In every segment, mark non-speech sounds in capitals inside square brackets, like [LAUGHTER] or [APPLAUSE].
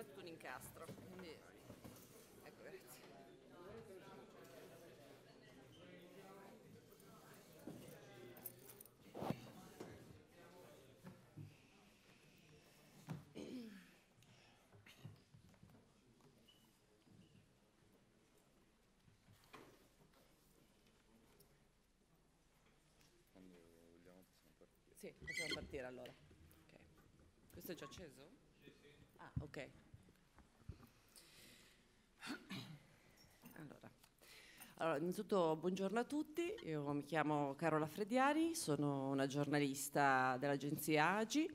poi tutto un incastro. Quindi... Ecco, grazie. Sì, facciamo partire allora. Okay. Questo è già acceso? Sì, sì. Ah, ok. Allora. allora, innanzitutto buongiorno a tutti, io mi chiamo Carola Frediari, sono una giornalista dell'agenzia AGI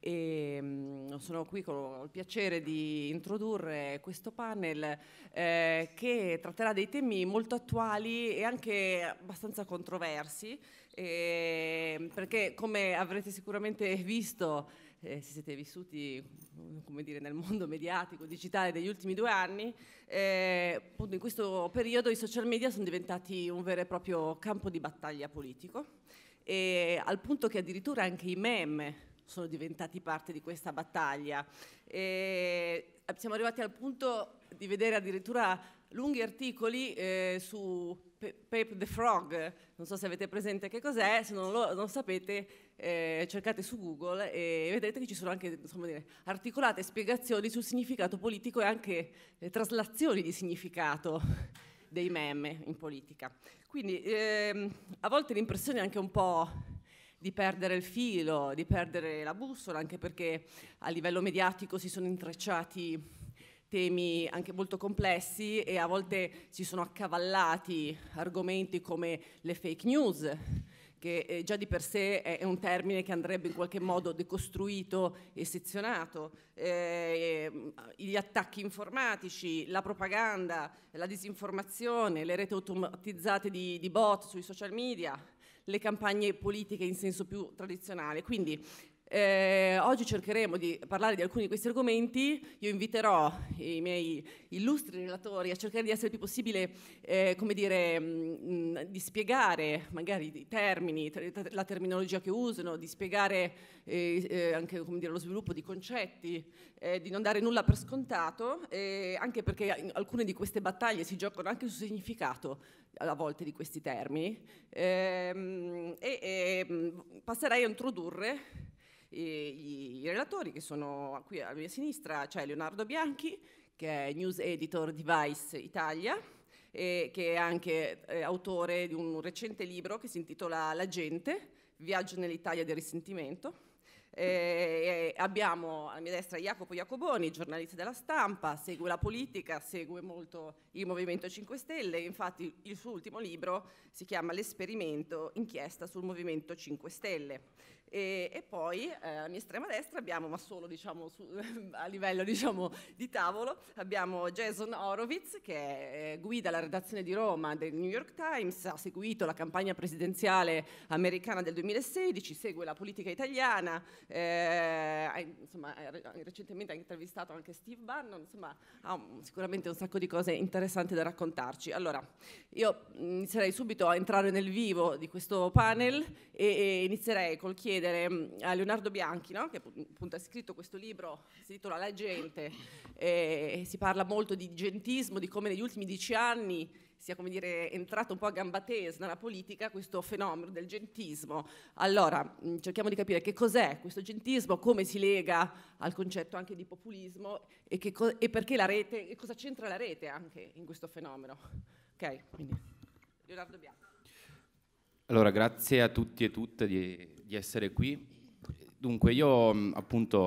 e mh, mm, sono qui con il piacere di introdurre questo panel eh, che tratterà dei temi molto attuali e anche abbastanza controversi, eh, perché come avrete sicuramente visto eh, se siete vissuti dire, nel mondo mediatico, digitale degli ultimi due anni, eh, appunto in questo periodo i social media sono diventati un vero e proprio campo di battaglia politico, e al punto che addirittura anche i meme sono diventati parte di questa battaglia. E siamo arrivati al punto di vedere addirittura lunghi articoli eh, su Pepe the Frog, non so se avete presente che cos'è, se non lo non sapete eh, cercate su Google e vedrete che ci sono anche insomma, dire, articolate spiegazioni sul significato politico e anche eh, traslazioni di significato dei meme in politica. Quindi ehm, a volte l'impressione è anche un po' di perdere il filo, di perdere la bussola, anche perché a livello mediatico si sono intrecciati temi anche molto complessi e a volte si sono accavallati argomenti come le fake news, che eh, già di per sé è un termine che andrebbe in qualche modo decostruito e sezionato, eh, mm, gli attacchi informatici, la propaganda, la disinformazione, le reti automatizzate di, di bot sui social media, le campagne politiche in senso più tradizionale. Quindi eh, oggi cercheremo di parlare di alcuni di questi argomenti, io inviterò i miei illustri relatori a cercare di essere il più possibile, eh, come dire, mh, mm, di spiegare magari i termini, la terminologia che usano, di spiegare eh, eh anche dire, lo sviluppo di concetti, eh, di non dare nulla per scontato, eh, anche perché alcune di queste battaglie si giocano anche sul significato a volte di questi termini. Ehm, e ehm, passerei a introdurre i relatori che sono qui alla mia sinistra, c'è cioè Leonardo Bianchi, che è news editor di Vice Italia, e che è anche eh, autore di un recente libro che si intitola La gente, viaggio nell'Italia del risentimento. Eh, abbiamo a mia destra Jacopo Iacoboni, giornalista della stampa, segue la politica, segue molto il Movimento 5 Stelle, infatti il suo ultimo libro si chiama L'esperimento, inchiesta sul Movimento 5 Stelle. E, e poi eh, a mia estrema destra abbiamo, ma solo diciamo, su, [LAUGHS] a livello diciamo, di tavolo, abbiamo Jason Horowitz che eh, guida la redazione di Roma del New York Times, ha seguito la campagna presidenziale americana del 2016, segue la politica italiana, eh, insomma, recentemente ha intervistato anche Steve Bannon, insomma ha un, sicuramente un sacco di cose interessanti da raccontarci. Allora, io inizierei subito a entrare nel vivo di questo panel e, e inizierei col chiedere chiedere mm, a Leonardo Bianchi, no? che appunto ha scritto questo libro, si intitola La gente, e si parla molto di gentismo, di come negli ultimi dieci anni sia come dire entrato un po' a gamba tesa nella politica questo fenomeno del gentismo. Allora, mm, cerchiamo di capire che cos'è questo gentismo, come si lega al concetto anche di populismo e, co- e perché la rete, e cosa c'entra la rete anche in questo fenomeno. Ok, quindi Leonardo Bianchi. Allora, grazie a tutti e tutte di di essere qui. Dunque, io mm, appunto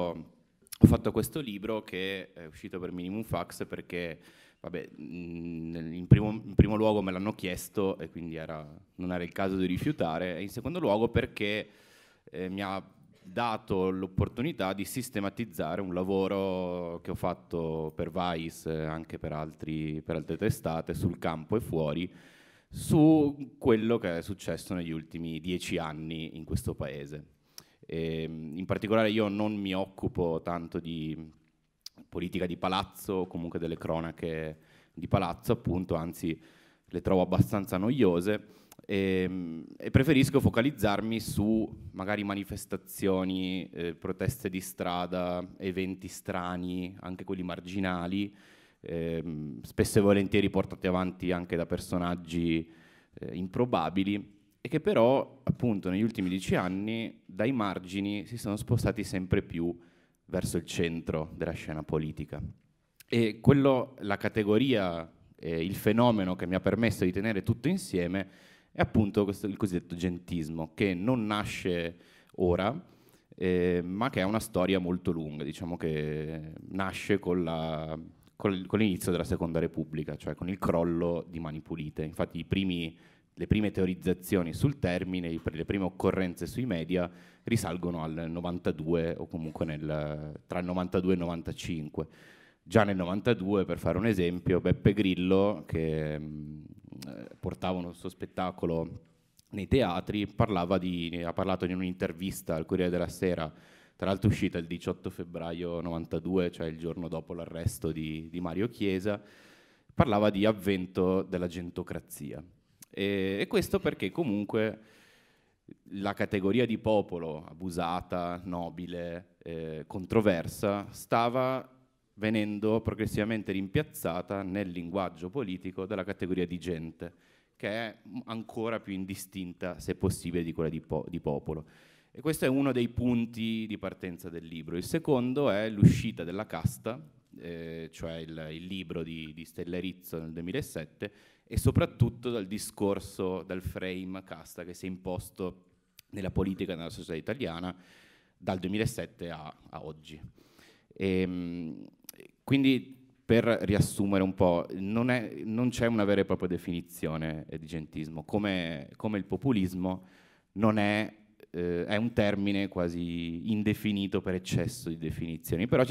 ho fatto questo libro che è uscito per Minimum Fax perché, vabbè, mm, in primo, in primo luogo me l'hanno chiesto e quindi era, non era il caso di rifiutare, e in secondo luogo perché eh, mi ha dato l'opportunità di sistematizzare un lavoro che ho fatto per Vice, e anche per, altri, per altre testate, sul campo e fuori, su quello che è successo negli ultimi dieci anni in questo paese. E, ehm, in particolare io non mi occupo tanto di politica di palazzo comunque delle cronache di palazzo, appunto, anzi le trovo abbastanza noiose e, ehm, e preferisco focalizzarmi su magari manifestazioni, eh, proteste di strada, eventi strani, anche quelli marginali ehm, spesso e volentieri portati avanti anche da personaggi eh, improbabili e che però appunto negli ultimi dieci anni dai margini si sono spostati sempre più verso il centro della scena politica. E quello, la categoria, eh, il fenomeno che mi ha permesso di tenere tutto insieme è appunto questo, il cosiddetto gentismo, che non nasce ora, eh, ma che ha una storia molto lunga, diciamo che nasce con la col, con l'inizio della Seconda Repubblica, cioè con il crollo di Mani Pulite. Infatti primi, le prime teorizzazioni sul termine, le prime occorrenze sui media risalgono al 92 o comunque nel, tra il 92 e il 95. Già nel 92, per fare un esempio, Beppe Grillo, che mm, eh, portava uno suo spettacolo nei teatri, di, ha parlato in un'intervista al Corriere della Sera tra l'altro uscita il 18 febbraio 92, cioè il giorno dopo l'arresto di, di Mario Chiesa, parlava di avvento della gentocrazia. E, e questo perché comunque la categoria di popolo abusata, nobile, eh, controversa, stava venendo progressivamente rimpiazzata nel linguaggio politico dalla categoria di gente, che è ancora più indistinta, se possibile, di quella di, po- di popolo. E questo è uno dei punti di partenza del libro. Il secondo è l'uscita della casta, eh, cioè il, il, libro di, di Stellarizzo nel 2007, e soprattutto dal discorso, dal frame casta che si è imposto nella politica e nella società italiana dal 2007 a, a oggi. E, ehm, quindi per riassumere un po', non, è, non, c'è una vera e propria definizione eh, di gentismo, come, come il populismo non è eh, è un termine quasi indefinito per eccesso di definizioni, però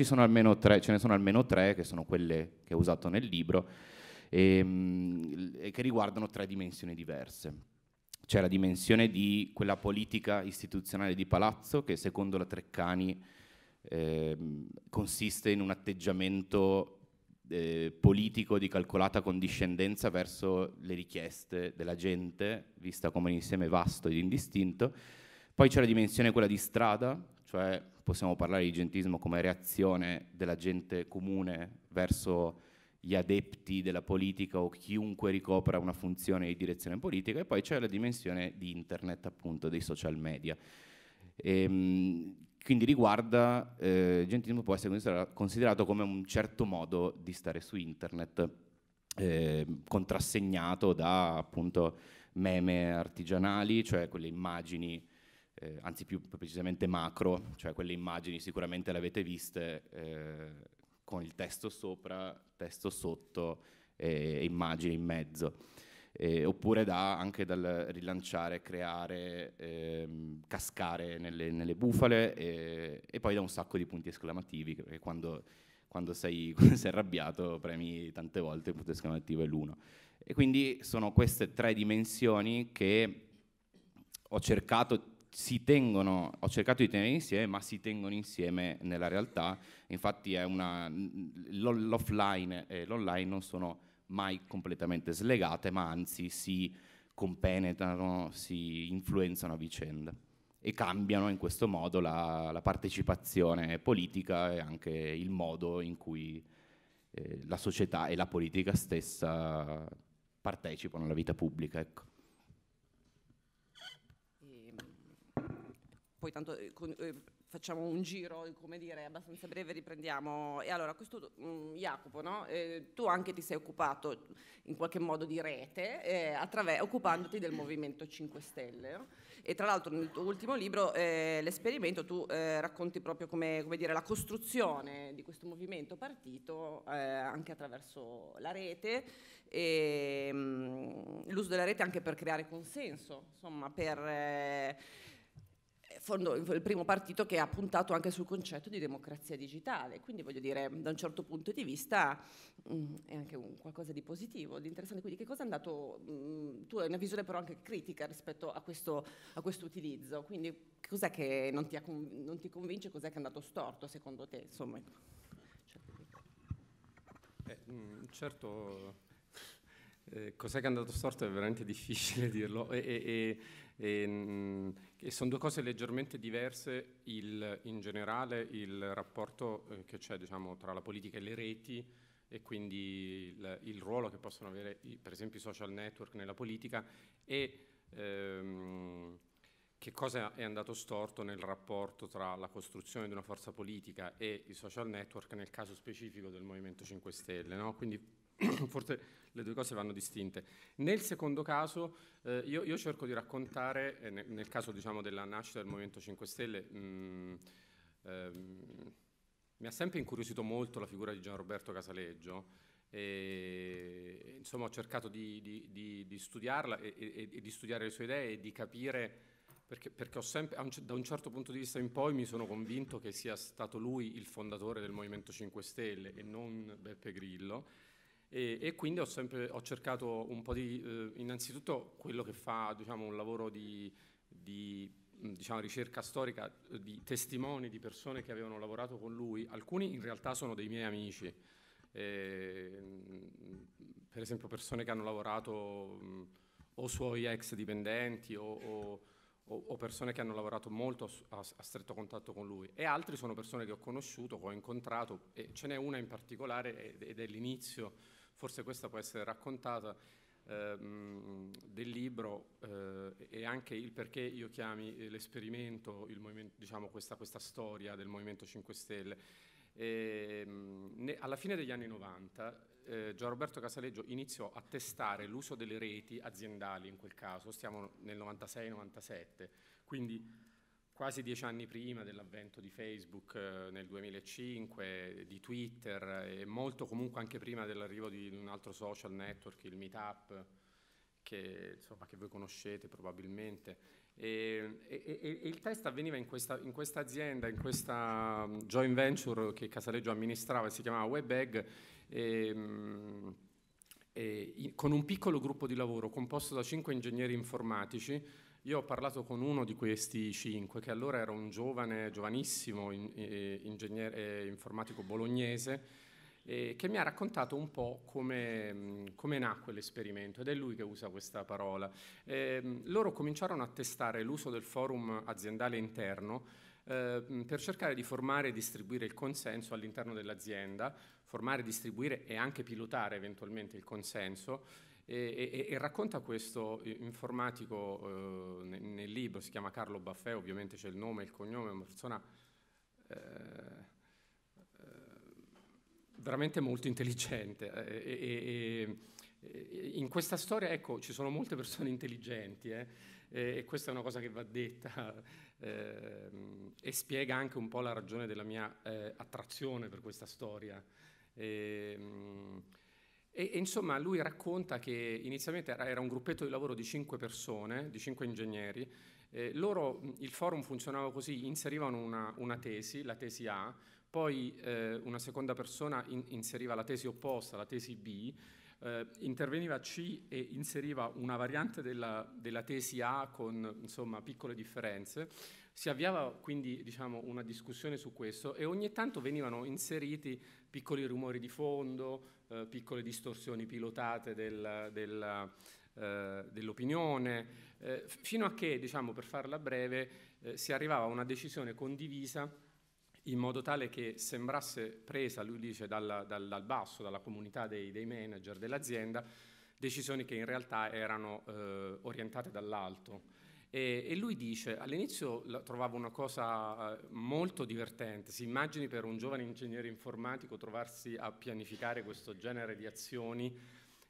tre, ce ne sono almeno tre che sono quelle che ho usato nel libro e, ehm, e che riguardano tre dimensioni diverse. C'è la dimensione di quella politica istituzionale di palazzo che secondo la Treccani eh, consiste in un atteggiamento eh, politico di calcolata condiscendenza verso le richieste della gente, vista come un insieme vasto ed indistinto, poi c'è la dimensione quella di strada, cioè possiamo parlare di gentismo come reazione della gente comune verso gli adepti della politica o chiunque ricopra una funzione di direzione politica e poi c'è la dimensione di internet appunto dei social media e, ehm, quindi riguarda eh, il gentismo può essere considerato, come un certo modo di stare su internet eh, contrassegnato da appunto meme artigianali cioè quelle immagini eh, anzi più precisamente macro, cioè quelle immagini sicuramente le avete viste eh, con il testo sopra, testo sotto e immagini in mezzo. Eh, oppure da, anche dal rilanciare, creare, ehm, cascare nelle, nelle bufale eh, e, poi da un sacco di punti esclamativi, perché quando, quando, sei, [LAUGHS] quando sei, arrabbiato premi tante volte il punto esclamativo è l'uno. E quindi sono queste tre dimensioni che ho cercato si tengono, ho cercato di tenere insieme, ma si tengono insieme nella realtà. Infatti una, l'offline e l'online non sono mai completamente slegate, ma anzi si compenetrano, si influenzano a vicenda e cambiano in questo modo la, la partecipazione politica e anche il modo in cui eh, la società e la politica stessa partecipano alla vita pubblica. Ecco. poi tanto eh, con, eh, facciamo un giro, come dire, abbastanza breve, riprendiamo. E allora, questo mh, mm, Jacopo, no? eh, tu anche ti sei occupato in qualche modo di rete, eh, attraver- occupandoti del Movimento 5 Stelle. No? E tra l'altro nel tuo ultimo libro, eh, l'esperimento, tu eh, racconti proprio come, come dire, la costruzione di questo movimento partito anche attraverso la rete e mh, mm, l'uso della rete anche per creare consenso, insomma, per il primo partito che ha puntato anche sul concetto di democrazia digitale, quindi voglio dire da un certo punto di vista mh, mm, è anche qualcosa di positivo, di interessante, quindi che cosa è andato, mh, mm, tu hai una visione però anche critica rispetto a questo, a questo utilizzo, quindi cos'è che non ti, non ti convince, cos'è che è andato storto secondo te? Insomma. Ecco. Eh, mm, certo, eh, cos'è che è andato storto è veramente difficile dirlo. E, e, e Ehm, e, e sono due cose leggermente diverse il, in generale il rapporto eh, che c'è diciamo, tra la politica e le reti e quindi il, il ruolo che possono avere i, per esempio i social network nella politica e ehm, che cosa è andato storto nel rapporto tra la costruzione di una forza politica e i social network nel caso specifico del Movimento 5 Stelle. No? Quindi [CLEARS THROAT] forse le due cose vanno distinte. Nel secondo caso eh, io, io, cerco di raccontare, eh, nel, nel, caso diciamo, della nascita del Movimento 5 Stelle, mh, mm, ehm, mi ha sempre incuriosito molto la figura di Gian Roberto Casaleggio e insomma ho cercato di, di, di, di studiarla e, e, e, di studiare le sue idee e di capire perché, perché sempre, da un certo punto di vista in poi mi sono convinto che sia stato lui il fondatore del Movimento 5 Stelle e non Beppe Grillo e, e quindi ho, sempre, ho cercato un po' di, eh, innanzitutto quello che fa diciamo, un lavoro di, di mm, diciamo, ricerca storica eh, di testimoni, di persone che avevano lavorato con lui, alcuni in realtà sono dei miei amici, eh, per esempio persone che hanno lavorato mh, mm, o suoi ex dipendenti o, o, o, persone che hanno lavorato molto a, a, stretto contatto con lui e altri sono persone che ho conosciuto, che ho incontrato e ce n'è una in particolare ed è l'inizio Forse questa può essere raccontata ehm, del libro eh, e anche il perché io chiami eh, l'esperimento, diciamo, questa, questa, storia del Movimento 5 Stelle. E, ehm, ne, alla fine degli anni 90 eh, Gianroberto Casaleggio iniziò a testare l'uso delle reti aziendali in quel caso, stiamo nel 96-97, quindi quasi dieci anni prima dell'avvento di Facebook eh, nel 2005, di Twitter e molto comunque anche prima dell'arrivo di un altro social network, il Meetup, che, insomma, che voi conoscete probabilmente. E, e, e il test avveniva in questa, in questa, azienda, in questa mm, joint venture che Casaleggio amministrava, si chiamava WebEgg, e, mh, mm, in, con un piccolo gruppo di lavoro composto da cinque ingegneri informatici io ho parlato con uno di questi cinque, che allora era un giovane, giovanissimo in, eh, ingegnere eh, informatico bolognese, eh, che mi ha raccontato un po' come, mm, come, nacque l'esperimento ed è lui che usa questa parola. Eh, loro cominciarono a testare l'uso del forum aziendale interno eh, mm, per cercare di formare e distribuire il consenso all'interno dell'azienda, formare, distribuire e anche pilotare eventualmente il consenso e, e, e, racconta questo eh, informatico eh, nel, libro, si chiama Carlo Baffè, ovviamente c'è il nome e il cognome, è una persona eh, eh veramente molto intelligente. Eh, e, in questa storia, ecco, ci sono molte persone intelligenti e, questa è una cosa che va detta e spiega anche un po' la ragione della mia attrazione per questa storia. E, ehm, e, e, insomma lui racconta che inizialmente era, era, un gruppetto di lavoro di cinque persone, di cinque ingegneri, eh, loro, il forum funzionava così, inserivano una, una tesi, la tesi A, poi eh, una seconda persona in, inseriva la tesi opposta, la tesi B, eh, interveniva C e inseriva una variante della, della tesi A con insomma, piccole differenze, si avviava quindi diciamo, una discussione su questo e ogni tanto venivano inseriti piccoli rumori di fondo, eh, piccole distorsioni pilotate del, del, eh, dell'opinione, eh, fino a che, diciamo, per farla breve, eh, si arrivava a una decisione condivisa in modo tale che sembrasse presa, lui dice, dalla, dal, dal, basso, dalla comunità dei, dei manager dell'azienda, decisioni che in realtà erano eh, orientate dall'alto. E, e lui dice, all'inizio la, trovavo una cosa eh, molto divertente, si immagini per un giovane ingegnere informatico trovarsi a pianificare questo genere di azioni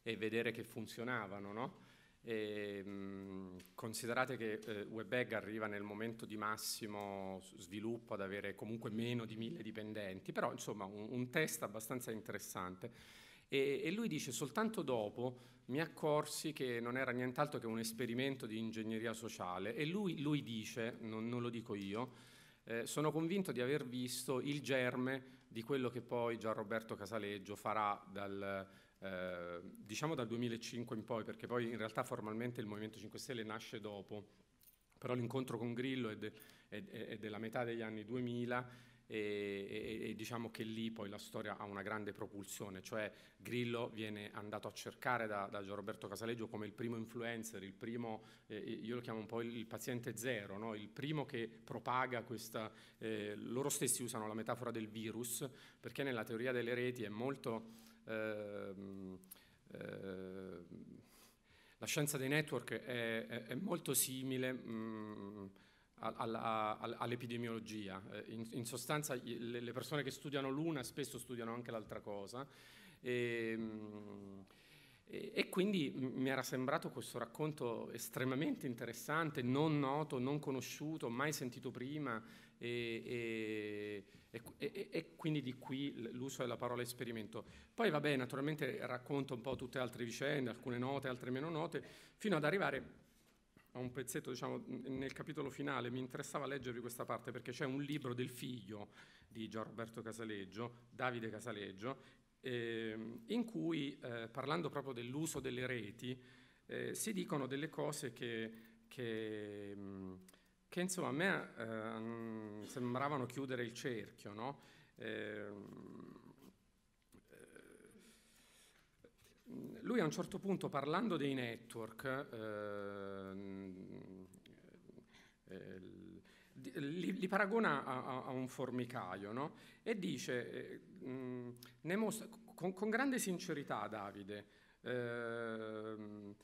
e vedere che funzionavano, no? E, ehm, considerate che eh, WebEgg arriva nel momento di massimo sviluppo ad avere comunque meno di mille dipendenti, però insomma un, un test abbastanza interessante. E, e lui dice soltanto dopo mi accorsi che non era nient'altro che un esperimento di ingegneria sociale e lui, lui dice, non, non, lo dico io, eh, sono convinto di aver visto il germe di quello che poi Gian Roberto Casaleggio farà dal, eh, diciamo dal 2005 in poi, perché poi in realtà formalmente il Movimento 5 Stelle nasce dopo, però l'incontro con Grillo è, de, è, è della metà degli anni 2000 e, e, e, diciamo che lì poi la storia ha una grande propulsione, cioè Grillo viene andato a cercare da, da Roberto Casaleggio come il primo influencer, il primo, eh, io lo chiamo un po' il, il paziente zero, no? il primo che propaga questa, eh, loro stessi usano la metafora del virus, perché nella teoria delle reti è molto... Eh, la scienza dei network è, è, è molto simile mh, mm, all'epidemiologia. Eh, in, sostanza le, persone che studiano l'una spesso studiano anche l'altra cosa. Ehm, e, e quindi mi era sembrato questo racconto estremamente interessante, non noto, non conosciuto, mai sentito prima e, e, e, e, quindi di qui l'uso della parola esperimento. Poi vabbè, naturalmente racconto un po' tutte le altre vicende, alcune note, altre meno note, fino ad arrivare a un pezzetto, diciamo, nel capitolo finale mi interessava leggervi questa parte perché c'è un libro del figlio di Gianroberto Casaleggio, Davide Casaleggio, eh, in cui, eh, parlando proprio dell'uso delle reti, eh, si dicono delle cose che, che, che insomma a me eh, sembravano chiudere il cerchio, no? Eh, lui a un certo punto parlando dei network, eh, eh, li, li, paragona a, a un formicaio no? e dice, mh, eh, mm, mostra, con, con, grande sincerità Davide, eh,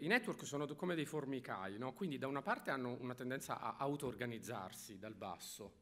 I network sono come dei formicai, no? quindi da una parte hanno una tendenza a auto-organizzarsi dal basso,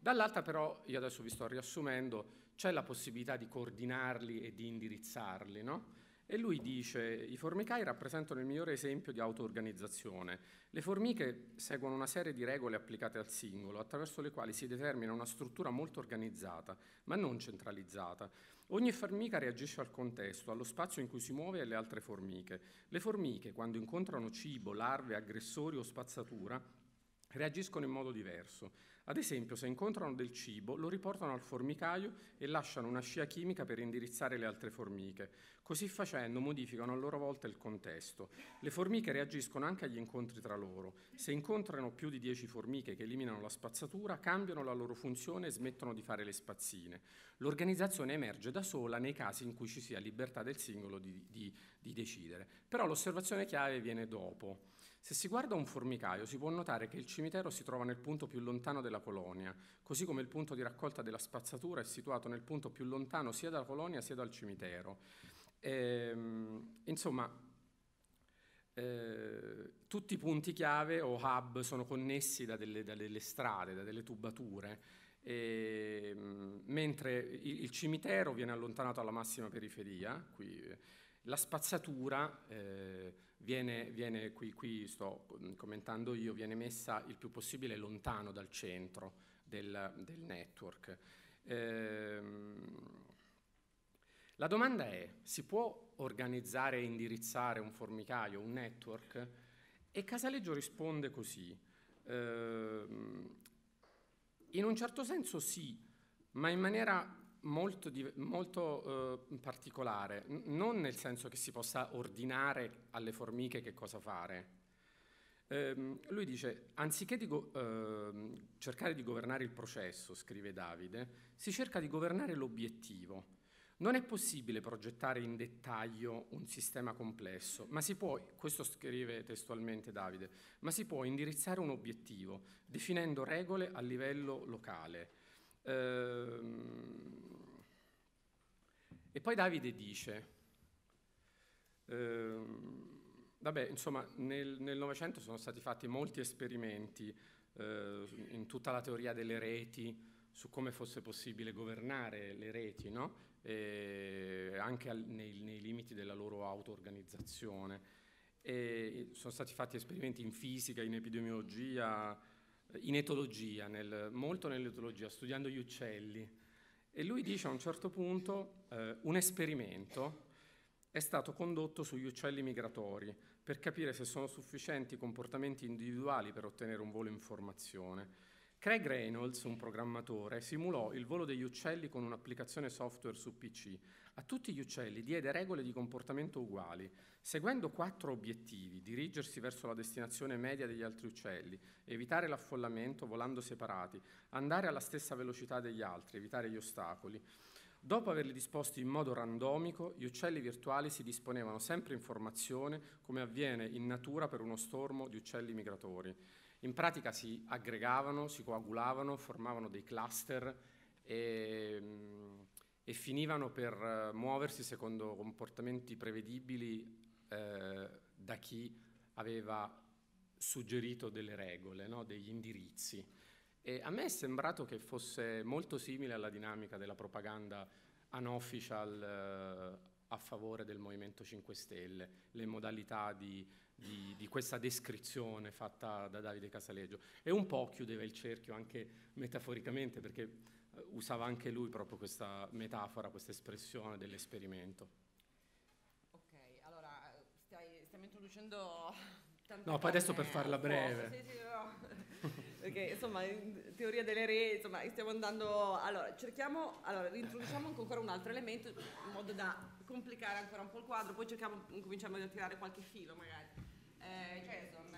dall'altra però, io adesso vi sto riassumendo, c'è la possibilità di coordinarli e di indirizzarli. No? E lui dice, i formicai rappresentano il migliore esempio di auto-organizzazione. Le formiche seguono una serie di regole applicate al singolo, attraverso le quali si determina una struttura molto organizzata, ma non centralizzata. Ogni formica reagisce al contesto, allo spazio in cui si muove e alle altre formiche. Le formiche, quando incontrano cibo, larve, aggressori o spazzatura, reagiscono in modo diverso. Ad esempio, se incontrano del cibo, lo riportano al formicaio e lasciano una scia chimica per indirizzare le altre formiche. Così facendo modificano a loro volta il contesto. Le formiche reagiscono anche agli incontri tra loro. Se incontrano più di 10 formiche che eliminano la spazzatura, cambiano la loro funzione e smettono di fare le spazzine. L'organizzazione emerge da sola nei casi in cui ci sia libertà del singolo di, di, di decidere. Però l'osservazione chiave viene dopo. Se si guarda un formicaio si può notare che il cimitero si trova nel punto più lontano della colonia, così come il punto di raccolta della spazzatura è situato nel punto più lontano sia dalla colonia sia dal cimitero. Ehm, insomma, eh, tutti i punti chiave o hub sono connessi da delle, da delle strade, da delle tubature, e, ehm, mentre il, il, cimitero viene allontanato alla massima periferia, qui, eh, la spazzatura... Eh, viene, viene qui, qui sto commentando io, viene messa il più possibile lontano dal centro del, del network. Ehm, la domanda è, si può organizzare e indirizzare un formicaio, un network? E Casaleggio risponde così, ehm, in un certo senso sì, ma in maniera molto, molto eh, particolare, non nel senso che si possa ordinare alle formiche che cosa fare. Eh, lui dice, anziché di eh, cercare di governare il processo, scrive Davide, si cerca di governare l'obiettivo. Non è possibile progettare in dettaglio un sistema complesso, ma si può, questo scrive testualmente Davide, ma si può indirizzare un obiettivo definendo regole a livello locale Ehm, e poi Davide dice, ehm, vabbè, insomma, nel, Novecento sono stati fatti molti esperimenti eh, in tutta la teoria delle reti, su come fosse possibile governare le reti, no? anche al, nei, nei, limiti della loro auto-organizzazione. E sono stati fatti esperimenti in fisica, in epidemiologia, in etologia, nel, molto nell'etologia, studiando gli uccelli, e lui dice a un certo punto eh, un esperimento è stato condotto sugli uccelli migratori per capire se sono sufficienti i comportamenti individuali per ottenere un volo in formazione. Craig Reynolds, un programmatore, simulò il volo degli uccelli con un'applicazione software su PC, a tutti gli uccelli diede regole di comportamento uguali, seguendo quattro obiettivi, dirigersi verso la destinazione media degli altri uccelli, evitare l'affollamento volando separati, andare alla stessa velocità degli altri, evitare gli ostacoli. Dopo averli disposti in modo randomico, gli uccelli virtuali si disponevano sempre in formazione, come avviene in natura per uno stormo di uccelli migratori. In pratica si aggregavano, si coagulavano, formavano dei cluster e mm, e finivano per eh, muoversi secondo comportamenti prevedibili eh, da chi aveva suggerito delle regole, no? degli indirizzi. E a me è sembrato che fosse molto simile alla dinamica della propaganda unofficial eh, a favore del Movimento 5 Stelle, le modalità di, di, di, questa descrizione fatta da Davide Casaleggio. E un po' chiudeva il cerchio anche metaforicamente, perché eh, usava anche lui proprio questa metafora, questa espressione dell'esperimento. Ok, allora eh, stai, stiamo introducendo [LAUGHS] No, poi adesso per eh, farla breve. sì, sì, no. [LAUGHS] Perché insomma, in teoria delle reti, insomma, stiamo andando... Allora, cerchiamo, allora, introduciamo ancora un altro elemento in modo da complicare ancora un po' il quadro, poi cerchiamo, cominciamo a tirare qualche filo magari. Eh, Jason,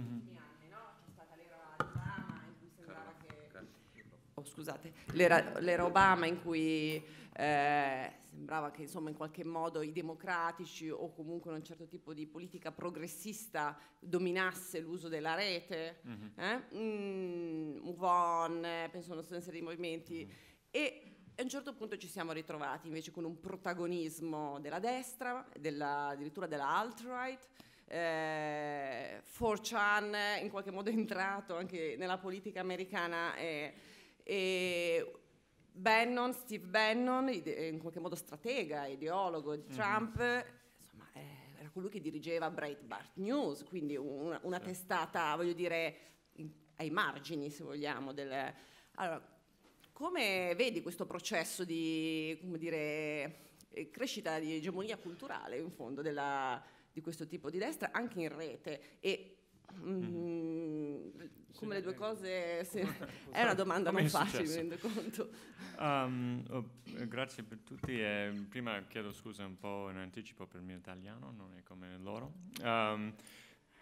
Mm-hmm. ultimi anni, no? C'è stata l'era Obama in cui sembrava che... Ecco. Oh, scusate, l'era, l'era Obama in cui eh, sembrava che insomma in qualche modo i democratici o comunque un certo tipo di politica progressista dominasse l'uso della rete, mm-hmm. eh? mm, move on, penso a una serie di movimenti mm-hmm. e a un certo punto ci siamo ritrovati invece con un protagonismo della destra, della, addirittura della alt-right eh, 4chan in qualche modo è [LAUGHS] entrato anche nella politica americana e, e Bannon, Steve Bannon, eh, in qualche modo stratega, ideologo di mhm. Trump, mm insomma, eh, era colui che dirigeva Breitbart News, quindi una, una sì. testata, voglio dire, in, ai margini, se vogliamo. Del, allora, come vedi questo processo di, dire, eh, crescita di egemonia culturale, in fondo, della, di questo tipo di destra, anche in rete. E, Mm, come le due eh, cose se, [LAUGHS] è una domanda non facile mi rendo conto um, oh, grazie per tutti e eh, prima chiedo scusa un po' in anticipo per il mio italiano non è come loro um,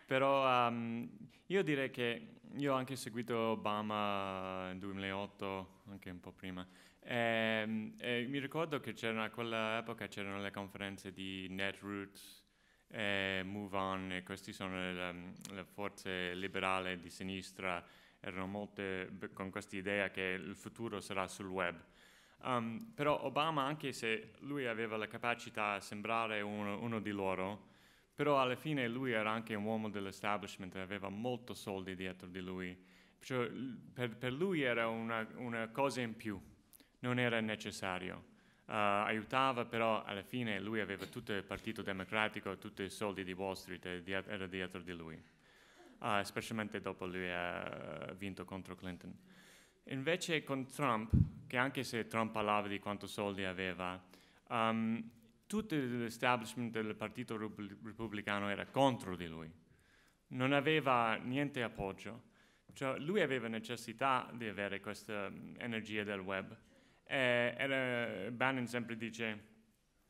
però um, io direi che io ho anche seguito Obama nel 2008 anche un po' prima e, e mi ricordo che c'era quell'epoca c'erano le conferenze di Netroots eh, Move On, queste sono le, le forze liberali di sinistra, erano molte con questa idea che il futuro sarà sul web. Um, però Obama, anche se lui aveva la capacità di sembrare uno, uno, di loro, però alla fine lui era anche un uomo dell'establishment, aveva molto soldi dietro di lui. Cioè, per, per, lui era una, una cosa in più, non era necessario. Uh, aiutava, però alla fine lui aveva tutto il Partito Democratico, tutti i soldi di Wall Street eh, diet- era dietro di lui, uh, specialmente dopo lui ha vinto contro Clinton. Invece con Trump, che anche se Trump parlava di quanto soldi aveva, um, tutto l'establishment del Partito Rub- Repubblicano era contro di lui, non aveva niente appoggio. Cioè, lui aveva necessità di avere questa mm, energia del web, e eh, era, Bannon sempre dice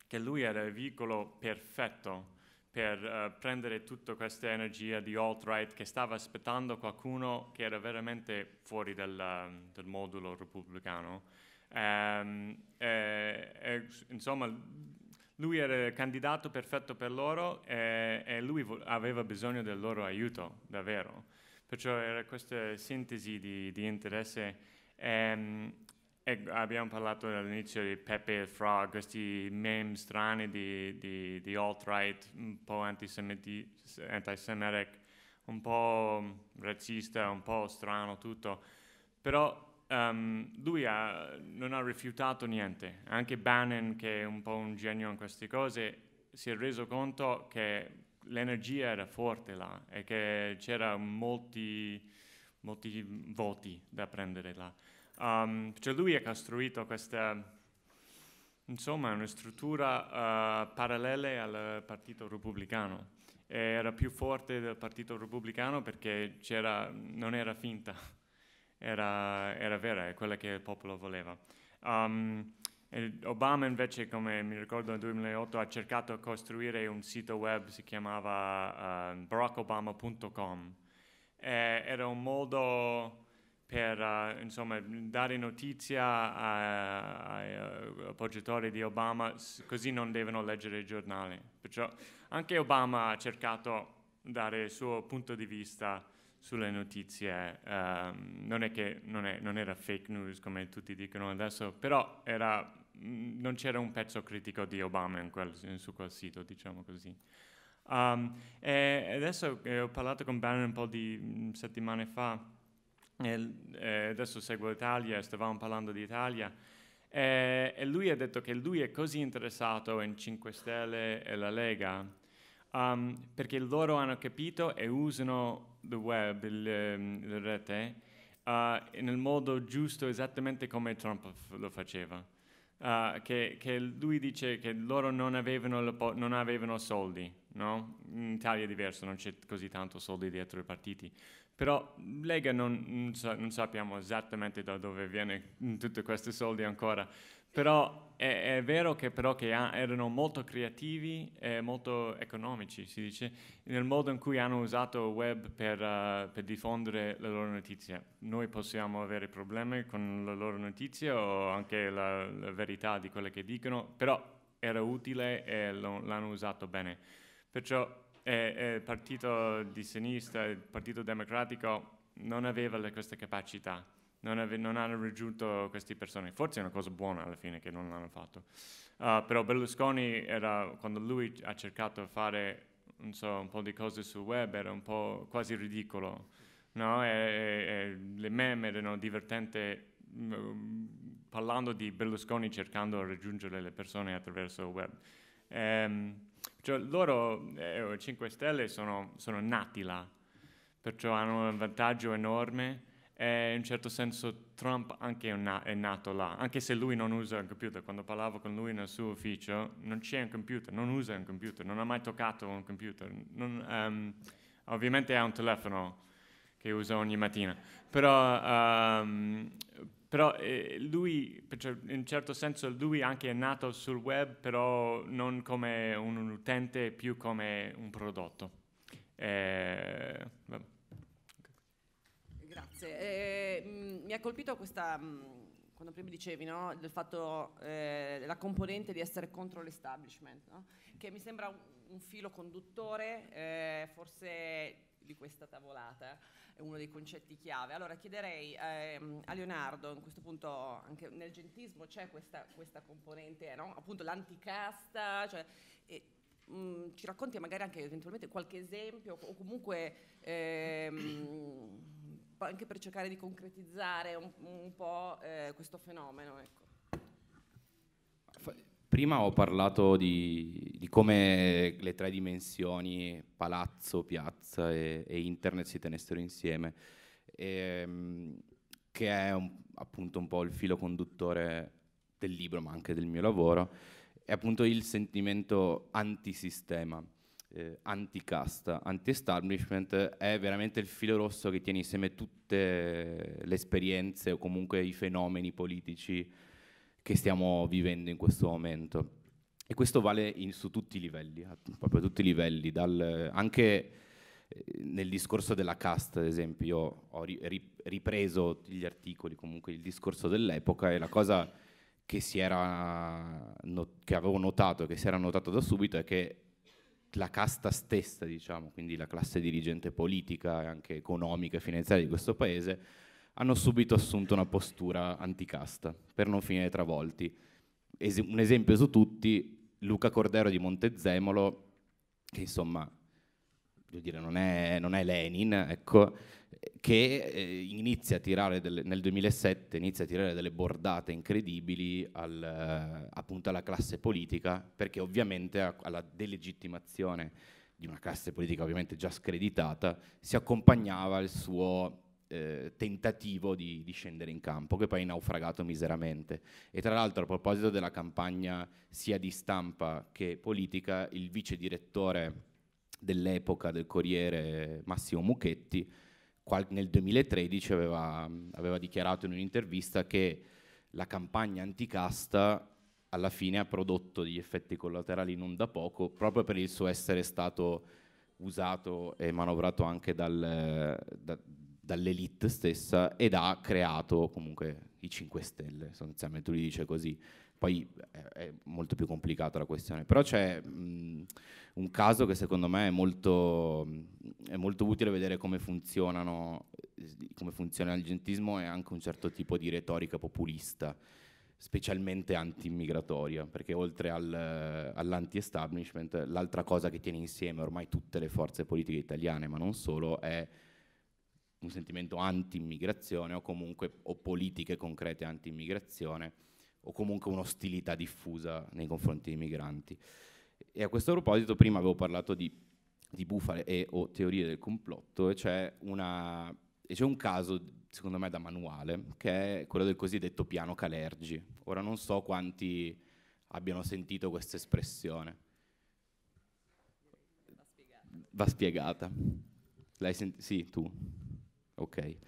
che lui era il veicolo perfetto per uh, prendere tutta questa energia di alt-right che stava aspettando qualcuno che era veramente fuori del, del modulo repubblicano. Um, ehm, e, eh, e, insomma, lui era il candidato perfetto per loro e, e lui vo- aveva bisogno del loro aiuto, davvero. Perciò era questa sintesi di, di interesse. Um, e abbiamo parlato all'inizio di Pepe e Frog, questi meme strani di, di, di alt-right, un po' antisemiti, antisemitic, un po' razzista, un po' strano tutto, però um, lui ha, non ha rifiutato niente, anche Bannon che è un po' un genio in queste cose si è reso conto che l'energia era forte là e che c'erano molti, molti voti da prendere là. Um, cioè lui ha costruito questa, insomma, una struttura uh, parallela al Partito Repubblicano. Era più forte del Partito Repubblicano perché non era finta, era, era, vera, è quella che il popolo voleva. Um, Obama invece, come mi ricordo nel 2008, ha cercato di costruire un sito web, si chiamava uh, eh, barackobama.com. Eh, era un modo per uh, insomma, dare notizia ai appoggiatori di Obama, così non devono leggere i giornali. Perciò anche Obama ha cercato di dare il suo punto di vista sulle notizie, um, non è che non, è, non, era fake news come tutti dicono adesso, però era, mh, mm, non c'era un pezzo critico di Obama quel, su quel sito, diciamo così. Um, adesso eh, ho parlato con Bannon un po' di mh, mm, settimane fa e eh, adesso seguo l'Italia, stavamo parlando di Italia, e, eh, e, lui ha detto che lui è così interessato in 5 Stelle e la Lega um, perché loro hanno capito e usano il web, ehm, la rete, uh, nel modo giusto, esattamente come Trump lo faceva. Uh, che, che, lui dice che loro non avevano, po- non avevano soldi, no? In Italia è diverso, non c'è così tanto soldi dietro i partiti però Lega non, non, sa, non sappiamo esattamente da dove viene tutti questi soldi ancora, però è, è vero che, però che ha, erano molto creativi e molto economici, si dice, nel modo in cui hanno usato il web per, uh, per diffondere le loro notizie. Noi possiamo avere problemi con le loro notizie o anche la, la verità di quello che dicono, però era utile e lo, l'hanno usato bene. Perciò eh, il partito di sinistra, il partito democratico non aveva le, queste capacità, non, ave, non, hanno raggiunto queste persone. Forse è una cosa buona alla fine che non l'hanno fatto. Uh, però Berlusconi, era, quando lui ha cercato di fare so, un po' di cose sul web, era un po' quasi ridicolo. No? E, e, le meme erano divertenti mm, parlando di Berlusconi cercando di raggiungere le persone attraverso il web. Um, cioè, loro, eh, 5 Stelle, sono, sono nati là, perciò hanno un vantaggio enorme e in un certo senso Trump anche è, nato là, anche se lui non usa un computer. Quando parlavo con lui nel suo ufficio, non c'è un computer, non usa un computer, non ha mai toccato un computer. Non, um, ovviamente ha un telefono che usa ogni mattina, però, um, però eh, lui, in certo senso, lui anche è nato sul web, però non come un, utente, più come un prodotto. Eh, Grazie. Eh, mh, mm, mi ha colpito questa, mh, mm, quando prima dicevi, no, del fatto, eh, la componente di essere contro l'establishment, no? che mi sembra un, un filo conduttore, eh, forse di questa tavolata è uno dei concetti chiave. Allora chiederei ehm, a Leonardo, in questo punto anche nel gentismo c'è questa, questa componente, no? appunto l'anticasta, cioè, e, mh, mm, ci racconti magari anche eventualmente qualche esempio o comunque ehm, [COUGHS] anche per cercare di concretizzare un, un po' eh, questo fenomeno. Ecco. Prima ho parlato di, di come le tre dimensioni, palazzo, piazza, finanza e, e internet si tenessero insieme, e, ehm, che è un, appunto un po' il filo conduttore del libro, ma anche del mio lavoro, è appunto il sentimento antisistema, eh, anti-casta, anti-establishment, è veramente il filo rosso che tiene insieme tutte le esperienze o comunque i fenomeni politici che stiamo vivendo in questo momento. E questo vale in, su tutti i livelli, proprio a tutti i livelli, dal, anche Ehm, nel discorso della cast, ad esempio, io ho ripreso gli articoli, comunque il discorso dell'epoca e la cosa che, not- che avevo notato, che si era notato da subito è che la casta stessa, diciamo, quindi la classe dirigente politica e anche economica e finanziaria di questo paese, hanno subito assunto una postura anticasta per non finire travolti. Es- un esempio su tutti, Luca Cordero di Montezemolo, che insomma voglio dire, non è, non è Lenin, ecco, che eh, inizia a tirare delle, nel 2007 inizia a tirare delle bordate incredibili al, eh, appunto alla classe politica, perché ovviamente alla delegittimazione di una classe politica ovviamente già screditata si accompagnava il suo eh, tentativo di, di, scendere in campo, che poi è naufragato miseramente. E tra l'altro a proposito della campagna sia di stampa che politica, il vice direttore dell'epoca del Corriere Massimo Mucchetti, nel 2013 aveva, aveva, dichiarato in un'intervista che la campagna anticasta alla fine ha prodotto degli effetti collaterali non da poco, proprio per il suo essere stato usato e manovrato anche dal, da, dall'elite stessa ed ha creato comunque i 5 Stelle, sostanzialmente lui dice così, poi eh, è molto più complicata la questione, però c'è mh, mm, un caso che secondo me è molto, è molto utile vedere come, come funziona il gentismo e anche un certo tipo di retorica populista specialmente anti-immigratoria, perché oltre al, all'anti-establishment, l'altra cosa che tiene insieme ormai tutte le forze politiche italiane, ma non solo, è un sentimento anti-immigrazione o comunque o politiche concrete anti-immigrazione o comunque un'ostilità diffusa nei confronti dei migranti. E a questo proposito prima avevo parlato di, di bufale e o teorie del complotto e c'è, una, e c'è un caso secondo me da manuale che è quello del cosiddetto piano Calergi. Ora non so quanti abbiano sentito questa espressione. Va spiegata. L'hai sentita? Sì, tu. Ok.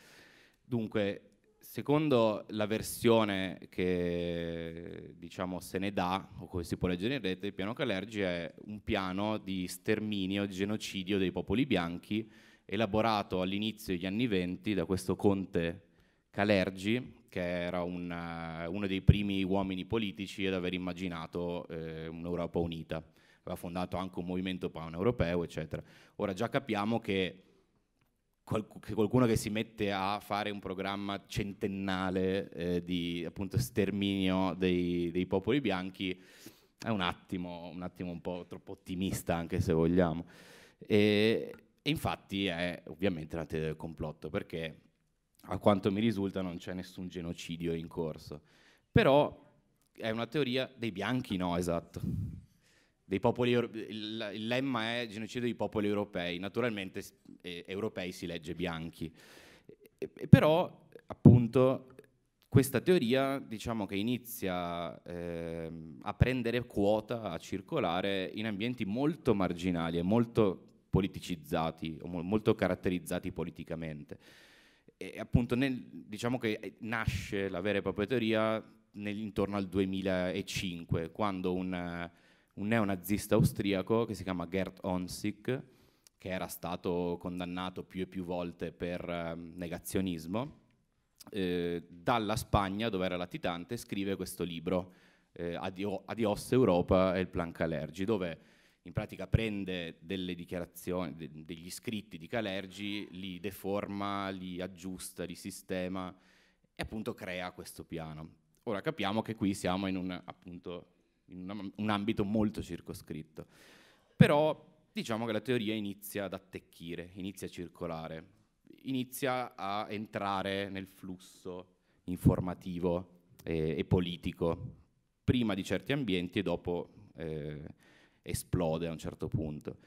Dunque, Secondo la versione che diciamo se ne dà, o come si può leggere in rete, il piano Calergi è un piano di sterminio, di genocidio dei popoli bianchi, elaborato all'inizio degli anni venti da questo conte Calergi, che era un, eh, uno dei primi uomini politici ad aver immaginato eh, un'Europa unita. Aveva fondato anche un movimento paneuropeo, eccetera. Ora già capiamo che qualcuno che si mette a fare un programma centennale eh, di appunto sterminio dei, dei, popoli bianchi è un attimo, un attimo un po' troppo ottimista anche se vogliamo e, e infatti è ovviamente la teoria del complotto perché a quanto mi risulta non c'è nessun genocidio in corso però è una teoria dei bianchi no esatto dei popoli il, il lemma è genocidio dei popoli europei, naturalmente eh, europei si legge bianchi. E, però, appunto, questa teoria diciamo che inizia eh, a prendere quota, a circolare in ambienti molto marginali e molto politicizzati molto caratterizzati politicamente. E appunto nel, diciamo che eh, nasce la vera e propria teoria nel, intorno al 2005, quando un un neonazista austriaco che si chiama Gerd Onsick, che era stato condannato più e più volte per eh, negazionismo, eh, dalla Spagna, dove era latitante, scrive questo libro, eh, Adios Europa e il Plan Calergi, dove in pratica prende delle dichiarazioni, de, degli scritti di Calergi, li deforma, li aggiusta, li sistema e appunto crea questo piano. Ora capiamo che qui siamo in un appunto in un ambito molto circoscritto. Però diciamo che la teoria inizia ad attecchire, inizia a circolare, inizia a entrare nel flusso informativo e, eh, e politico, prima di certi ambienti e dopo eh, esplode a un certo punto.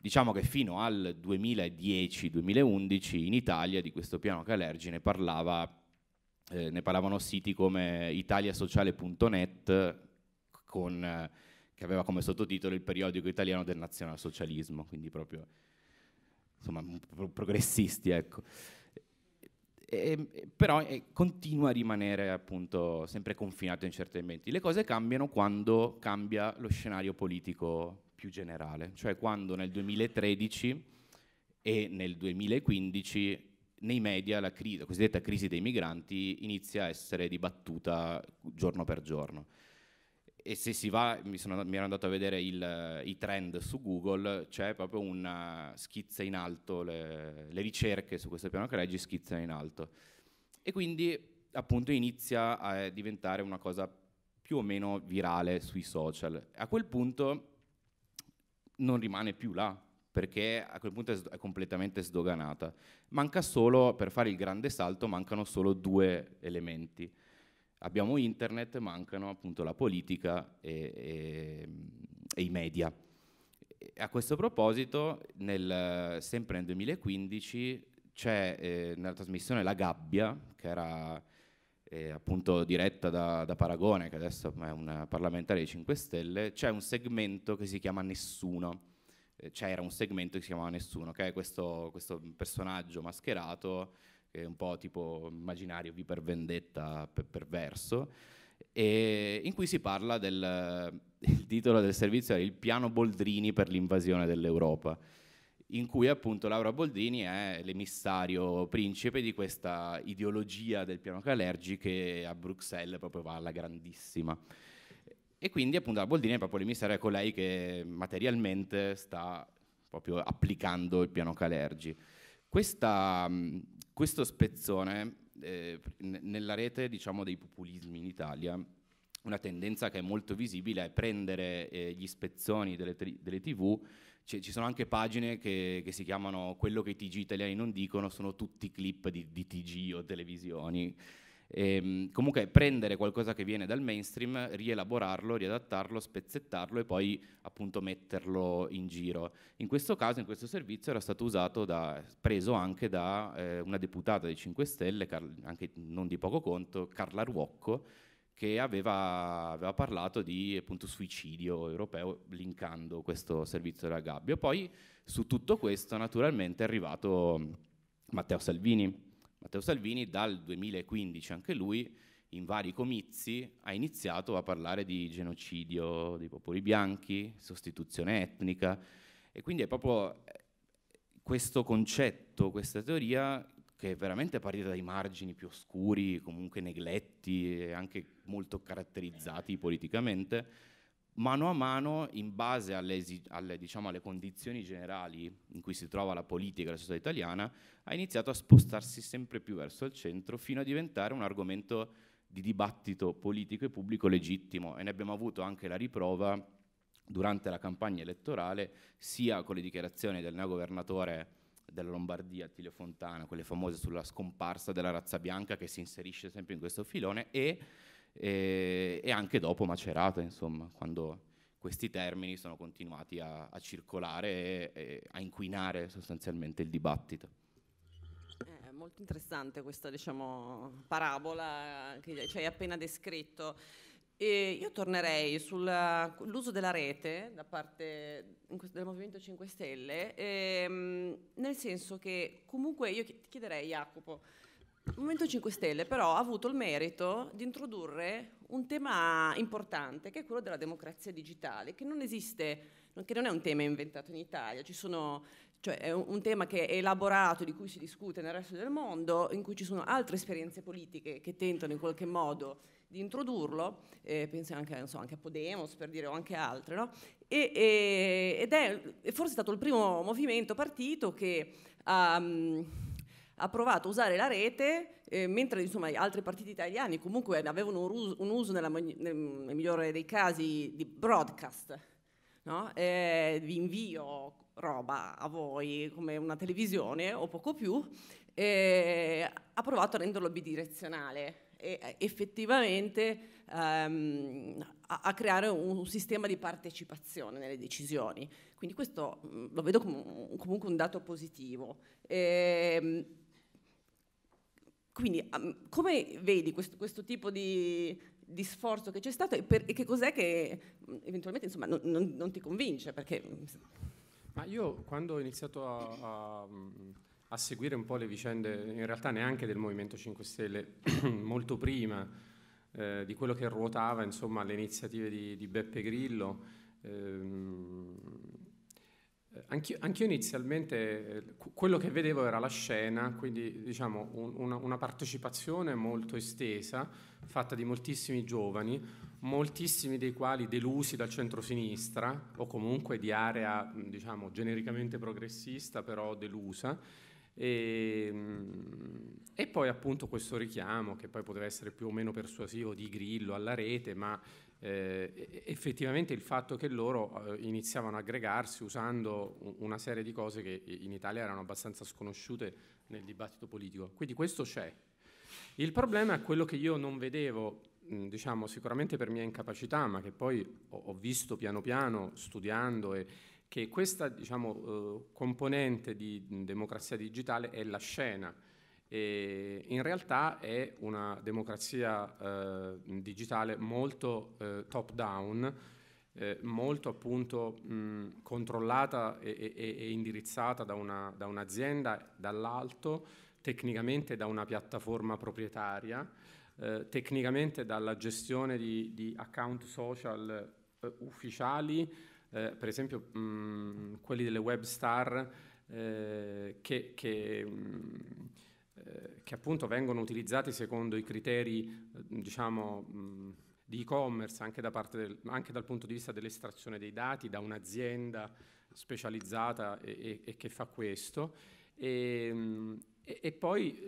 Diciamo che fino al 2010-2011 in Italia di questo piano Calergi ne parlava eh, ne parlavano siti come italiasociale.net, con, eh, che aveva come sottotitolo il periodico italiano del nazionalsocialismo, quindi proprio insomma, progressisti, ecco. E, però eh, continua a rimanere appunto sempre confinato in certi ambienti. Le cose cambiano quando cambia lo scenario politico più generale, cioè quando nel 2013 e nel 2015 nei media la, crisi, la cosiddetta crisi dei migranti inizia a essere dibattuta giorno per giorno e se si va, mi, sono, mi ero andato a vedere il, i trend su Google, c'è proprio una eh, schizza in alto, le, le ricerche su questo piano Careggi schizzano in alto. E quindi appunto inizia a eh, diventare una cosa più o meno virale sui social. A quel punto non rimane più là, perché a quel punto è, è, completamente sdoganata. Manca solo, per fare il grande salto, mancano solo due elementi. Abbiamo internet, mancano appunto la politica e, e, e i media. E a questo proposito, nel, sempre nel 2015, c'è eh, nella trasmissione La Gabbia, che era eh, appunto diretta da, da, Paragone, che adesso è un parlamentare dei 5 Stelle, c'è un segmento che si chiama Nessuno. Eh, c'era un segmento che si chiamava Nessuno, che è questo, questo personaggio mascherato che è un po' tipo immaginario vi per vendetta per perverso, in cui si parla del il titolo del servizio è Il piano Boldrini per l'invasione dell'Europa, in cui appunto Laura Boldrini è l'emissario principe di questa ideologia del piano Calergi che a Bruxelles proprio va alla grandissima. E quindi appunto la Boldrini è proprio l'emissario, è colei ecco che materialmente sta proprio applicando il piano Calergi. Questa, questo spezzone eh, nella rete diciamo, dei populismi in Italia, una tendenza che è molto visibile è prendere eh, gli spezzoni delle, tri- delle tv, C- ci sono anche pagine che, che, si chiamano quello che i TG italiani non dicono, sono tutti clip di, di TG o televisioni e, ehm, comunque prendere qualcosa che viene dal mainstream, rielaborarlo, riadattarlo, spezzettarlo e poi appunto metterlo in giro. In questo caso, in questo servizio era stato usato da, preso anche da eh, una deputata dei 5 Stelle, Car- anche non di poco conto, Carla Ruocco, che aveva, aveva, parlato di appunto, suicidio europeo linkando questo servizio della gabbia. Poi su tutto questo naturalmente è arrivato Matteo Salvini Matteo Salvini dal 2015 anche lui in vari comizi ha iniziato a parlare di genocidio dei popoli bianchi, sostituzione etnica e quindi è proprio eh, questo concetto, questa teoria che è veramente partita dai margini più oscuri, comunque negletti e anche molto caratterizzati politicamente, mano a mano, in base alle, alle, diciamo, alle, condizioni generali in cui si trova la politica e la società italiana, ha iniziato a spostarsi sempre più verso il centro fino a diventare un argomento di dibattito politico e pubblico legittimo e ne abbiamo avuto anche la riprova durante la campagna elettorale, sia con le dichiarazioni del neogovernatore della Lombardia, Attilio Fontana, quelle famose sulla scomparsa della razza bianca che si inserisce sempre in questo filone, e e, e anche dopo Macerata, insomma, quando questi termini sono continuati a, a circolare e, e, a inquinare sostanzialmente il dibattito. Eh, molto interessante questa diciamo, parabola che ci hai appena descritto. E io tornerei sull'uso della rete da parte del Movimento 5 Stelle, ehm, nel senso che comunque io chiederei, Jacopo, il Movimento 5 Stelle però ha avuto il merito di introdurre un tema importante che è quello della democrazia digitale, che non esiste, che non è un tema inventato in Italia, sono, cioè è un, tema che è elaborato, di cui si discute nel resto del mondo, in cui ci sono altre esperienze politiche che tentano in qualche modo di introdurlo, eh, penso anche, so, anche, a Podemos per dire o anche altre, no? e, e, ed è, è, forse stato il primo movimento partito che... Um, ha provato a usare la rete, eh, mentre insomma, altri partiti italiani comunque avevano un uso, un uso nella, nel migliore dei casi di broadcast, no? eh, vi invio roba a voi come una televisione o poco più, eh, ha provato a renderlo bidirezionale e eh, effettivamente um, a, a, creare un, un, sistema di partecipazione nelle decisioni. Quindi questo mh, mm, lo vedo com- comunque un dato positivo. E, ehm, quindi um, come vedi questo, questo tipo di, di, sforzo che c'è stato e, per, e che cos'è che mm, eventualmente insomma, non, non, non, ti convince? Perché... Mm, Ma io quando ho iniziato a, a, a seguire un po' le vicende, in realtà neanche del Movimento 5 Stelle, [CLEARS THROAT] molto prima, eh, di quello che ruotava insomma, le iniziative di, di Beppe Grillo. Ehm, eh, anch'io, anch'io, inizialmente eh, quello che vedevo era la scena, quindi diciamo un, una, una, partecipazione molto estesa, fatta di moltissimi giovani, moltissimi dei quali delusi dal centro-sinistra o comunque di area diciamo genericamente progressista, però delusa. E, ehm, e poi appunto questo richiamo, che poi poteva essere più o meno persuasivo, di Grillo alla rete, ma eh, effettivamente il fatto che loro eh, iniziavano a aggregarsi usando una serie di cose che in Italia erano abbastanza sconosciute nel dibattito politico. Quindi questo c'è. Il problema è quello che io non vedevo, mh, diciamo sicuramente per mia incapacità, ma che poi ho, ho visto piano piano studiando e, che questa diciamo, eh, componente di democrazia digitale è la scena e in realtà è una democrazia eh, digitale molto eh, top down, eh, molto appunto mh, controllata e, e, e, indirizzata da, una, da un'azienda dall'alto, tecnicamente da una piattaforma proprietaria, eh, tecnicamente dalla gestione di, di account social eh, ufficiali, eh, per esempio mh, quelli delle webstar che, che mh, eh, che appunto vengono utilizzati secondo i criteri eh, diciamo, mh, mm, di e-commerce anche, da del, anche, dal punto di vista dell'estrazione dei dati da un'azienda specializzata e, e, e che fa questo. Ehm, e, mh, e, poi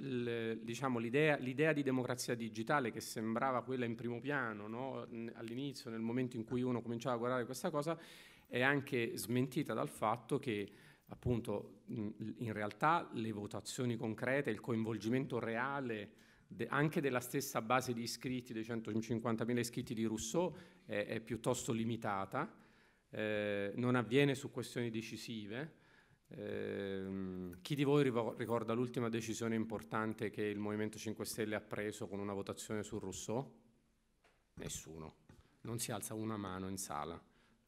diciamo, l'idea, diciamo, di democrazia digitale che sembrava quella in primo piano no? all'inizio, nel momento in cui uno cominciava a guardare questa cosa, è anche smentita dal fatto che appunto in realtà le votazioni concrete, il coinvolgimento reale de, anche della stessa base di iscritti, dei 150.000 iscritti di Rousseau, è, è piuttosto limitata, eh, non avviene su questioni decisive. Eh, chi di voi ricorda l'ultima decisione importante che il Movimento 5 Stelle ha preso con una votazione su Rousseau? Nessuno, non si alza una mano in sala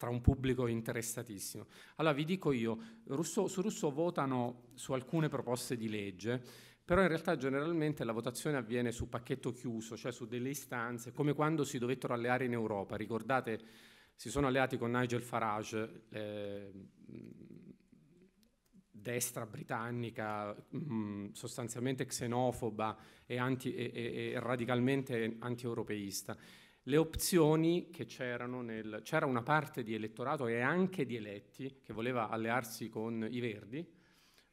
tra un pubblico interessatissimo. Allora vi dico io, Russo, su Russo votano su alcune proposte di legge, però in realtà generalmente la votazione avviene su pacchetto chiuso, cioè su delle istanze, come quando si dovettero alleare in Europa. Ricordate, si sono alleati con Nigel Farage, eh, destra britannica, mh, mm, sostanzialmente xenofoba e, anti, e, e, e radicalmente anti-europeista le opzioni che c'erano nel... C'era una parte di elettorato e anche di eletti che voleva allearsi con i Verdi.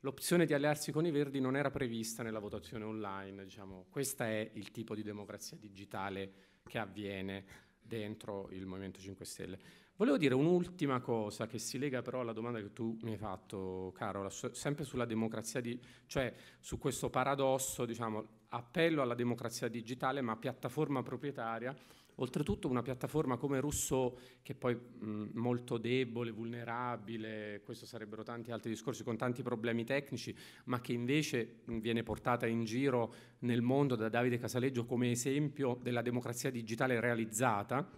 L'opzione di allearsi con i Verdi non era prevista nella votazione online, diciamo. Questo è il tipo di democrazia digitale che avviene dentro il Movimento 5 Stelle. Volevo dire un'ultima cosa che si lega però alla domanda che tu mi hai fatto, Carola, sempre sulla democrazia, di, cioè su questo paradosso, diciamo, appello alla democrazia digitale ma piattaforma proprietaria Oltretutto una piattaforma come Russo, che poi mh, molto debole, vulnerabile, questo sarebbero tanti altri discorsi con tanti problemi tecnici, ma che invece mh, viene portata in giro nel mondo da Davide Casaleggio come esempio della democrazia digitale realizzata.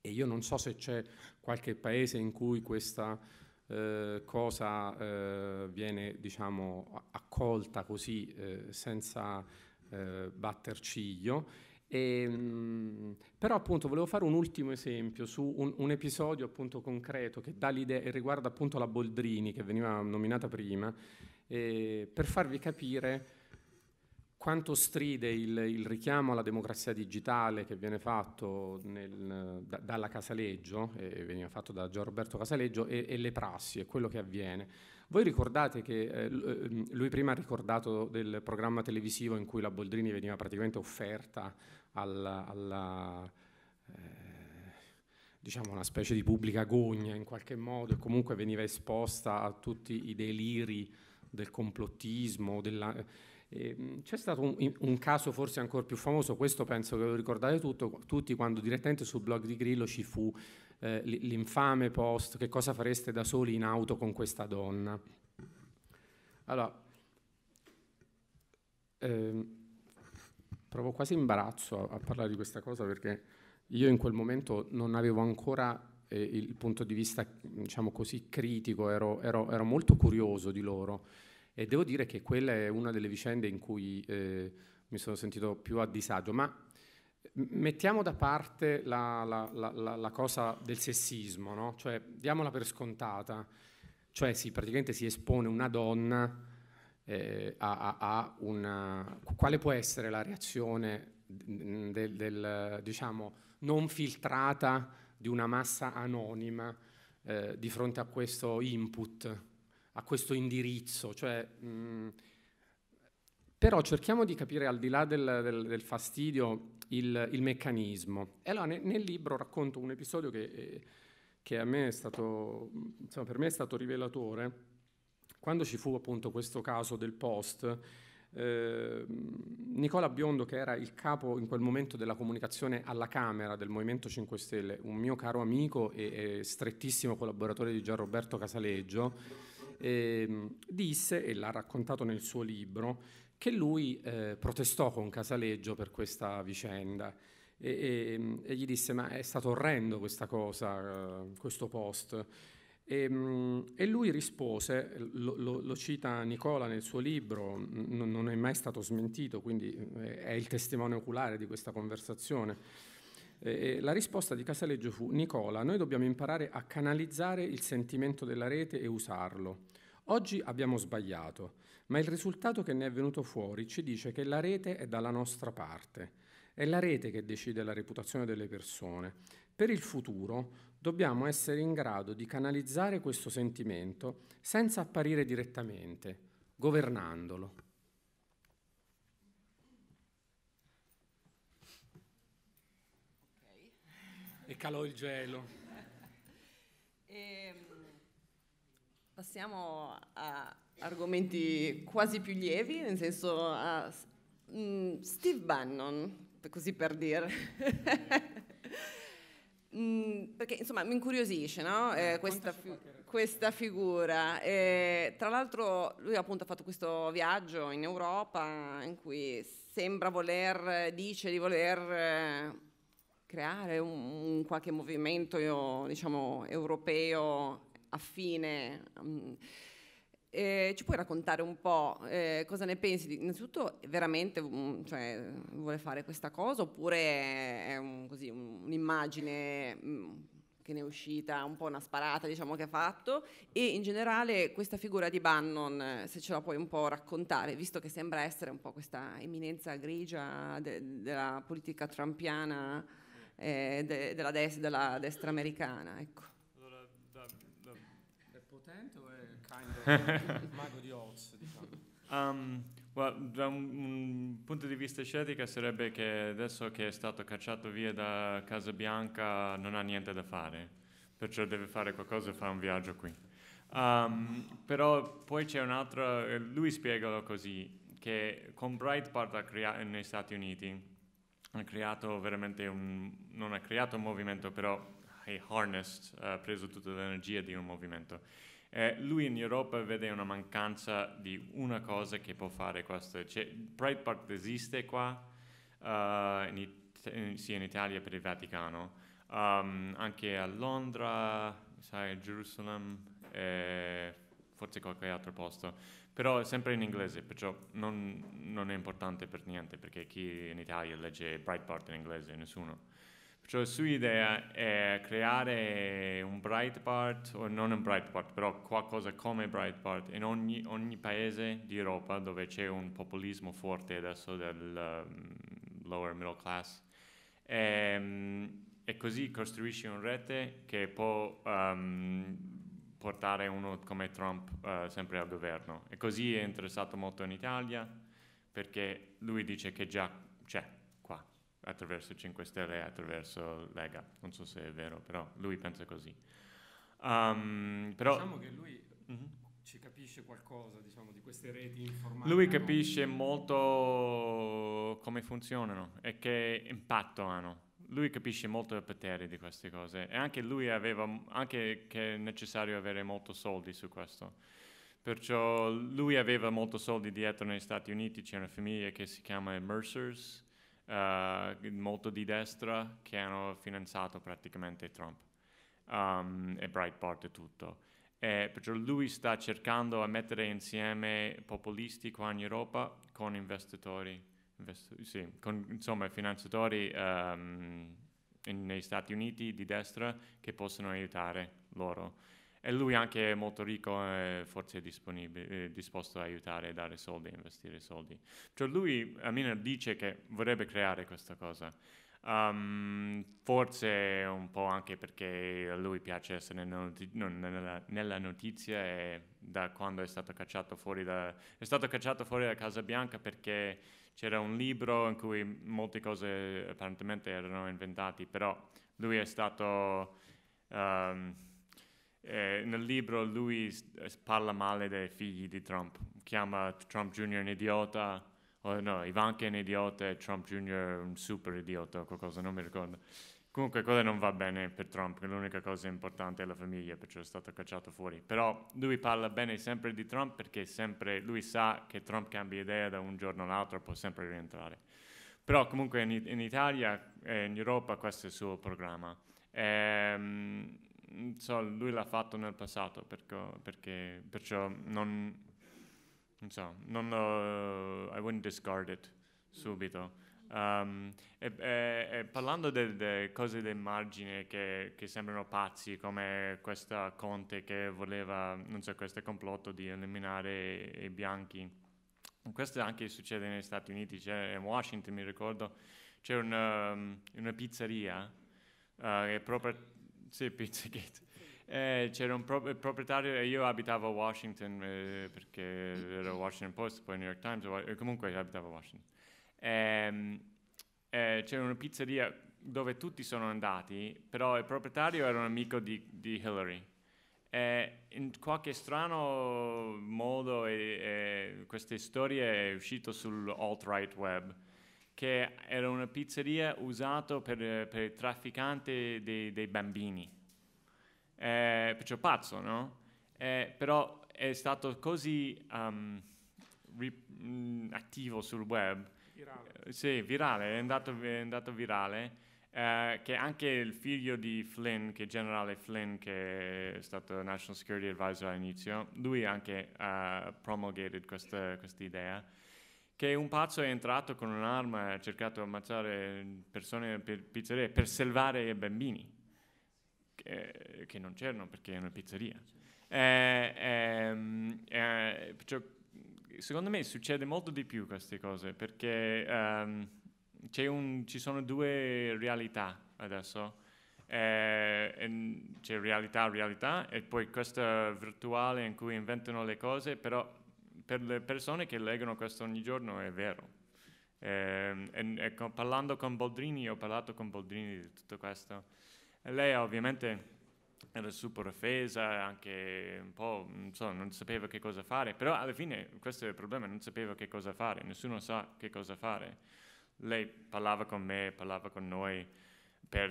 E io non so se c'è qualche paese in cui questa eh, cosa eh, viene diciamo, accolta così eh, senza eh, ciglio e, ehm, però appunto volevo fare un ultimo esempio su un, un episodio appunto concreto che dà l'idea e riguarda appunto la Boldrini che veniva nominata prima, eh, per farvi capire quanto stride il, il, richiamo alla democrazia digitale che viene fatto nel, da, dalla Casaleggio, e veniva fatto da Giorberto Casaleggio, e, e le prassi, e quello che avviene. Voi ricordate che eh, ehm, lui prima ha ricordato del programma televisivo in cui la Boldrini veniva praticamente offerta alla, alla eh, diciamo una specie di pubblica gogna in qualche modo e comunque veniva esposta a tutti i deliri del complottismo. Della, eh, ehm, c'è stato un, un, caso forse ancora più famoso, questo penso che lo ricordate tutto, tutti, quando direttamente sul blog di Grillo ci fu eh, l'infame post che cosa fareste da soli in auto con questa donna. Allora, ehm, provo quasi imbarazzo a, a, parlare di questa cosa perché io in quel momento non avevo ancora eh, il punto di vista, diciamo così, critico, ero, ero, ero, molto curioso di loro e devo dire che quella è una delle vicende in cui eh, mi sono sentito più a disagio, ma mettiamo da parte la, la, la, la cosa del sessismo, no? cioè diamola per scontata, cioè sì, praticamente si espone una donna eh, a, a una, quale può essere la reazione mm, del, del, diciamo, non filtrata di una massa anonima eh, di fronte a questo input, a questo indirizzo. Cioè, mh, mm, però cerchiamo di capire al di là del, del, del fastidio il, il, meccanismo. E allora nel, nel libro racconto un episodio che, eh, che me stato, insomma, per me è stato rivelatore quando ci fu appunto questo caso del post, eh, Nicola Biondo, che era il capo in quel momento della comunicazione alla Camera del Movimento 5 Stelle, un mio caro amico e, e strettissimo collaboratore di Gianroberto Casaleggio, eh, disse, e l'ha raccontato nel suo libro, che lui eh, protestò con Casaleggio per questa vicenda. E, e, ehm, e, gli disse ma è stato orrendo questa cosa, eh, questo post, e, ehm, e lui rispose, lo, lo, lo, cita Nicola nel suo libro, non, non è mai stato smentito, quindi eh, è il testimone oculare di questa conversazione. E la risposta di Casaleggio fu: Nicola, noi dobbiamo imparare a canalizzare il sentimento della rete e usarlo. Oggi abbiamo sbagliato, ma il risultato che ne è venuto fuori ci dice che la rete è dalla nostra parte. È la rete che decide la reputazione delle persone. Per il futuro dobbiamo essere in grado di canalizzare questo sentimento senza apparire direttamente, governandolo. Okay. E calò il gelo. [LAUGHS] e, ehm, passiamo a argomenti quasi più lievi, nel senso a mm, Steve Bannon, così per dire. [LAUGHS] Mm, perché insomma mi incuriosisce no? eh, eh questa, fi questa, figura. Eh, tra l'altro lui appunto ha fatto questo viaggio in Europa in cui sembra voler, dice di voler eh, creare un, un, qualche movimento io, diciamo europeo affine. Um, mm, eh, ci puoi raccontare un po' eh, cosa ne pensi? Innanzitutto, veramente mm, cioè, vuole fare questa cosa oppure è un, così, un, un'immagine mm, che ne è uscita, un po' una sparata diciamo, che ha fatto? E in generale questa figura di Bannon, se ce la puoi un po' raccontare, visto che sembra essere un po' questa eminenza grigia de- della politica trumpiana eh, de- della, des- della destra americana. Ecco. Il mago di Oz, diciamo. Um, well, da un, un, punto di vista ascetica sarebbe che adesso che è stato cacciato via da Casa Bianca non ha niente da fare, perciò deve fare qualcosa e fare un viaggio qui. Um, però poi c'è un altro, lui spiegalo così, che con Breitbart crea- negli Stati Uniti ha creato veramente un, non ha creato un movimento, però ha harnessed, ha preso tutta l'energia di un movimento eh, lui in Europa vede una mancanza di una cosa che può fare questo. Cioè, Pride esiste qua, uh, in It- eh, sia in Italia per il Vaticano, um, anche a Londra, sai, a Gerusalemme, eh, forse qualche altro posto, però è sempre in inglese, perciò non, non è importante per niente perché chi in Italia legge Breitbart in inglese? Nessuno. Cioè, la sua idea è creare un Breitbart, o non un Breitbart, però qualcosa come Breitbart in ogni, ogni paese d'Europa dove c'è un populismo forte adesso del um, lower middle class. E, um, e, così costruisce una rete che può um, portare uno come Trump uh, sempre al governo. E così è interessato molto in Italia perché lui dice che già c'è attraverso 5 Stelle e attraverso Lega. Non so se è vero, però lui pensa così. Um, però, diciamo che lui mm-hmm. ci capisce qualcosa diciamo, di queste reti informatiche. Lui capisce molto come funzionano e che impatto hanno. Lui capisce molto il potere di queste cose e anche lui aveva anche che è necessario avere molto soldi su questo. Perciò lui aveva molto soldi dietro negli Stati Uniti, c'è una famiglia che si chiama Mercers, uh, molto di destra che hanno finanziato praticamente Trump um, e Breitbart e tutto. E perciò lui sta cercando di mettere insieme populisti qua in Europa con investitori, invest- sì, con insomma finanziatori um, in, negli Stati Uniti di destra che possono aiutare loro. E lui anche è molto ricco e forse è disposto a aiutare, a dare soldi, a investire soldi. Cioè lui, almeno dice che vorrebbe creare questa cosa. Um, forse un po' anche perché a lui piace essere noti- nella, nella, notizia e da quando è stato cacciato fuori da, è stato cacciato fuori da Casa Bianca perché c'era un libro in cui molte cose apparentemente erano inventate, però lui è stato... Um, eh, nel libro lui eh, parla male dei figli di Trump, chiama Trump Jr. un idiota, o no, Ivanka è un idiota e Trump Jr. un super idiota o qualcosa, non mi ricordo. Comunque quello non va bene per Trump, l'unica cosa importante è la famiglia, perciò è stato cacciato fuori. Però lui parla bene sempre di Trump perché sempre, lui sa che Trump cambia idea da un giorno all'altro, può sempre rientrare. Però comunque in, in Italia e eh, in Europa questo è il suo programma. Ehm, so, lui l'ha fatto nel passato, perché, perché perciò non, non so, non lo, I wouldn't discard it subito. Um, e, e, e parlando delle cose del margine che, che, sembrano pazzi, come questa Conte che voleva, non so, questo complotto di eliminare i, i bianchi, questo anche succede negli Stati Uniti, c'è in Washington mi ricordo, c'è un, um, una pizzeria uh, che è proprio sì, Pizzagate. Eh, c'era un pro- proprietario, io abitavo a Washington eh, perché ero Washington Post, poi New York Times, o, comunque abitavo a Washington. Ehm, eh, c'era una pizzeria dove tutti sono andati, però il proprietario era un amico di, di Hillary. in qualche strano modo queste storie è uscito sull'alt-right web che era una pizzeria usata per, per trafficante dei, dei, bambini. Eh, perciò pazzo, no? Eh, però è stato così um, ri- mm, attivo sul web. Virale. Eh, sì, virale, è andato, è andato virale. Eh, che anche il figlio di Flynn, che è generale Flynn, che è stato National Security Advisor all'inizio, lui anche ha eh, promulgated questa, questa idea che un pazzo è entrato con un'arma e ha cercato di ammazzare persone per pizzeria per salvare i bambini che, che non c'erano perché è una pizzeria. Eh, ehm, eh, cioè, secondo me succede molto di più queste cose perché um, un, ci sono due realtà adesso. Eh, c'è realtà, realtà e poi questa virtuale in cui inventano le cose, però per le persone che leggono questo ogni giorno è vero. Ehm, e, e, e parlando con Boldrini, ho parlato con Boldrini di tutto questo. E lei ovviamente era super offesa, anche un po', non, so, non sapeva che cosa fare, però alla fine questo è il problema, non sapeva che cosa fare, nessuno sa che cosa fare. Lei parlava con me, parlava con noi per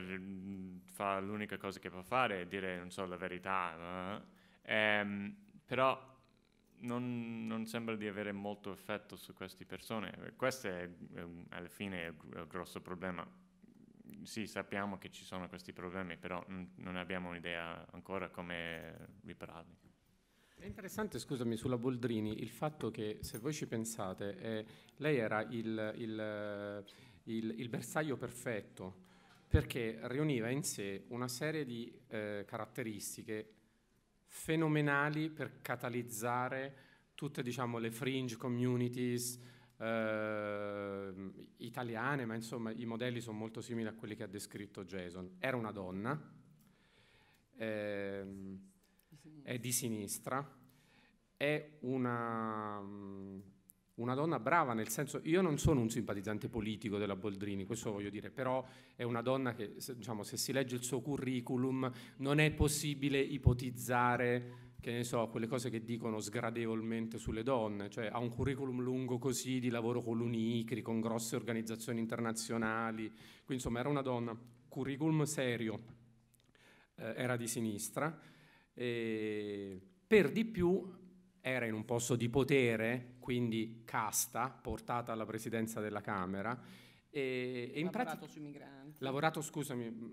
fare l'unica cosa che può fare, dire, non so, la verità. Eh? Ehm, però non, non, sembra di avere molto effetto su queste persone. Questo è alla fine il grosso problema. Sì, sappiamo che ci sono questi problemi, però non abbiamo un'idea ancora come ripararli. È interessante, scusami, sulla Boldrini, il fatto che se voi ci pensate, eh, lei era il, il, il, il bersaglio perfetto perché riuniva in sé una serie di eh, caratteristiche fenomenali per catalizzare tutte diciamo, le fringe communities eh, italiane, ma insomma i modelli sono molto simili a quelli che ha descritto Jason. Era una donna, eh, di è di sinistra, è una... Mh, mm, una donna brava, nel senso io non sono un simpatizzante politico della Boldrini, questo voglio dire, però è una donna che se, diciamo, se si legge il suo curriculum non è possibile ipotizzare che ne so, quelle cose che dicono sgradevolmente sulle donne, cioè ha un curriculum lungo così di lavoro con l'Unicri, con grosse organizzazioni internazionali, quindi insomma era una donna, curriculum serio, eh, era di sinistra, per di più era in un posto di potere, quindi casta, portata alla presidenza della Camera. E, e in lavorato pratica, sui migranti. Lavorato, scusami, mm,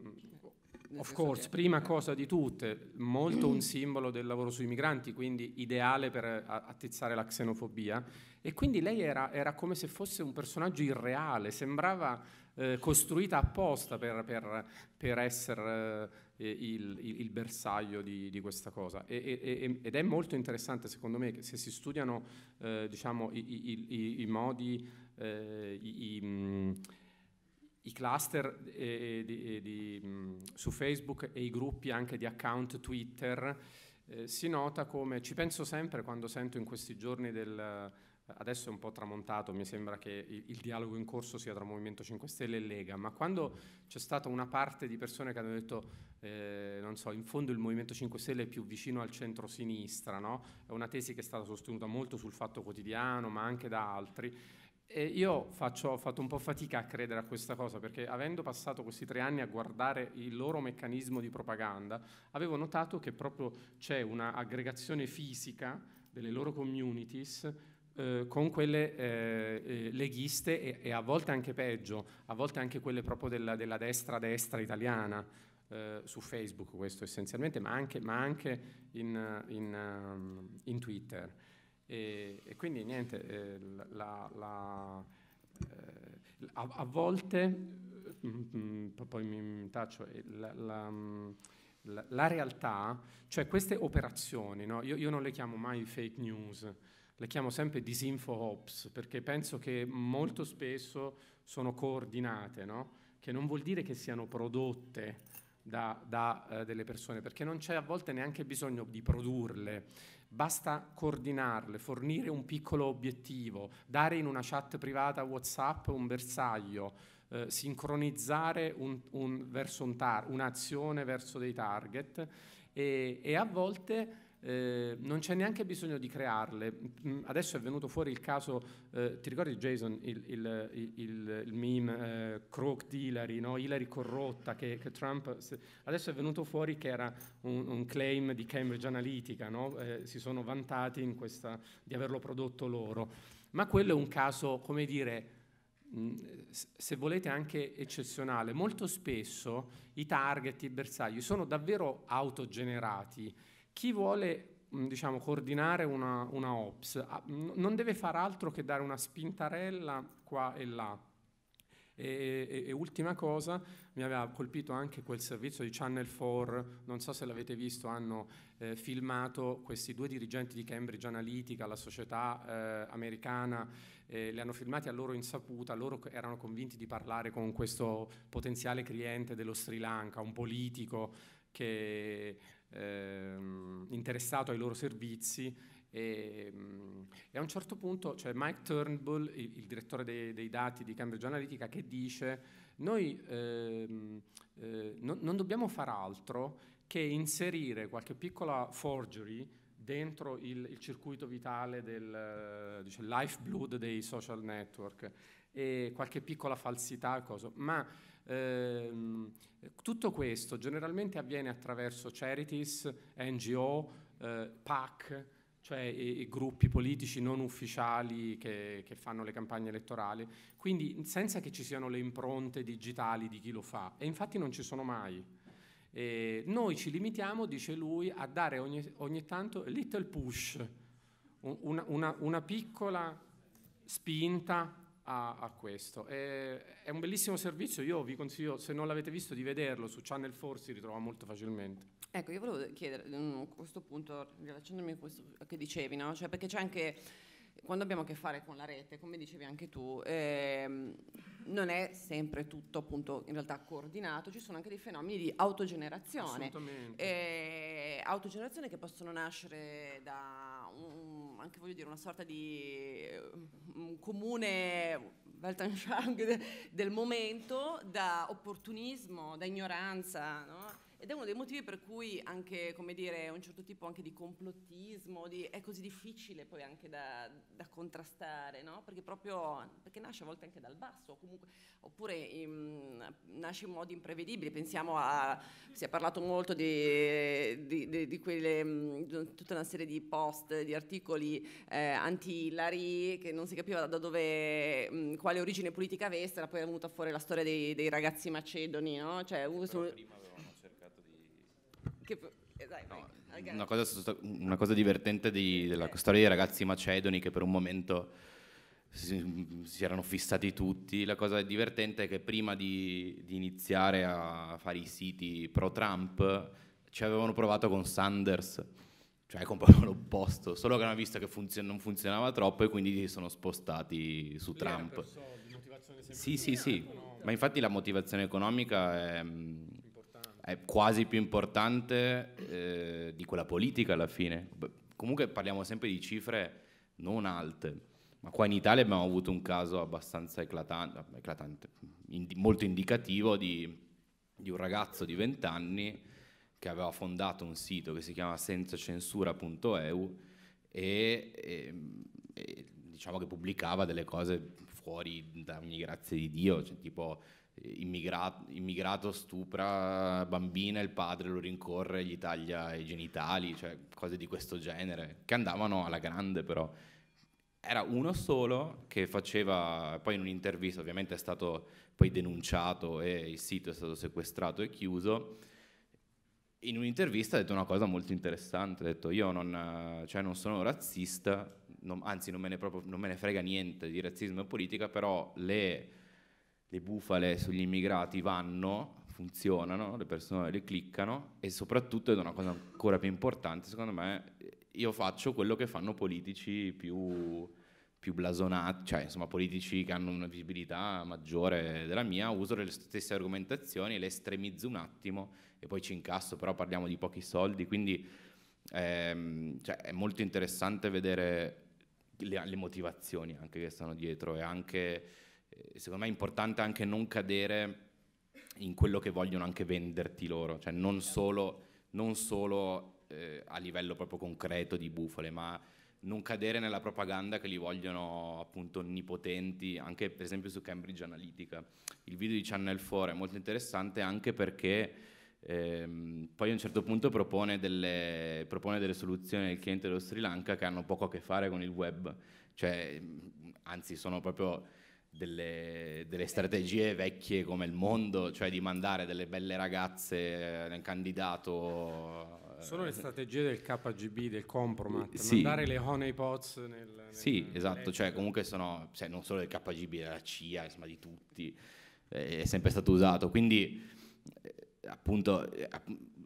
mm, of course, prima cosa di tutte, molto un simbolo del lavoro sui migranti, quindi ideale per attizzare la xenofobia. E quindi lei era, era come se fosse un personaggio irreale, sembrava eh, costruita apposta per, per, per essere eh, il, il, il, bersaglio di, di questa cosa. E, e, ed è molto interessante, secondo me, che se si studiano eh, diciamo, i, i, i, modi, eh, i, i, mm, cluster eh, di, di, mm, su Facebook e i gruppi anche di account Twitter, eh, si nota come, ci penso sempre quando sento in questi giorni del adesso è un po' tramontato, mi sembra che il, dialogo in corso sia tra Movimento 5 Stelle e Lega, ma quando mm. c'è stata una parte di persone che hanno detto, eh, non so, in fondo il Movimento 5 Stelle è più vicino al centro-sinistra, no? è una tesi che è stata sostenuta molto sul Fatto Quotidiano, ma anche da altri, e io faccio, ho fatto un po' fatica a credere a questa cosa perché avendo passato questi tre anni a guardare il loro meccanismo di propaganda, avevo notato che proprio c'è un'aggregazione fisica delle loro communities eh, con quelle eh, eh, leghiste e, e, a volte anche peggio, a volte anche quelle proprio della, della destra-destra italiana, eh, su Facebook questo essenzialmente, ma anche, ma anche in, in, ehm, in, Twitter. E, e quindi niente, eh, la, la, a, a, volte, mh, mm, mh, mm, poi mi taccio, mm, la, la realtà, cioè queste operazioni, no? io, io non le chiamo mai fake news, le chiamo sempre disinfo ops perché penso che molto spesso sono coordinate, no? che non vuol dire che siano prodotte da, da eh, delle persone, perché non c'è a volte neanche bisogno di produrle, basta coordinarle, fornire un piccolo obiettivo, dare in una chat privata WhatsApp un bersaglio, eh, sincronizzare un, un, verso un tar- un'azione verso dei target e, e a volte eh, non c'è neanche bisogno di crearle. Mm, adesso è venuto fuori il caso, eh, ti ricordi Jason, il, il, il, il meme eh, crook di Hillary, no? Hillary corrotta che, che, Trump... Adesso è venuto fuori che era un, un claim di Cambridge Analytica, no? Eh, si sono vantati questa, di averlo prodotto loro. Ma quello è un caso, come dire, mm, se volete anche eccezionale, molto spesso i target, i bersagli sono davvero autogenerati chi vuole mm, diciamo, coordinare una, una ops ah, non deve far altro che dare una spintarella qua e là. E, e, e, ultima cosa, mi aveva colpito anche quel servizio di Channel 4, non so se l'avete visto, hanno eh, filmato questi due dirigenti di Cambridge Analytica, la società eh, americana, eh, li hanno filmati a loro insaputa, loro erano convinti di parlare con questo potenziale cliente dello Sri Lanka, un politico che ehm, interessato ai loro servizi e, mm, e, a un certo punto c'è cioè Mike Turnbull, il, il direttore dei, dei, dati di Cambridge Analytica, che dice noi ehm, eh, no, non dobbiamo fare altro che inserire qualche piccola forgery dentro il, il circuito vitale del dice, lifeblood dei social network e qualche piccola falsità, cosa, ma Ehm, tutto questo generalmente avviene attraverso charities, NGO, eh, PAC, cioè i, i, gruppi politici non ufficiali che, che, fanno le campagne elettorali, quindi senza che ci siano le impronte digitali di chi lo fa. E infatti non ci sono mai. E noi ci limitiamo, dice lui, a dare ogni, ogni tanto little push, una, una, una piccola spinta a, a questo. E, è un bellissimo servizio, io vi consiglio, se non l'avete visto, di vederlo, su Channel 4 si ritrova molto facilmente. Ecco, io volevo chiedere, a mm, questo punto, rilasciandomi a questo che dicevi, no? cioè, perché c'è anche quando abbiamo a che fare con la rete, come dicevi anche tu, ehm, non è sempre tutto appunto in realtà coordinato, ci sono anche dei fenomeni di autogenerazione. Assolutamente. Eh, autogenerazione che possono nascere da un anche voglio dire, una sorta di eh, un comune Weltanschauung [LAUGHS] del momento da opportunismo, da ignoranza, no? Ed è uno dei motivi per cui anche, come dire, un certo tipo anche di complottismo di, è così difficile poi anche da, da contrastare, no? Perché proprio, perché nasce a volte anche dal basso, comunque, oppure in, ehm, nasce in modi imprevedibili. Pensiamo a, si è parlato molto di, di, di, di quelle, mm, tutta una serie di post, di articoli eh, anti-Hillary, che non si capiva da dove, mh, mm, quale origine politica avesse, era poi è venuta fuori la storia dei, dei ragazzi macedoni, no? Cioè, che, eh, dai, no, una, cosa, una, cosa, divertente di, della eh. storia dei ragazzi macedoni che per un momento si, si, erano fissati tutti. La cosa divertente è che prima di, di iniziare a fare i siti pro-Trump ci avevano provato con Sanders cioè con proprio l'opposto, solo che hanno visto che funzion- non funzionava troppo e quindi si sono spostati su Lì Trump. sì, sì, sì, ma infatti la motivazione economica è, è quasi più importante eh, di quella politica alla fine. Comunque parliamo sempre di cifre non alte. Ma qua in Italia abbiamo avuto un caso abbastanza eclatante, eclatante in, molto indicativo di, di, un ragazzo di 20 anni che aveva fondato un sito che si chiama senzacensura.eu e, e, e, diciamo che pubblicava delle cose fuori da ogni grazia di Dio, cioè tipo immigrato, immigrato stupra bambina, il padre lo rincorre, gli taglia i genitali, cioè cose di questo genere, che andavano alla grande però. Era uno solo che faceva, poi in un'intervista ovviamente è stato poi denunciato e il sito è stato sequestrato e chiuso, in un'intervista ha detto una cosa molto interessante, ha detto io non, cioè non sono razzista, non, anzi non me, proprio, non me, ne frega niente di razzismo e politica, però le le bufale sugli immigrati vanno, funzionano, le persone le cliccano e soprattutto, ed è una cosa ancora più importante, secondo me, io faccio quello che fanno politici più, più blasonati, cioè insomma politici che hanno una visibilità maggiore della mia, uso le stesse argomentazioni, le estremizzo un attimo e poi ci incasso, però parliamo di pochi soldi, quindi ehm, cioè, è molto interessante vedere le, le motivazioni anche che stanno dietro e anche eh, secondo me è importante anche non cadere in quello che vogliono anche venderti loro, cioè non solo, non solo eh, a livello proprio concreto di bufale, ma non cadere nella propaganda che li vogliono appunto onnipotenti, anche per esempio su Cambridge Analytica. Il video di Channel 4 è molto interessante anche perché ehm, poi a un certo punto propone delle, propone delle soluzioni al cliente dello Sri Lanka che hanno poco a che fare con il web, cioè, anzi sono proprio delle, delle, strategie vecchie come il mondo, cioè di mandare delle belle ragazze eh, nel candidato. Eh. Sono le strategie del KGB, del compromat, sì. mandare le honeypots nel, nel... Sì, esatto, cioè comunque sono, cioè, non solo del KGB, della CIA, insomma di tutti, eh, è sempre stato usato, quindi appunto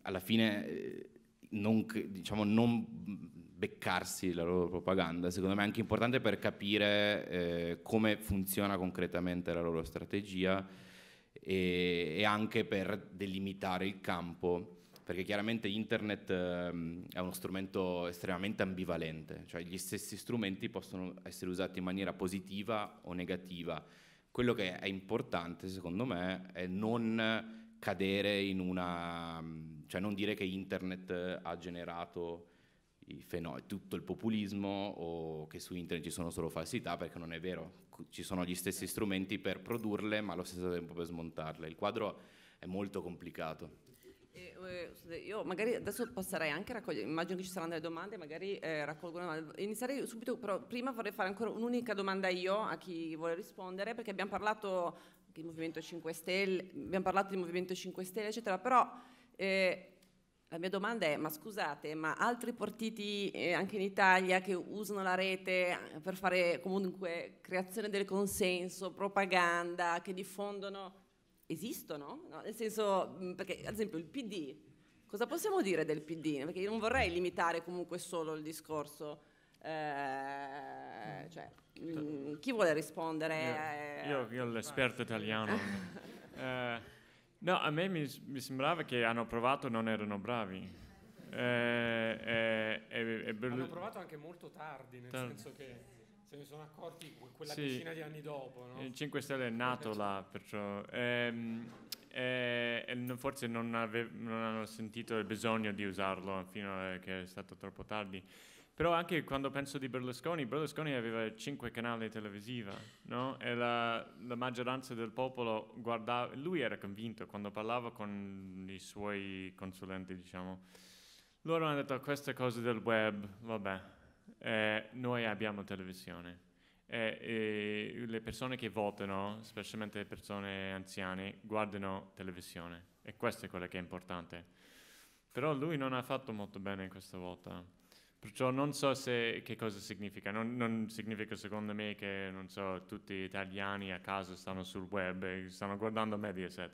alla fine non, diciamo, non beccarsi la loro propaganda, secondo me è anche importante per capire eh, come funziona concretamente la loro strategia e, e, anche per delimitare il campo, perché chiaramente internet eh, è uno strumento estremamente ambivalente, cioè gli stessi strumenti possono essere usati in maniera positiva o negativa. Quello che è importante secondo me è non cadere in una, cioè non dire che internet ha generato Fenò- tutto il populismo o che su internet ci sono solo falsità, perché non è vero, ci sono gli stessi strumenti per produrle ma allo stesso tempo per smontarle. Il quadro è molto complicato. Eh, io magari adesso passerei anche a raccogliere, immagino che ci saranno delle domande, magari eh, raccolgo una domanda. Inizierei subito, però prima vorrei fare ancora un'unica domanda io a chi vuole rispondere, perché abbiamo parlato di Movimento 5 Stelle, abbiamo parlato di Movimento 5 Stelle, eccetera, però... Eh, la mia domanda è, ma scusate, ma altri partiti eh, anche in Italia che usano la rete eh, per fare comunque creazione del consenso, propaganda, che diffondono, esistono? No? Nel senso, perché ad esempio il PD, cosa possiamo dire del PD? Perché io non vorrei limitare comunque solo il discorso. Eh, cioè, mh, chi vuole rispondere? Io, eh, io, io l'esperto italiano. [LAUGHS] eh, No, a me mi, mi sembrava che hanno provato e non erano bravi. Eh, eh, eh, eh, eh Hanno provato anche molto tardi, nel tardi. senso che se ne sono accorti quella sì. decina di anni dopo. No? Eh, il 5 Stelle è nato là, perciò... Ehm, forse non, ave- non, hanno sentito il bisogno di usarlo fino a che è stato troppo tardi. Però anche quando penso di Berlusconi, Berlusconi aveva cinque canali televisivi, no? E la, la, maggioranza del popolo guardava, lui era convinto quando parlava con i suoi consulenti, diciamo. Loro hanno detto queste cose del web, vabbè, eh, noi abbiamo televisione. E, e le persone che votano, specialmente le persone anziane, guardano televisione. E questo è quello che è importante. Però lui non ha fatto molto bene questa volta. Perciò non so se, che cosa significa, non, non, significa secondo me che, non so, tutti gli italiani a caso stanno sul web e stanno guardando Mediaset,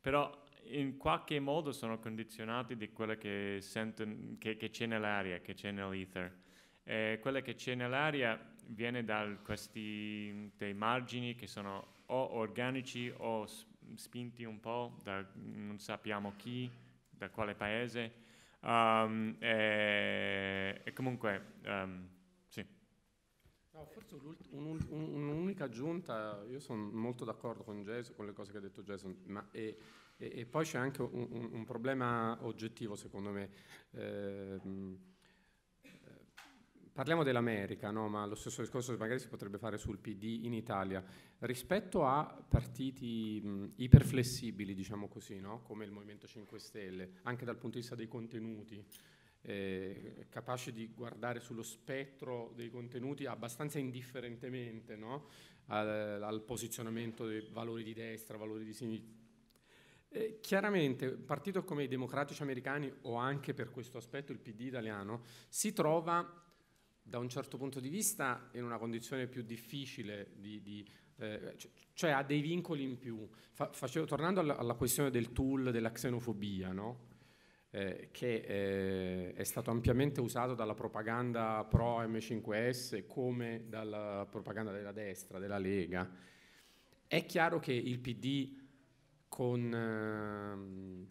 però in qualche modo sono condizionati di quello che, sentono, che, che c'è nell'aria, che c'è nell'ether. E quello che c'è nell'aria viene da questi dei margini che sono o organici o spinti un po' da non sappiamo chi, da quale paese, Um, ehm, e, eh, e, comunque, um, sì. No, forse un, un, un'unica aggiunta, io sono molto d'accordo con Jason, con le cose che ha detto Jason, ma è, e, e, poi c'è anche un, un, un problema oggettivo, secondo me. Eh, parliamo dell'America, no? ma lo stesso discorso magari si potrebbe fare sul PD in Italia. Rispetto a partiti mh, iperflessibili, diciamo così, no? come il Movimento 5 Stelle, anche dal punto di vista dei contenuti, eh, capace di guardare sullo spettro dei contenuti abbastanza indifferentemente no? al, al, posizionamento dei valori di destra, valori di sinistra. Eh, chiaramente un partito come i democratici americani o anche per questo aspetto il PD italiano si trova da un certo punto di vista in una condizione più difficile, di, di, eh, cioè ha dei vincoli in più. Fa, facevo, tornando alla, alla, questione del tool della xenofobia, no? eh, che eh, è stato ampiamente usato dalla propaganda pro M5S come dalla propaganda della destra, della Lega, è chiaro che il PD con, ehm,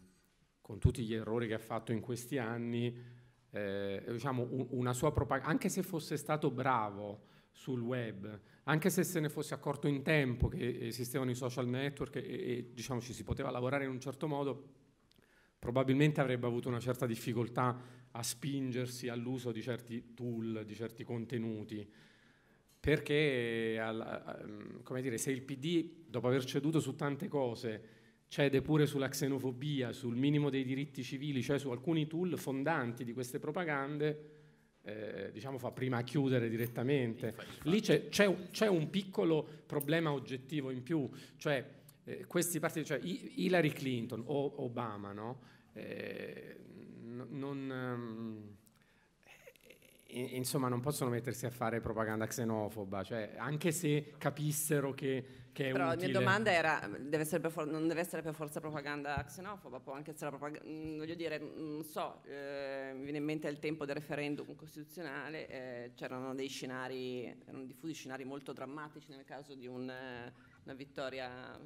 con tutti gli errori che ha fatto in questi anni eh, diciamo, un, una sua propaganda, anche se fosse stato bravo sul web, anche se se ne fosse accorto in tempo che esistevano i social network e, e diciamo, ci si poteva lavorare in un certo modo, probabilmente avrebbe avuto una certa difficoltà a spingersi all'uso di certi tool, di certi contenuti, perché eh, come dire, se il PD, dopo aver ceduto su tante cose, cede pure sulla xenofobia, sul minimo dei diritti civili, cioè su alcuni tool fondanti di queste propagande, eh, diciamo fa prima a chiudere direttamente. Lì c'è, c'è, c'è un piccolo problema oggettivo in più, cioè eh, questi partiti, cioè Hillary Clinton o Obama, no? eh, non, ehm, insomma non possono mettersi a fare propaganda xenofoba, cioè, anche se capissero che che è Però utile. la mia domanda era, deve for- non deve essere per forza propaganda xenofoba, può anche essere propaganda, mm, voglio dire, mm, non so, eh, mi viene in mente al tempo del referendum costituzionale, eh, c'erano dei scenari, erano diffusi scenari molto drammatici nel caso di un, eh, una vittoria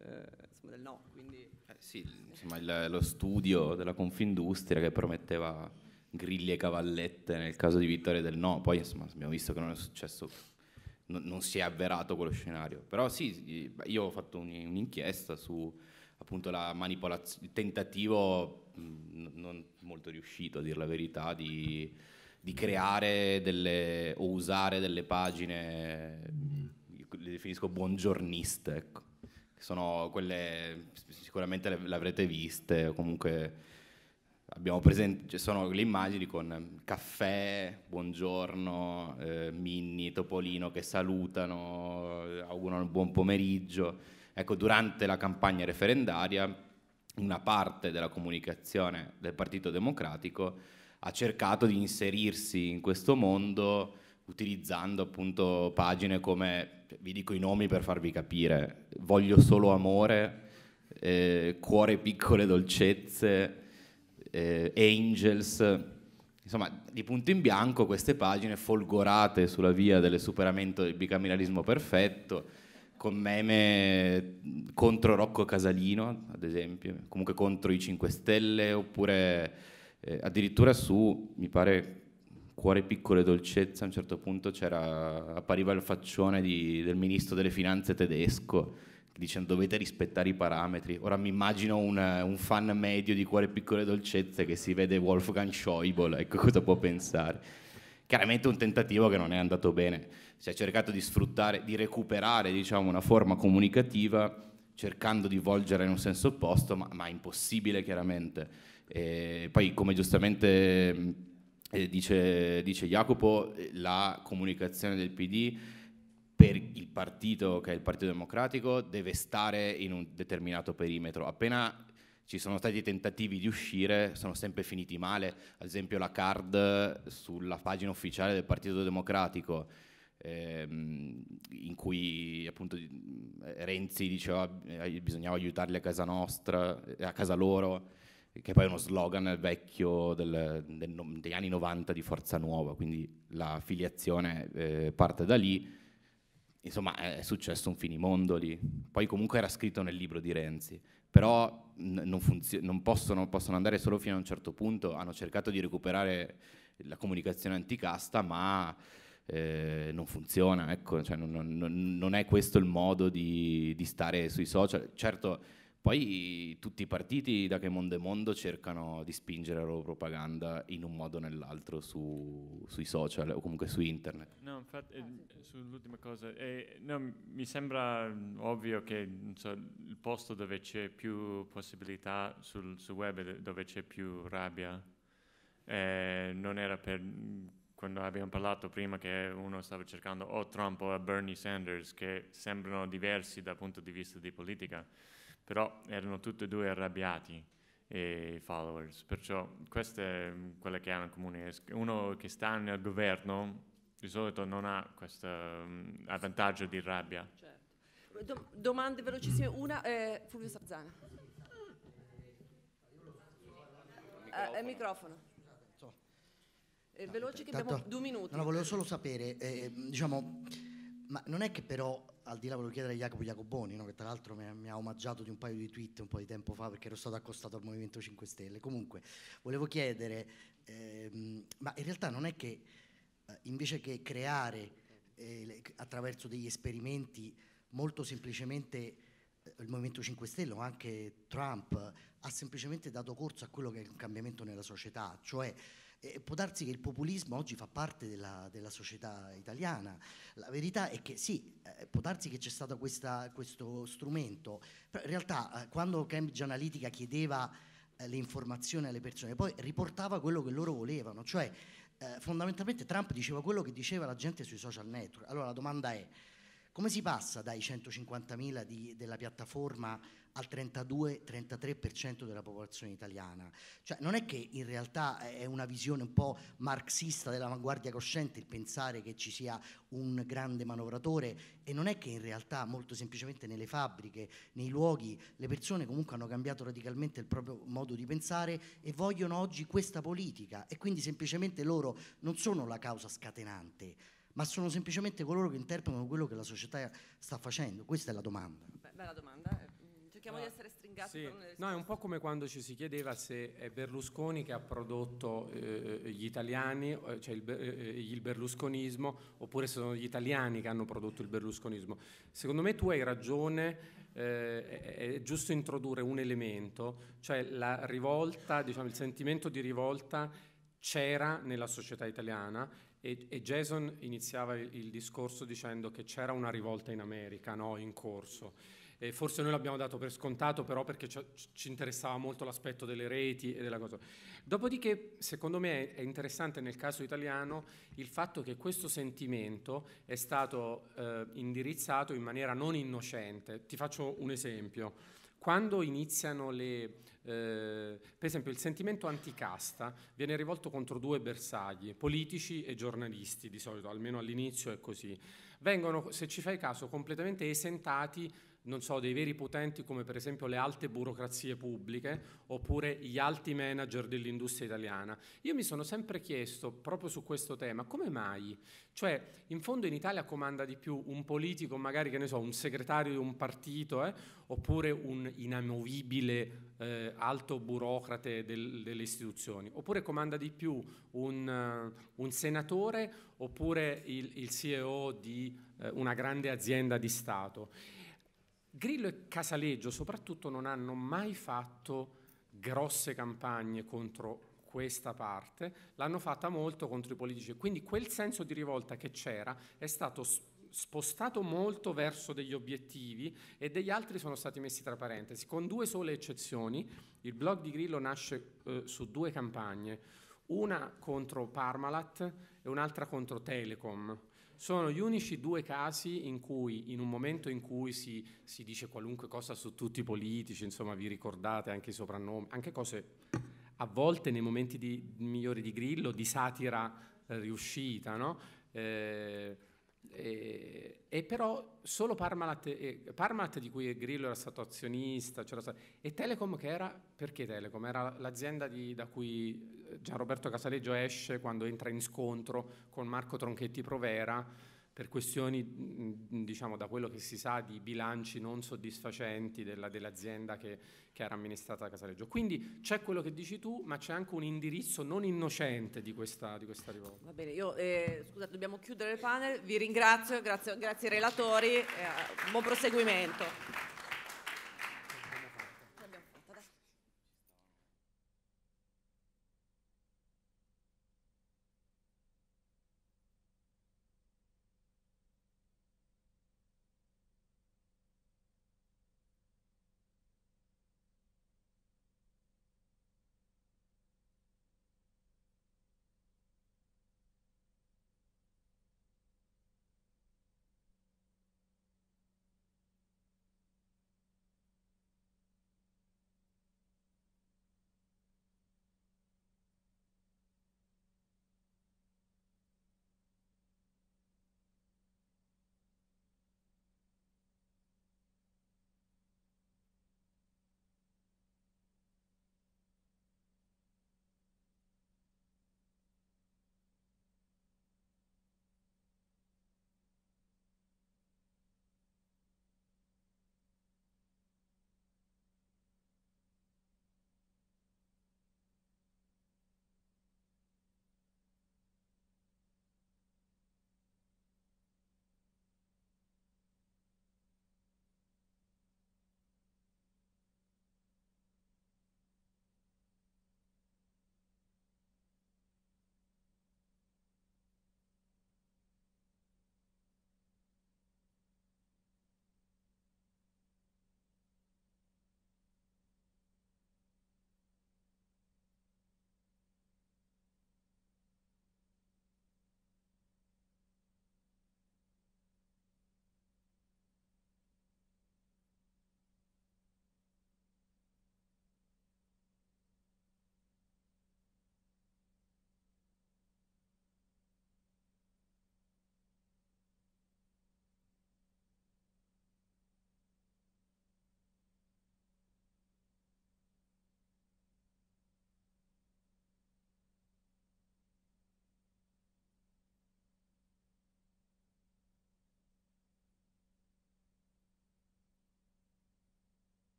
eh, insomma, del no. Quindi... Eh, sì, insomma, il, lo studio della Confindustria che prometteva griglie e cavallette nel caso di vittoria del no, poi insomma abbiamo visto che non è successo non, non si è avverato quello scenario. Però sì, io ho fatto un, un'inchiesta su appunto la manipolazione, il tentativo mh, non molto riuscito a dire la verità di, di creare delle, o usare delle pagine, le definisco buongiorniste, ecco. sono quelle, sicuramente le, le avrete viste o comunque abbiamo presente, ci sono le immagini con ehm, caffè, buongiorno, eh, Minni, Topolino che salutano, eh, augurano buon pomeriggio. Ecco, durante la campagna referendaria una parte della comunicazione del Partito Democratico ha cercato di inserirsi in questo mondo utilizzando appunto pagine come, vi dico i nomi per farvi capire, voglio solo amore, eh, cuore piccole dolcezze, eh, Angels, insomma di punto in bianco queste pagine folgorate sulla via del superamento del bicameralismo perfetto, con meme contro Rocco Casalino, ad esempio, comunque contro i 5 Stelle, oppure eh, addirittura su, mi pare, Cuore piccolo e dolcezza, a un certo punto c'era, appariva il faccione di, del ministro delle finanze tedesco dicendo dovete rispettare i parametri. Ora mi immagino un, un, fan medio di Cuore Piccole Dolcezze che si vede Wolfgang Schäuble, ecco cosa può pensare. Chiaramente un tentativo che non è andato bene, si è cercato di sfruttare, di recuperare diciamo, una forma comunicativa cercando di volgere in un senso opposto, ma, ma impossibile chiaramente. E poi come giustamente eh, dice, dice Jacopo, eh, la comunicazione del PD per il partito che è il Partito Democratico deve stare in un determinato perimetro. Appena ci sono stati tentativi di uscire, sono sempre finiti male, ad esempio la card sulla pagina ufficiale del Partito Democratico ehm, in cui appunto Renzi diceva ah, eh, bisognava aiutarli a casa nostra, eh, a casa loro, che poi è uno slogan vecchio del, del, degli anni 90 di Forza Nuova, quindi la filiazione eh, parte da lì insomma è successo un finimondo lì. Poi comunque era scritto nel libro di Renzi, però non, funzio- non possono, possono, andare solo fino a un certo punto, hanno cercato di recuperare la comunicazione anticasta, ma eh, non funziona, ecco, cioè non, non, non, è questo il modo di, di stare sui social. Certo, poi tutti i partiti, da che mondo è mondo, cercano di spingere la loro propaganda in un modo o nell'altro su, sui social o comunque su internet. No, infatti, eh, sull'ultima cosa, eh, no, mi sembra mm, ovvio che so, il posto dove c'è più possibilità sul, sul web, dove c'è più rabbia, eh, non era per mm, quando abbiamo parlato prima che uno stava cercando o oh, Trump o Bernie Sanders, che sembrano diversi dal punto di vista di politica però erano tutti e due arrabbiati eh, i followers, perciò questa è mm, quella che hanno in comune. Uno che sta nel governo di solito non ha questo um, mm, vantaggio di rabbia. Certo. Do- domande velocissime, una eh, Fulvio Sarzana. Microfono. Eh, microfono. Eh, veloce che abbiamo due minuti. No, volevo solo sapere, eh, diciamo ma non è che però, al di là volevo chiedere a Jacopo Jacoboni, no? che tra l'altro mi, mi, ha omaggiato di un paio di tweet un po' di tempo fa perché ero stato accostato al Movimento 5 Stelle. Comunque, volevo chiedere, ehm, ma in realtà non è che eh, invece che creare eh, attraverso degli esperimenti molto semplicemente eh, il Movimento 5 Stelle o anche Trump ha semplicemente dato corso a quello che è un cambiamento nella società, cioè e eh, può darsi che il populismo oggi fa parte della, della società italiana. La verità è che sì, eh, può darsi che c'è stato questa, questo strumento, però in realtà eh, quando Cambridge Analytica chiedeva eh, le informazioni alle persone, poi riportava quello che loro volevano, cioè eh, fondamentalmente Trump diceva quello che diceva la gente sui social network. Allora la domanda è, come si passa dai 150.000 di, della piattaforma al 32-33% della popolazione italiana? Cioè, non è che in realtà è una visione un po' marxista dell'avanguardia cosciente il pensare che ci sia un grande manovratore e non è che in realtà molto semplicemente nelle fabbriche, nei luoghi, le persone comunque hanno cambiato radicalmente il proprio modo di pensare e vogliono oggi questa politica e quindi semplicemente loro non sono la causa scatenante ma sono semplicemente coloro che interpretano quello che la società sta facendo? Questa è la domanda. Beh, bella domanda. Eh. Mm, cerchiamo ah, di essere stringati. Sì. No, è un po' come quando ci si chiedeva se è Berlusconi che ha prodotto eh, gli italiani, eh, cioè il, eh, eh, il, berlusconismo, oppure se sono gli italiani che hanno prodotto il berlusconismo. Secondo me tu hai ragione, eh, è, è giusto introdurre un elemento, cioè la rivolta, diciamo, il sentimento di rivolta c'era nella società italiana e, e Jason iniziava il, il, discorso dicendo che c'era una rivolta in America, no, in corso. E forse noi l'abbiamo dato per scontato, però perché ci, ci interessava molto l'aspetto delle reti e della cosa. Dopodiché, secondo me, è interessante nel caso italiano il fatto che questo sentimento è stato eh, indirizzato in maniera non innocente. Ti faccio un esempio. Quando iniziano le... Eh, per esempio il sentimento anticasta viene rivolto contro due bersagli, politici e giornalisti di solito, almeno all'inizio è così. Vengono, se ci fai caso, completamente esentati non so, dei veri potenti come per esempio le alte burocrazie pubbliche oppure gli alti manager dell'industria italiana. Io mi sono sempre chiesto proprio su questo tema, come mai? Cioè, in fondo in Italia comanda di più un politico, magari che ne so, un segretario di un partito, eh, oppure un inamovibile eh, alto burocrate del, delle istituzioni, oppure comanda di più un, uh, un senatore, oppure il, il CEO di uh, una grande azienda di Stato. Grillo e Casaleggio soprattutto non hanno mai fatto grosse campagne contro questa parte, l'hanno fatta molto contro i politici. Quindi quel senso di rivolta che c'era è stato spostato molto verso degli obiettivi e degli altri sono stati messi tra parentesi, con due sole eccezioni. Il blog di Grillo nasce eh, su due campagne, una contro Parmalat e un'altra contro Telecom sono gli unici due casi in cui, in un momento in cui si, si dice qualunque cosa su tutti i politici, insomma vi ricordate anche i soprannomi, anche cose a volte nei momenti di, migliori di Grillo, di satira eh, riuscita, no? Eh, e, e, però solo Parmalat, e, eh, Parmalat, di cui Grillo era stato azionista era stato, e Telecom che era perché Telecom era l'azienda di, da cui Gianroberto Casaleggio esce quando entra in scontro con Marco Tronchetti Provera per questioni, diciamo, da quello che si sa, di bilanci non soddisfacenti della, dell'azienda che, che, era amministrata da Casaleggio. Quindi c'è quello che dici tu, ma c'è anche un indirizzo non innocente di questa, di questa rivolta. Va bene, io, eh, scusate, dobbiamo chiudere il panel, vi ringrazio, grazie, grazie ai relatori, eh, buon proseguimento.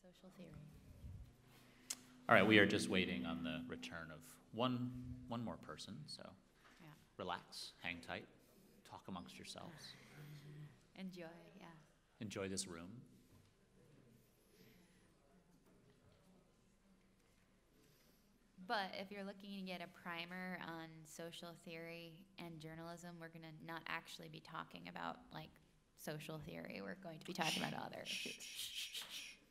social theory. All right, we are just waiting on the return of one one more person, so yeah. relax, hang tight, talk amongst yourselves. Enjoy, yeah. Enjoy this room. But if you're looking to get a primer on social theory and journalism, we're going to not actually be talking about like social theory. We're going to be talking about other issues.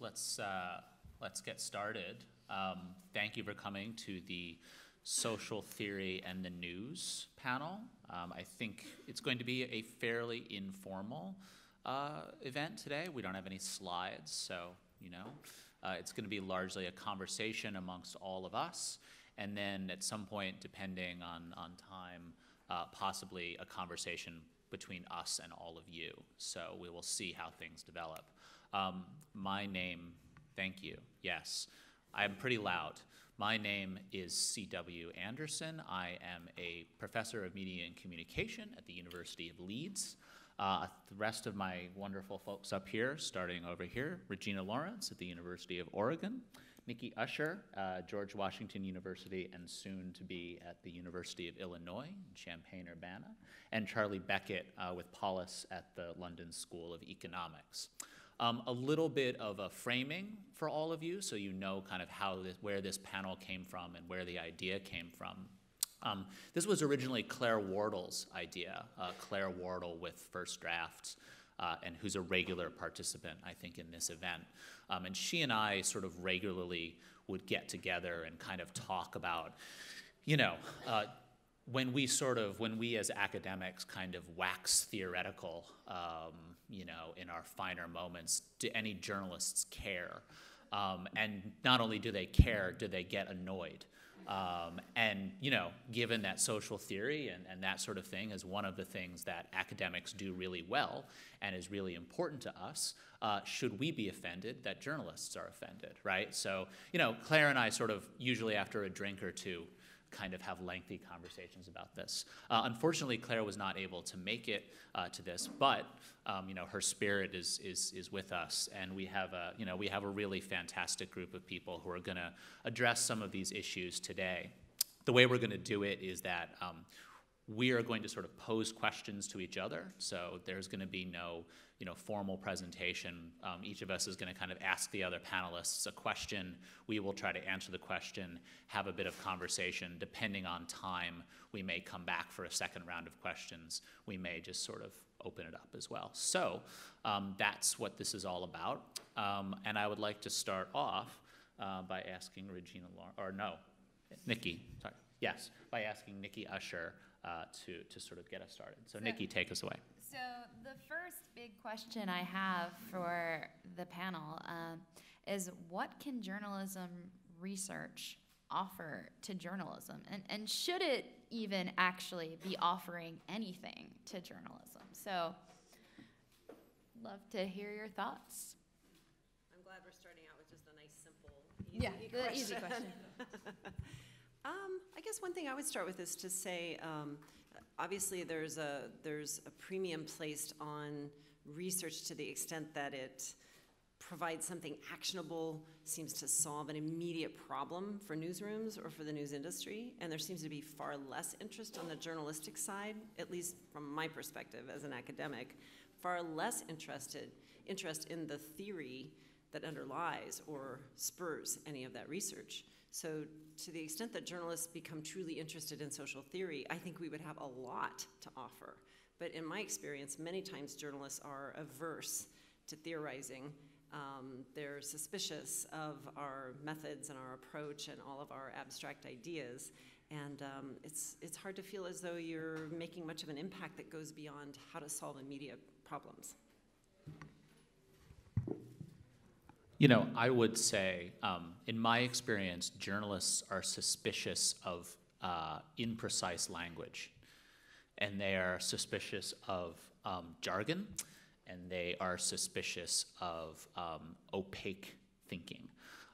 Let's, uh, let's get started. Um, thank you for coming to the Social Theory and the News panel. Um, I think it's going to be a fairly informal uh, event today. We don't have any slides, so, you know, uh, it's going to be largely a conversation amongst all of us. And then at some point, depending on, on time, uh, possibly a conversation between us and all of you. So we will see how things develop. Um, my name, thank you. Yes, I'm pretty loud. My name is C.W. Anderson. I am a professor of media and communication at the University of Leeds. Uh, the rest of my wonderful folks up here, starting over here, Regina Lawrence at the University of Oregon, Nikki Usher, uh, George Washington University, and soon to be at the University of Illinois, Champaign Urbana, and Charlie Beckett uh, with Paulus at the London School of Economics. Um, a little bit of a framing for all of you, so you know kind of how this, where this panel came from and where the idea came from. Um, this was originally Claire Wardle's idea, uh, Claire Wardle with First Drafts, uh, and who's a regular participant, I think, in this event. Um, and she and I sort of regularly would get together and kind of talk about, you know, uh, when we sort of, when we as academics kind of wax theoretical, um, you know, in our finer moments, do any journalists care? Um, and not only do they care, do they get annoyed? Um, and, you know, given that social theory and, and that sort of thing is one of the things that academics do really well and is really important to us, uh, should we be offended that journalists are offended, right? So, you know, Claire and I sort of usually after a drink or two kind of have lengthy conversations about this. Uh, unfortunately, Claire was not able to make it uh, to this, but um, you know her spirit is is is with us, and we have a you know we have a really fantastic group of people who are going to address some of these issues today. The way we're going to do it is that. Um, we are going to sort of pose questions to each other. So there's going to be no you know, formal presentation. Um, each of us is going to kind of ask the other panelists a question. We will try to answer the question, have a bit of conversation. Depending on time, we may come back for a second round of questions. We may just sort of open it up as well. So um, that's what this is all about. Um, and I would like to start off uh, by asking Regina Lawrence, or no, Nikki, sorry, yes, by asking Nikki Usher uh, to, to sort of get us started. So, Nikki, take us away. So the first big question I have for the panel um, is what can journalism research offer to journalism? And, and should it even actually be offering anything to journalism? So love to hear your thoughts. I'm glad we're starting out with just a nice, simple, easy yeah, question. The easy question. [LAUGHS] um, I guess one thing I would start with is to say, um, obviously there's a there's a premium placed on research to the extent that it provides something actionable, seems to solve an immediate problem for newsrooms or for the news industry, and there seems to be far less interest on the journalistic side, at least from my perspective as an academic, far less interested interest in the theory that underlies or spurs any of that research. So, to the extent that journalists become truly interested in social theory, I think we would have a lot to offer. But in my experience, many times journalists are averse to theorizing. Um, they're suspicious of our methods and our approach and all of our abstract ideas. And um, it's, it's hard to feel as though you're making much of an impact that goes beyond how to solve immediate problems. You know, I would say, um, in my experience, journalists are suspicious of uh, imprecise language, and they are suspicious of um, jargon, and they are suspicious of um, opaque thinking.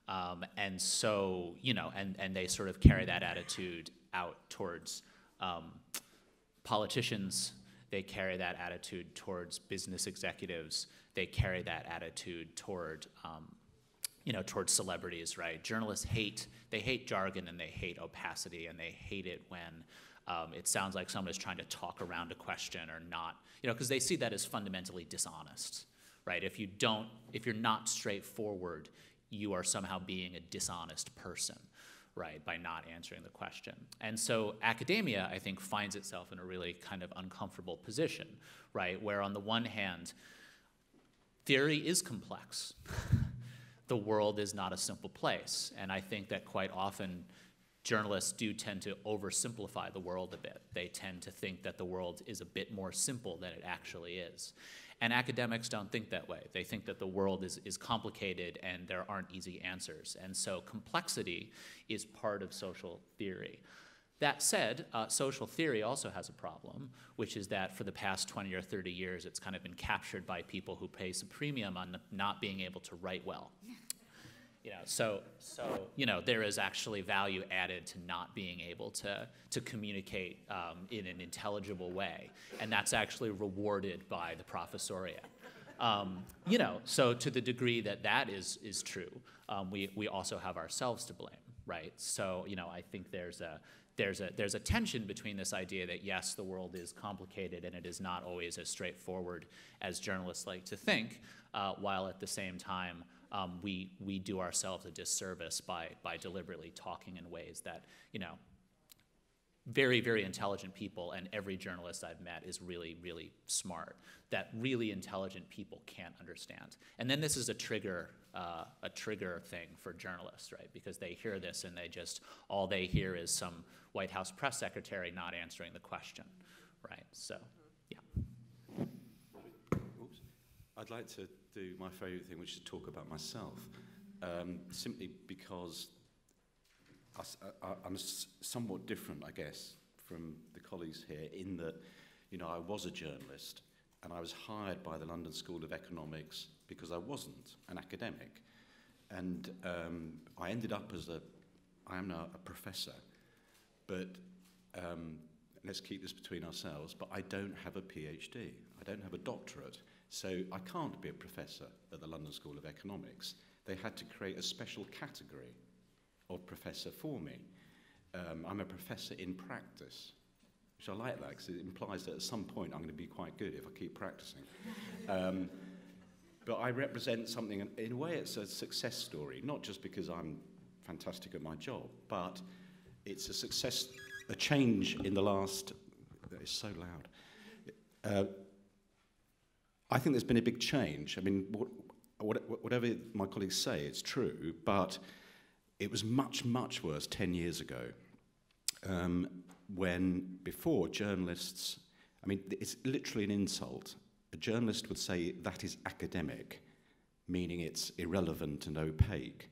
Um, and so, you know, and, and they sort of carry that attitude out towards um, politicians they carry that attitude towards business executives. They carry that attitude toward, um, you know, towards celebrities, right? Journalists hate, they hate jargon and they hate opacity and they hate it when um, it sounds like someone is trying to talk around a question or not, you know, because they see that as fundamentally dishonest, right? If you don't, if you're not straightforward, you are somehow being a dishonest person right, by not answering the question. And so academia, I think, finds itself in a really kind of uncomfortable position, right, where on the one hand, theory is complex. [LAUGHS] the world is not a simple place. And I think that quite often, journalists do tend to oversimplify the world a bit. They tend to think that the world is a bit more simple than it actually is. And academics don't think that way. They think that the world is, is complicated and there aren't easy answers. And so complexity is part of social theory. That said, uh, social theory also has a problem, which is that for the past 20 or 30 years, it's kind of been captured by people who pay a premium on not being able to write well. You know, so, so you know, there is actually value added to not being able to, to communicate um, in an intelligible way, and that's actually rewarded by the professoria. Um, you know, so to the degree that that is, is true, um, we, we also have ourselves to blame, right? So, you know, I think there's a, there's a there's a tension between this idea that yes, the world is complicated and it is not always as straightforward as journalists like to think, uh, while at the same time um, we, we do ourselves a disservice by, by deliberately talking in ways that, you know, very, very intelligent people, and every journalist I've met is really, really smart, that really intelligent people can't understand. And then this is a trigger, uh, a trigger thing for journalists, right? Because they hear this and they just, all they hear is some White House press secretary not answering the question, right? So. I'd like to do my favourite thing, which is talk about myself, um, simply because I, am somewhat different, I guess, from the colleagues here in that, you know, I was a journalist and I was hired by the London School of Economics because I wasn't an academic. And um, I ended up as a, I am now a professor, but um, let's keep this between ourselves, but I don't have a PhD. I don't have a doctorate. So I can't be a professor at the London School of Economics. They had to create a special category of professor for me. Um, I'm a professor in practice, which I like that because it implies that at some point I'm going to be quite good if I keep practicing. um, but I represent something, in a way, it's a success story, not just because I'm fantastic at my job, but it's a success, a change in the last, that is so loud. Uh, I think there's been a big change. I mean, what, what, whatever my colleagues say, it's true, but it was much, much worse 10 years ago um, when before journalists, I mean, it's literally an insult. A journalist would say that is academic, meaning it's irrelevant and opaque.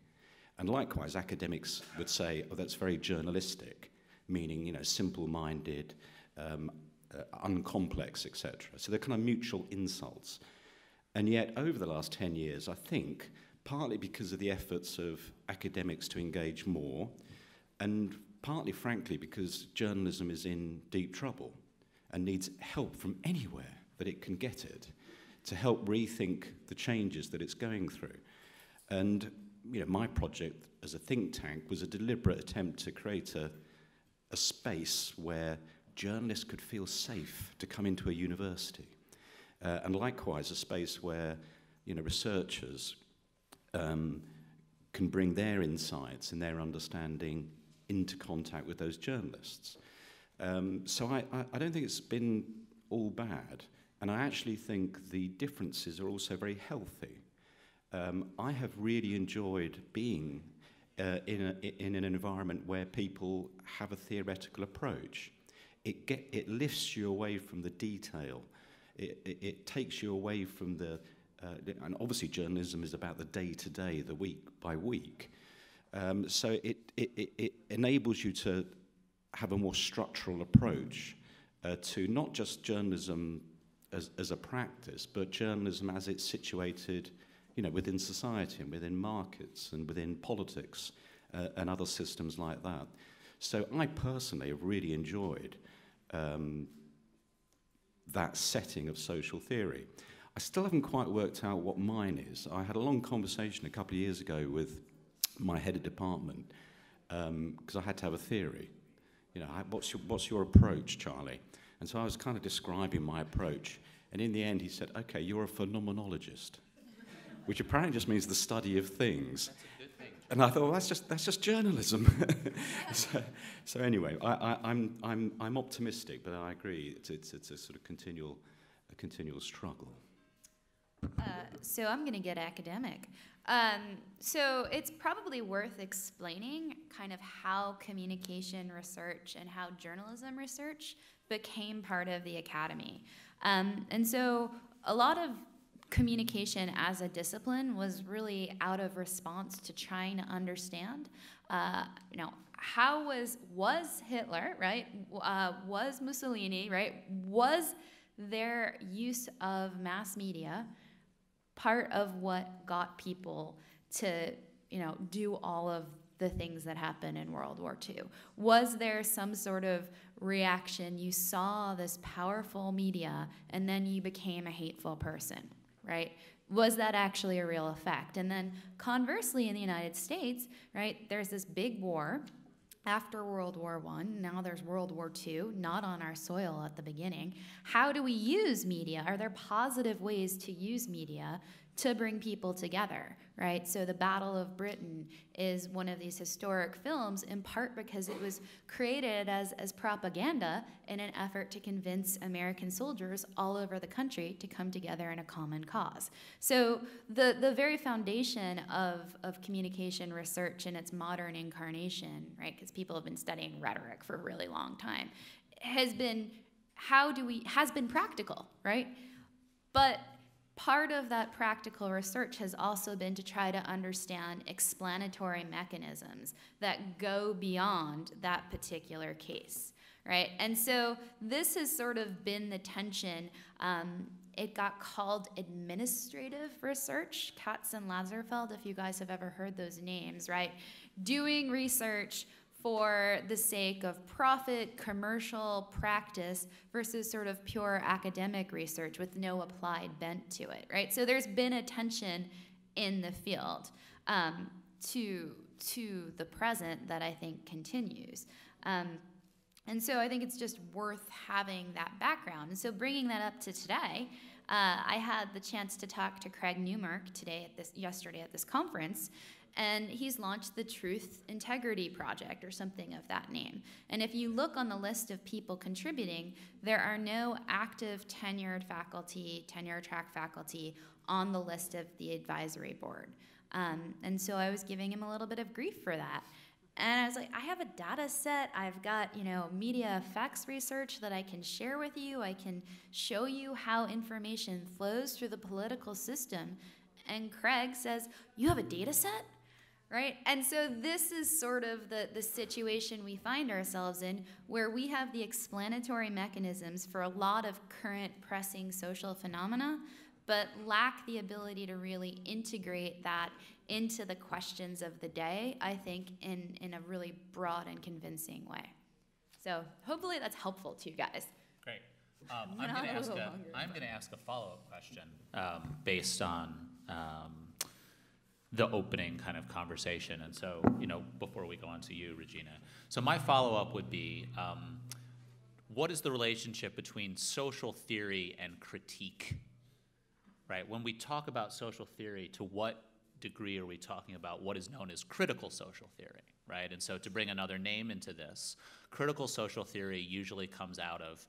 And likewise, academics would say, oh, that's very journalistic, meaning, you know, simple minded, um, uh, uncomplex, etc. So they're kind of mutual insults. And yet, over the last 10 years, I think, partly because of the efforts of academics to engage more, and partly, frankly, because journalism is in deep trouble and needs help from anywhere that it can get it to help rethink the changes that it's going through. And you know, my project as a think tank was a deliberate attempt to create a, a space where journalists could feel safe to come into a university. Uh, and likewise, a space where you know, researchers um, can bring their insights and their understanding into contact with those journalists. Um, so I, I, I don't think it's been all bad. And I actually think the differences are also very healthy. Um, I have really enjoyed being uh, in, a, in an environment where people have a theoretical approach it, get, it lifts you away from the detail. It, it, it takes you away from the, uh, and obviously journalism is about the day to day, the week by week. Um, so it, it, it, enables you to have a more structural approach uh, to not just journalism as, as a practice, but journalism as it's situated you know, within society and within markets and within politics uh, and other systems like that. So I personally have really enjoyed um, that setting of social theory. I still haven't quite worked out what mine is. I had a long conversation a couple of years ago with my head of department because um, I had to have a theory. You know, what's your, what's your approach, Charlie? And so I was kind of describing my approach. And in the end, he said, okay, you're a phenomenologist, which apparently just means the study of things. And I thought, well, that's just, that's just journalism. [LAUGHS] so, so, anyway, I, am I'm, I'm, I'm optimistic, but I agree, it's, it's, it's a sort of continual, a continual struggle. Uh, so I'm going to get academic. Um, so it's probably worth explaining kind of how communication research and how journalism research became part of the academy. Um, and so a lot of communication as a discipline was really out of response to trying to understand, uh, you know, how was was Hitler right? Uh, was Mussolini right? Was their use of mass media part of what got people to you know do all of the things that happened in World War II? Was there some sort of reaction? You saw this powerful media, and then you became a hateful person right? Was that actually a real effect? And then conversely, in the United States, right, there's this big war after World War I, now there's World War II, not on our soil at the beginning. How do we use media? Are there positive ways to use media to bring people together, right? So the Battle of Britain is one of these historic films in part because it was created as, as propaganda in an effort to convince American soldiers all over the country to come together in a common cause. So the, the very foundation of, of communication research in its modern incarnation, right, because people have been studying rhetoric for a really long time, has been how do we has been practical, right? But Part of that practical research has also been to try to understand explanatory mechanisms that go beyond that particular case, right? And so this has sort of been the tension. Um, it got called administrative research, Katz and Lazarfeld, if you guys have ever heard those names, right? Doing research for the sake of profit, commercial practice versus sort of pure academic research with no applied bent to it, right? So there's been a tension in the field um, to to the present that I think continues. Um, and so I think it's just worth having that background. And so bringing that up to today, uh, I had the chance to talk to Craig Newmark today at this yesterday at this conference, and he's launched the Truth Integrity Project or something of that name. And if you look on the list of people contributing, there are no active tenured faculty, tenure track faculty on the list of the advisory board. Um, and so I was giving him a little bit of grief for that. And I was like, I have a data set. I've got, you know, media effects research that I can share with you. I can show you how information flows through the political system. And Craig says, You have a data set? right? And so this is sort of the, the situation we find ourselves in where we have the explanatory mechanisms for a lot of current pressing social phenomena, but lack the ability to really integrate that into the questions of the day, I think, in, in a really broad and convincing way. So hopefully that's helpful to you guys. Great. Um, [LAUGHS] I'm going to ask I'm going to ask a follow-up question um, based on um, the opening kind of conversation. And so, you know, before we go on to you, Regina, so my follow up would be um, what is the relationship between social theory and critique? Right? When we talk about social theory, to what degree are we talking about what is known as critical social theory? Right? And so, to bring another name into this, critical social theory usually comes out of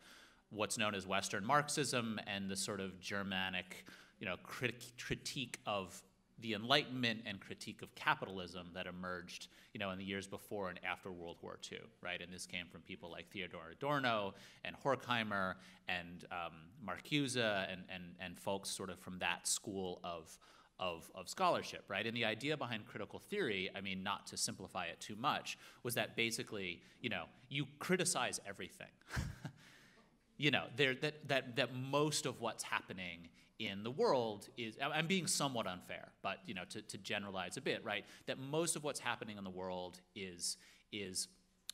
what's known as Western Marxism and the sort of Germanic you know, crit- critique of the Enlightenment and critique of capitalism that emerged, you know, in the years before and after World War II, right? And this came from people like Theodore Adorno and Horkheimer and um, Marcuse and, and, and folks sort of from that school of, of, of, scholarship, right? And the idea behind critical theory, I mean, not to simplify it too much, was that basically, you know, you criticize everything. [LAUGHS] you know, there, that, that, that most of what's happening in the world is I'm being somewhat unfair, but you know to, to generalize a bit, right? That most of what's happening in the world is is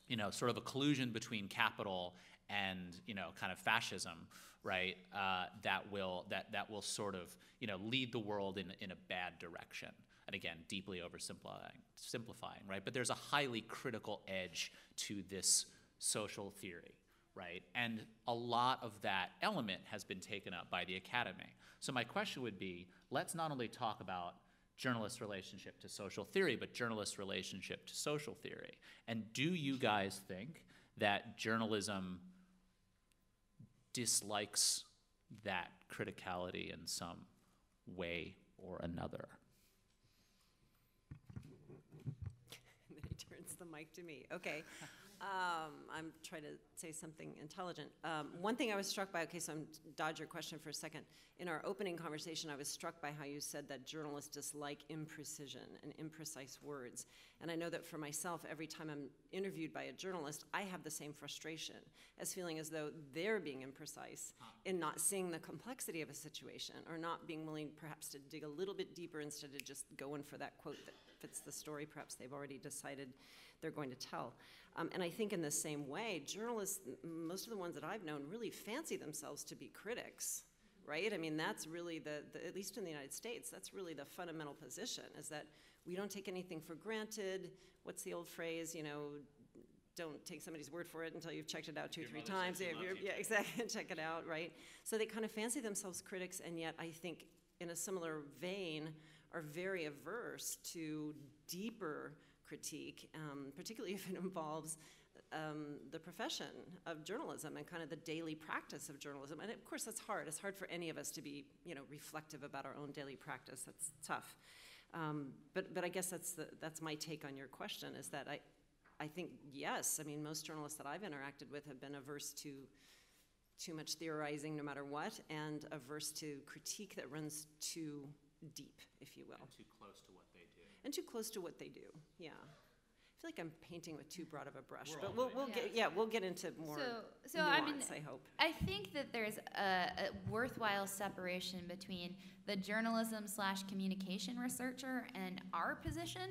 you know sort of a collusion between capital and you know kind of fascism, right? Uh, that will that that will sort of you know lead the world in in a bad direction. And again, deeply oversimplifying, simplifying, right? But there's a highly critical edge to this social theory right? And a lot of that element has been taken up by the academy. So my question would be, let's not only talk about journalist relationship to social theory, but journalist relationship to social theory. And do you guys think that journalism dislikes that criticality in some way or another? and [LAUGHS] then he turns the mic to me. Okay. [LAUGHS] Um, I'm trying to say something intelligent. Um, one thing I was struck by, okay, so I'm dodge your question for a second. In our opening conversation, I was struck by how you said that journalists dislike imprecision and imprecise words. And I know that for myself, every time I'm interviewed by a journalist, I have the same frustration as feeling as though they're being imprecise in not seeing the complexity of a situation or not being willing perhaps to dig a little bit deeper instead of just going for that quote that fits the story perhaps they've already decided they're going to tell. Um, and I think in the same way, journalists, most of the ones that I've known, really fancy themselves to be critics. Right? I mean, that's really the, the, at least in the United States, that's really the fundamental position is that we don't take anything for granted. What's the old phrase? You know, don't take somebody's word for it until you've checked it out two, Your three times. Yeah, yeah, [LAUGHS] exactly. Check it out, right? So they kind of fancy themselves critics, and yet I think, in a similar vein, are very averse to deeper critique, um, particularly [LAUGHS] if it involves um, the profession of journalism and kind of the daily practice of journalism. And of course, that's hard. It's hard for any of us to be, you know, reflective about our own daily practice. That's tough. Um, but but I guess that's the, that's my take on your question is that I I think yes. I mean, most journalists that I've interacted with have been averse to too much theorizing, no matter what, and averse to critique that runs too deep, if you will. And too close to what they do. And too close to what they do, yeah. I feel like I'm painting with too broad of a brush, We're but we'll, we'll get, yeah, we'll get into more So, so I mean, nuance, I hope. I think that there's a, a worthwhile separation between the journalism slash communication researcher and our position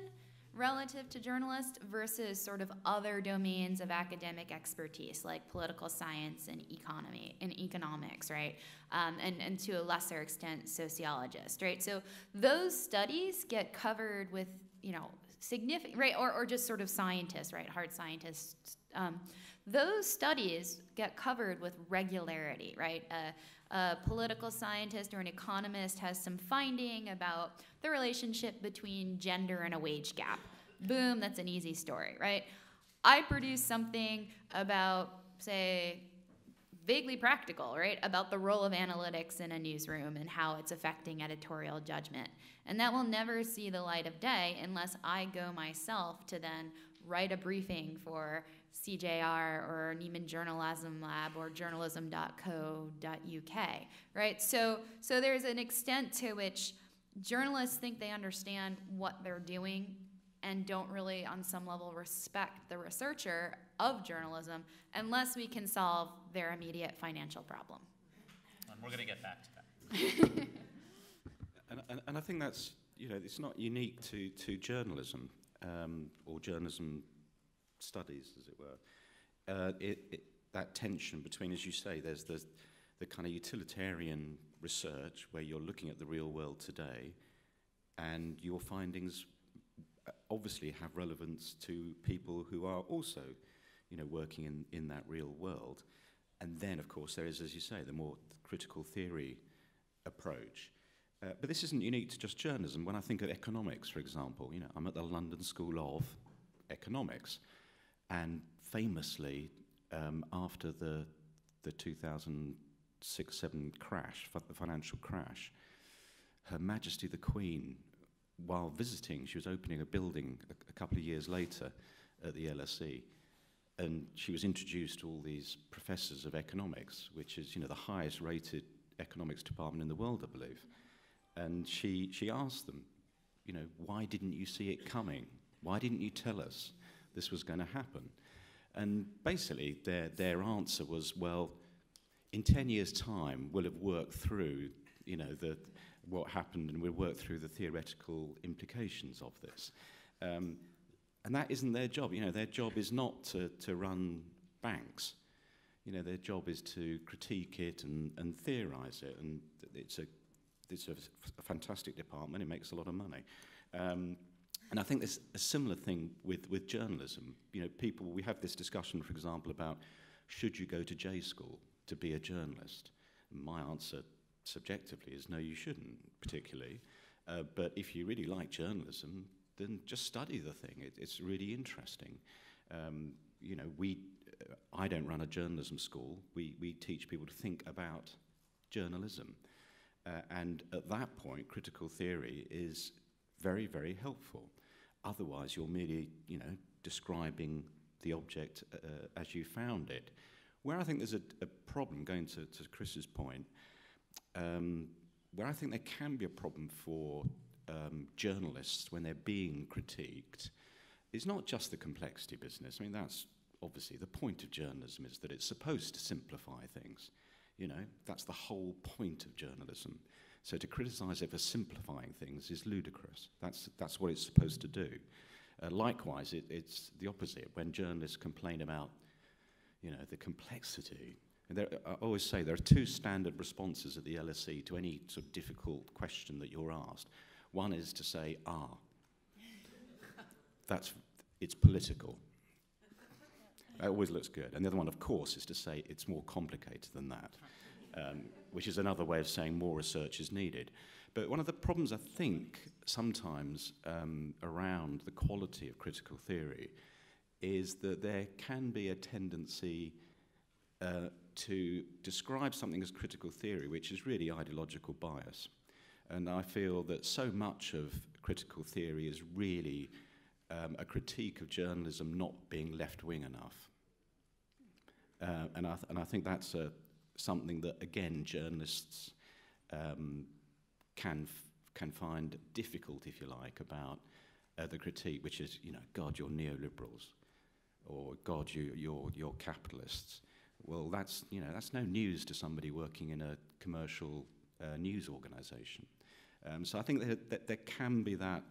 relative to journalists versus sort of other domains of academic expertise like political science and economy and economics right um, and, and to a lesser extent sociologists right so those studies get covered with you know significant right or, or just sort of scientists right hard scientists um, those studies get covered with regularity right uh, a political scientist or an economist has some finding about the relationship between gender and a wage gap. Boom, that's an easy story, right? I produce something about, say, vaguely practical, right? About the role of analytics in a newsroom and how it's affecting editorial judgment. And that will never see the light of day unless I go myself to then write a briefing for CJR or Nieman Journalism Lab or journalism.co.uk, right? So, so there's an extent to which journalists think they understand what they're doing and don't really, on some level, respect the researcher of journalism unless we can solve their immediate financial problem. And we're going to get back to that. [LAUGHS] and, and, and I think that's, you know, it's not unique to, to journalism um, or journalism studies, as it were, uh, it, it, that tension between, as you say, there's the, the kind of utilitarian research where you're looking at the real world today and your findings uh, obviously have relevance to people who are also you know, working in, in that real world. And then, of course, there is, as you say, the more critical theory approach. Uh, but this isn't unique to just journalism. When I think of economics, for example, you know, I'm at the London School of Economics, and famously, um, after the the 2006-7 crash, the financial crash, Her Majesty the Queen, while visiting, she was opening a building a, a couple of years later at the LSE, and she was introduced to all these professors of economics, which is you know the highest-rated economics department in the world, I believe. And she, she asked them, you know, why didn't you see it coming? Why didn't you tell us this was going to happen? And basically, their, their answer was, well, in 10 years' time, we'll have worked through, you know, the, what happened and we'll work through the theoretical implications of this. Um, and that isn't their job. You know, their job is not to, to run banks. You know, their job is to critique it and, and theorize it. And it's a it's a, fantastic department. It makes a lot of money. Um, and I think there's a similar thing with, with journalism. You know, people, we have this discussion, for example, about should you go to J school to be a journalist? my answer subjectively is no, you shouldn't, particularly. Uh, but if you really like journalism, then just study the thing. It, it's really interesting. Um, you know, we, uh, I don't run a journalism school. We, we teach people to think about journalism. Uh, and at that point, critical theory is very, very helpful. Otherwise, you're merely, you know, describing the object uh, uh, as you found it. Where I think there's a, a problem, going to, to Chris's point, um, where I think there can be a problem for um, journalists when they're being critiqued is not just the complexity business. I mean, that's obviously the point of journalism is that it's supposed to simplify things. You know, that's the whole point of journalism. So to criticize it for simplifying things is ludicrous. That's, that's what it's supposed to do. Uh, likewise, it, it's the opposite. When journalists complain about, you know, the complexity, there, I always say there are two standard responses at the LSE to any sort of difficult question that you're asked. One is to say, ah, that's, it's political. It always looks good. And the other one, of course, is to say it's more complicated than that, um, which is another way of saying more research is needed. But one of the problems I think sometimes um, around the quality of critical theory is that there can be a tendency uh, to describe something as critical theory, which is really ideological bias. And I feel that so much of critical theory is really um, a critique of journalism not being left wing enough. Uh, and, I th- and I think that's a, something that, again, journalists um, can, f- can find difficult, if you like, about uh, the critique, which is, you know, God, you're neoliberals, or God, you, you're, you're capitalists. Well, that's, you know, that's no news to somebody working in a commercial uh, news organization. Um, so I think that, that there can be that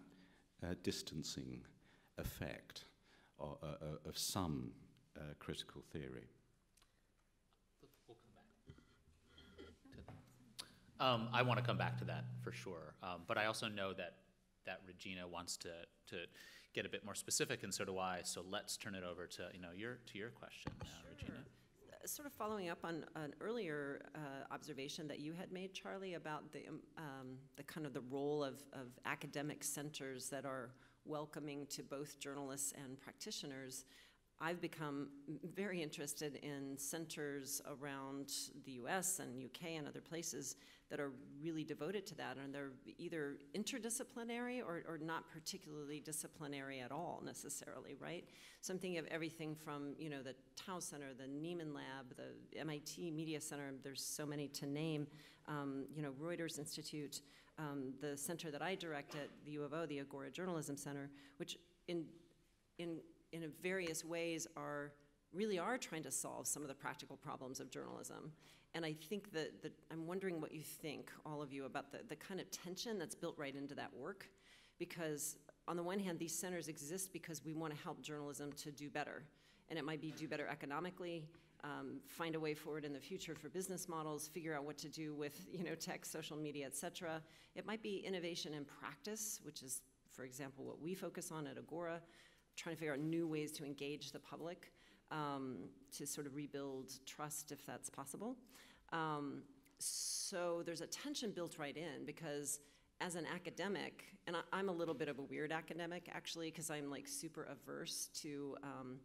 uh, distancing effect of, uh, of some uh, critical theory. Um, I want to come back to that for sure, um, but I also know that that Regina wants to to get a bit more specific, and so do I. So let's turn it over to you know your to your question, now, uh, sure. Regina uh, sort of following up on an earlier uh, observation that you had made, Charlie, about the um, the kind of the role of, of academic centers that are welcoming to both journalists and practitioners, I've become very interested in centers around the US and UK and other places that are really devoted to that. And they're either interdisciplinary or, or not particularly disciplinary at all necessarily, right? So I'm thinking of everything from, you know, the Tao Center, the Nieman Lab, the MIT Media Center, there's so many to name, um, you know, Reuters Institute, um, the center that I direct at the U of O, the Agora Journalism Center, which in, in, in various ways are really are trying to solve some of the practical problems of journalism. And I think that, that I'm wondering what you think, all of you, about the, the kind of tension that's built right into that work. Because on the one hand, these centers exist because we want to help journalism to do better. And it might be do better economically, um, find a way forward in the future for business models, figure out what to do with you know, tech, social media, et cetera. It might be innovation in practice, which is, for example, what we focus on at Agora, trying to figure out new ways to engage the public um, to sort of rebuild trust if that's possible. Um, so there's a tension built right in because as an academic, and I, am a little bit of a weird academic actually, because I'm like super averse to um,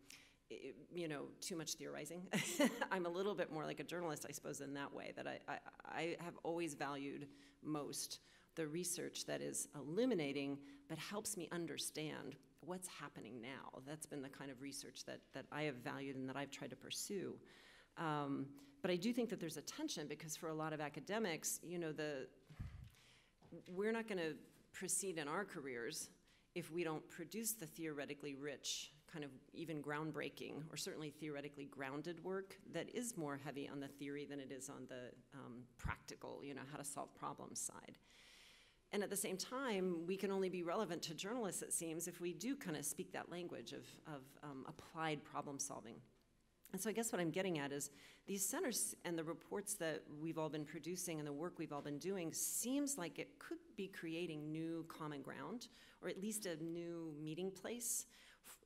you know, too much theorizing. [LAUGHS] I'm a little bit more like a journalist, I suppose, in that way, that I, I, I, have always valued most the research that is illuminating but helps me understand what's happening now. That's been the kind of research that, that I have valued and that I've tried to pursue. Um, but I do think that there's a tension because for a lot of academics, you know, the we're not going to proceed in our careers if we don't produce the theoretically rich kind of even groundbreaking or certainly theoretically grounded work that is more heavy on the theory than it is on the um, practical, you know, how to solve problems side. And at the same time, we can only be relevant to journalists, it seems, if we do kind of speak that language of, of um, applied problem solving. And so I guess what I'm getting at is these centers and the reports that we've all been producing and the work we've all been doing seems like it could be creating new common ground or at least a new meeting place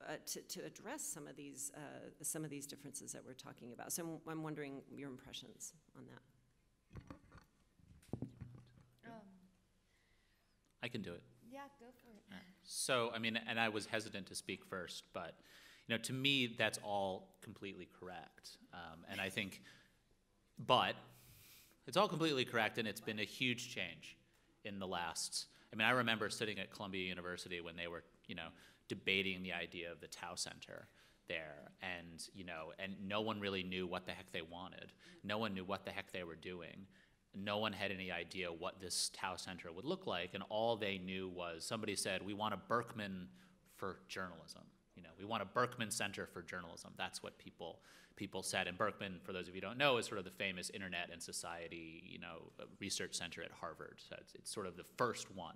uh, to, to, address some of these uh, some of these differences that we're talking about. So I'm, I'm wondering your impressions on that. Um, I can do it. Yeah, go for it. So I mean, and I was hesitant to speak first, but you know, to me, that's all completely correct, um, and I think, but it's all completely correct, and it's been a huge change in the last. I mean, I remember sitting at Columbia University when they were, you know, debating the idea of the Tau Center there and you know and no one really knew what the heck they wanted no one knew what the heck they were doing no one had any idea what this tau center would look like and all they knew was somebody said we want a berkman for journalism you know we want a berkman center for journalism that's what people people said and berkman for those of you who don't know is sort of the famous internet and society you know research center at harvard so it's, it's sort of the first one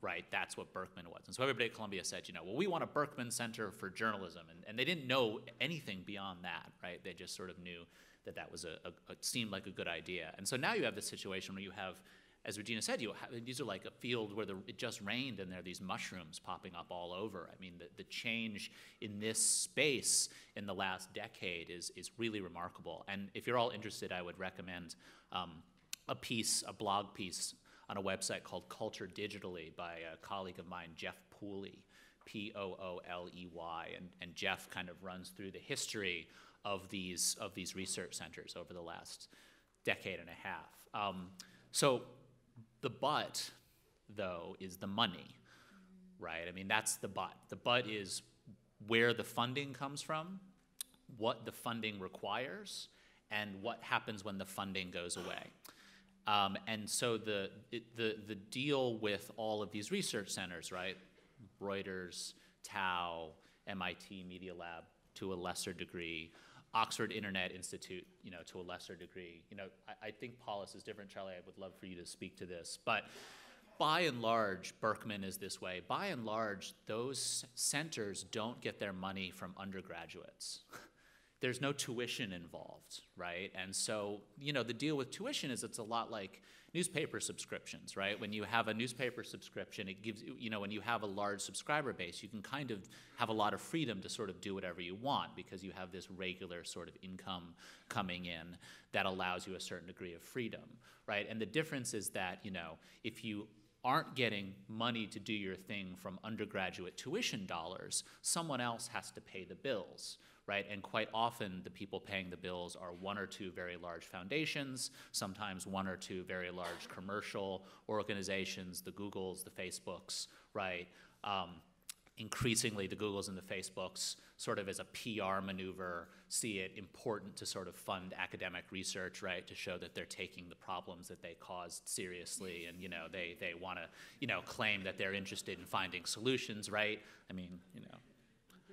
right? That's what Berkman was. And so everybody at Columbia said, you know, well, we want a Berkman Center for Journalism. And, and they didn't know anything beyond that, right? They just sort of knew that that was a, a, a seemed like a good idea. And so now you have this situation where you have, as Regina said, you have, these are like a field where the, it just rained and there are these mushrooms popping up all over. I mean, the, the change in this space in the last decade is, is really remarkable. And if you're all interested, I would recommend um, a piece, a blog piece on a website called Culture Digitally by a colleague of mine, Jeff Pooley, P O O L E Y. And, and Jeff kind of runs through the history of these, of these research centers over the last decade and a half. Um, so the but, though, is the money, right? I mean, that's the but. The but is where the funding comes from, what the funding requires, and what happens when the funding goes away. Um, and so the, the, the deal with all of these research centers, right? Reuters, Tau, MIT Media Lab to a lesser degree, Oxford Internet Institute, you know, to a lesser degree. You know, I, I think Paulus is different. Charlie, I would love for you to speak to this. But by and large, Berkman is this way. By and large, those centers don't get their money from undergraduates. [LAUGHS] there's no tuition involved, right? And so, you know, the deal with tuition is it's a lot like newspaper subscriptions, right? When you have a newspaper subscription, it gives you know, when you have a large subscriber base, you can kind of have a lot of freedom to sort of do whatever you want because you have this regular sort of income coming in that allows you a certain degree of freedom, right? And the difference is that, you know, if you aren't getting money to do your thing from undergraduate tuition dollars, someone else has to pay the bills right? And quite often, the people paying the bills are one or two very large foundations, sometimes one or two very large commercial organizations, the Googles, the Facebooks, right? Um, increasingly, the Googles and the Facebooks, sort of as a PR maneuver, see it important to sort of fund academic research, right, to show that they're taking the problems that they caused seriously, and you know they they want to you know claim that they're interested in finding solutions, right? I mean, you know,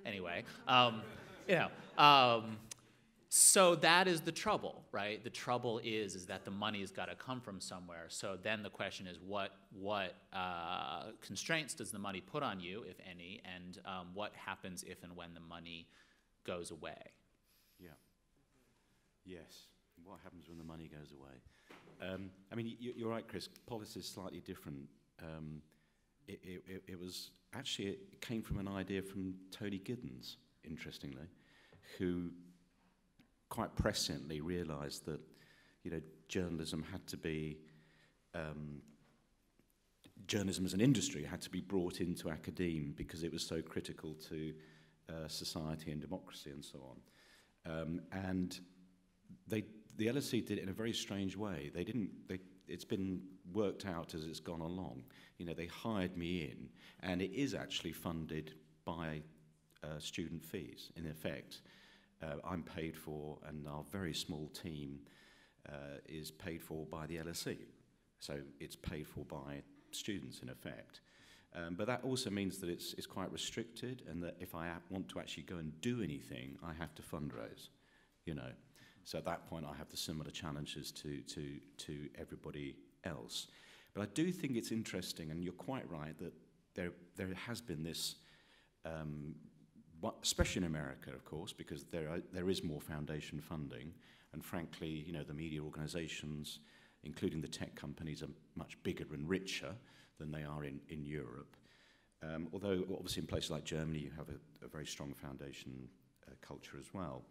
anyway. Um, you know, um, so that is the trouble, right? The trouble is is that the money's got to come from somewhere. So then the question is, what what uh, constraints does the money put on you, if any, and um, what happens if and when the money goes away? Yeah. Yes. What happens when the money goes away? Um, I mean, you, are right, Chris. Policy is slightly different. Um, it, it, it, was actually it came from an idea from Tony Giddens interestingly, who quite presciently realised that you know journalism had to be um, journalism as an industry had to be brought into academe because it was so critical to uh, society and democracy and so on. Um, and they, the LSE did it in a very strange way. They didn't. They, it's been worked out as it's gone along. You know, they hired me in, and it is actually funded by uh, student fees. In effect, uh, I'm paid for, and our very small team uh, is paid for by the LSE. So it's paid for by students, in effect. Um, but that also means that it's, it's quite restricted, and that if I want to actually go and do anything, I have to fundraise, you know. So at that point, I have the similar challenges to, to, to everybody else. But I do think it's interesting, and you're quite right, that there, there has been this um, especially in America, of course, because there, are, there is more foundation funding. And frankly, you know, the media organizations, including the tech companies, are much bigger and richer than they are in, in Europe. Um, although, obviously, in places like Germany, you have a, a very strong foundation uh, culture as well.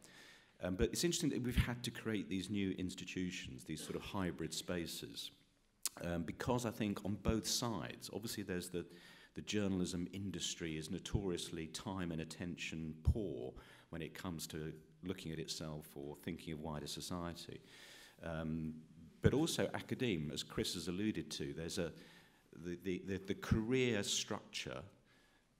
Um, but it's interesting that we've had to create these new institutions, these sort of hybrid spaces, um, because I think on both sides, obviously, there's the the journalism industry is notoriously time and attention poor when it comes to looking at itself or thinking of wider society. Um, but also academe, as Chris has alluded to, there's a the, the, the, the career structure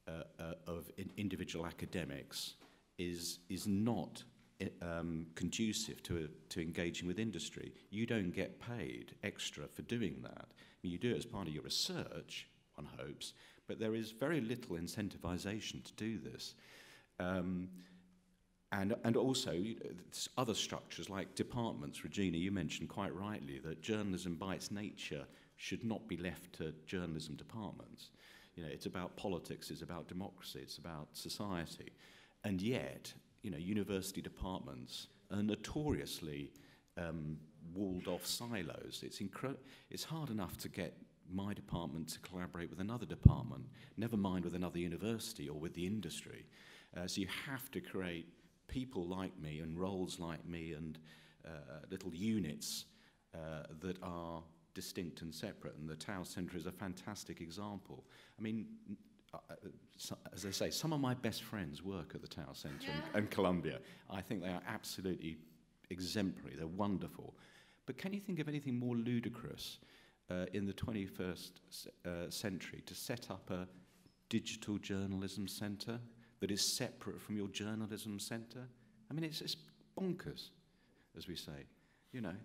uh, uh, of in individual academics is is not eh, um, conducive to, to engaging with industry. You don't get paid extra for doing that. I mean, you do it as part of your research, one hopes, but there is very little incentivization to do this. Um, and, and also you know, other structures like departments. Regina, you mentioned quite rightly that journalism by its nature should not be left to journalism departments. You know, it's about politics, it's about democracy, it's about society. And yet, you know, university departments are notoriously um, walled off silos. It's, it's hard enough to get my department to collaborate with another department, never mind with another university or with the industry. Uh, so you have to create people like me and roles like me and uh, little units uh, that are distinct and separate. And the Tao Centre is a fantastic example. I mean, uh, uh, so, as I say, some of my best friends work at the Tao Centre yeah. in, in Colombia. I think they are absolutely exemplary. They're wonderful. But can you think of anything more ludicrous uh, in the 21st uh, century to set up a digital journalism centre that is separate from your journalism centre. I mean, it's, it's bonkers, as we say, you know.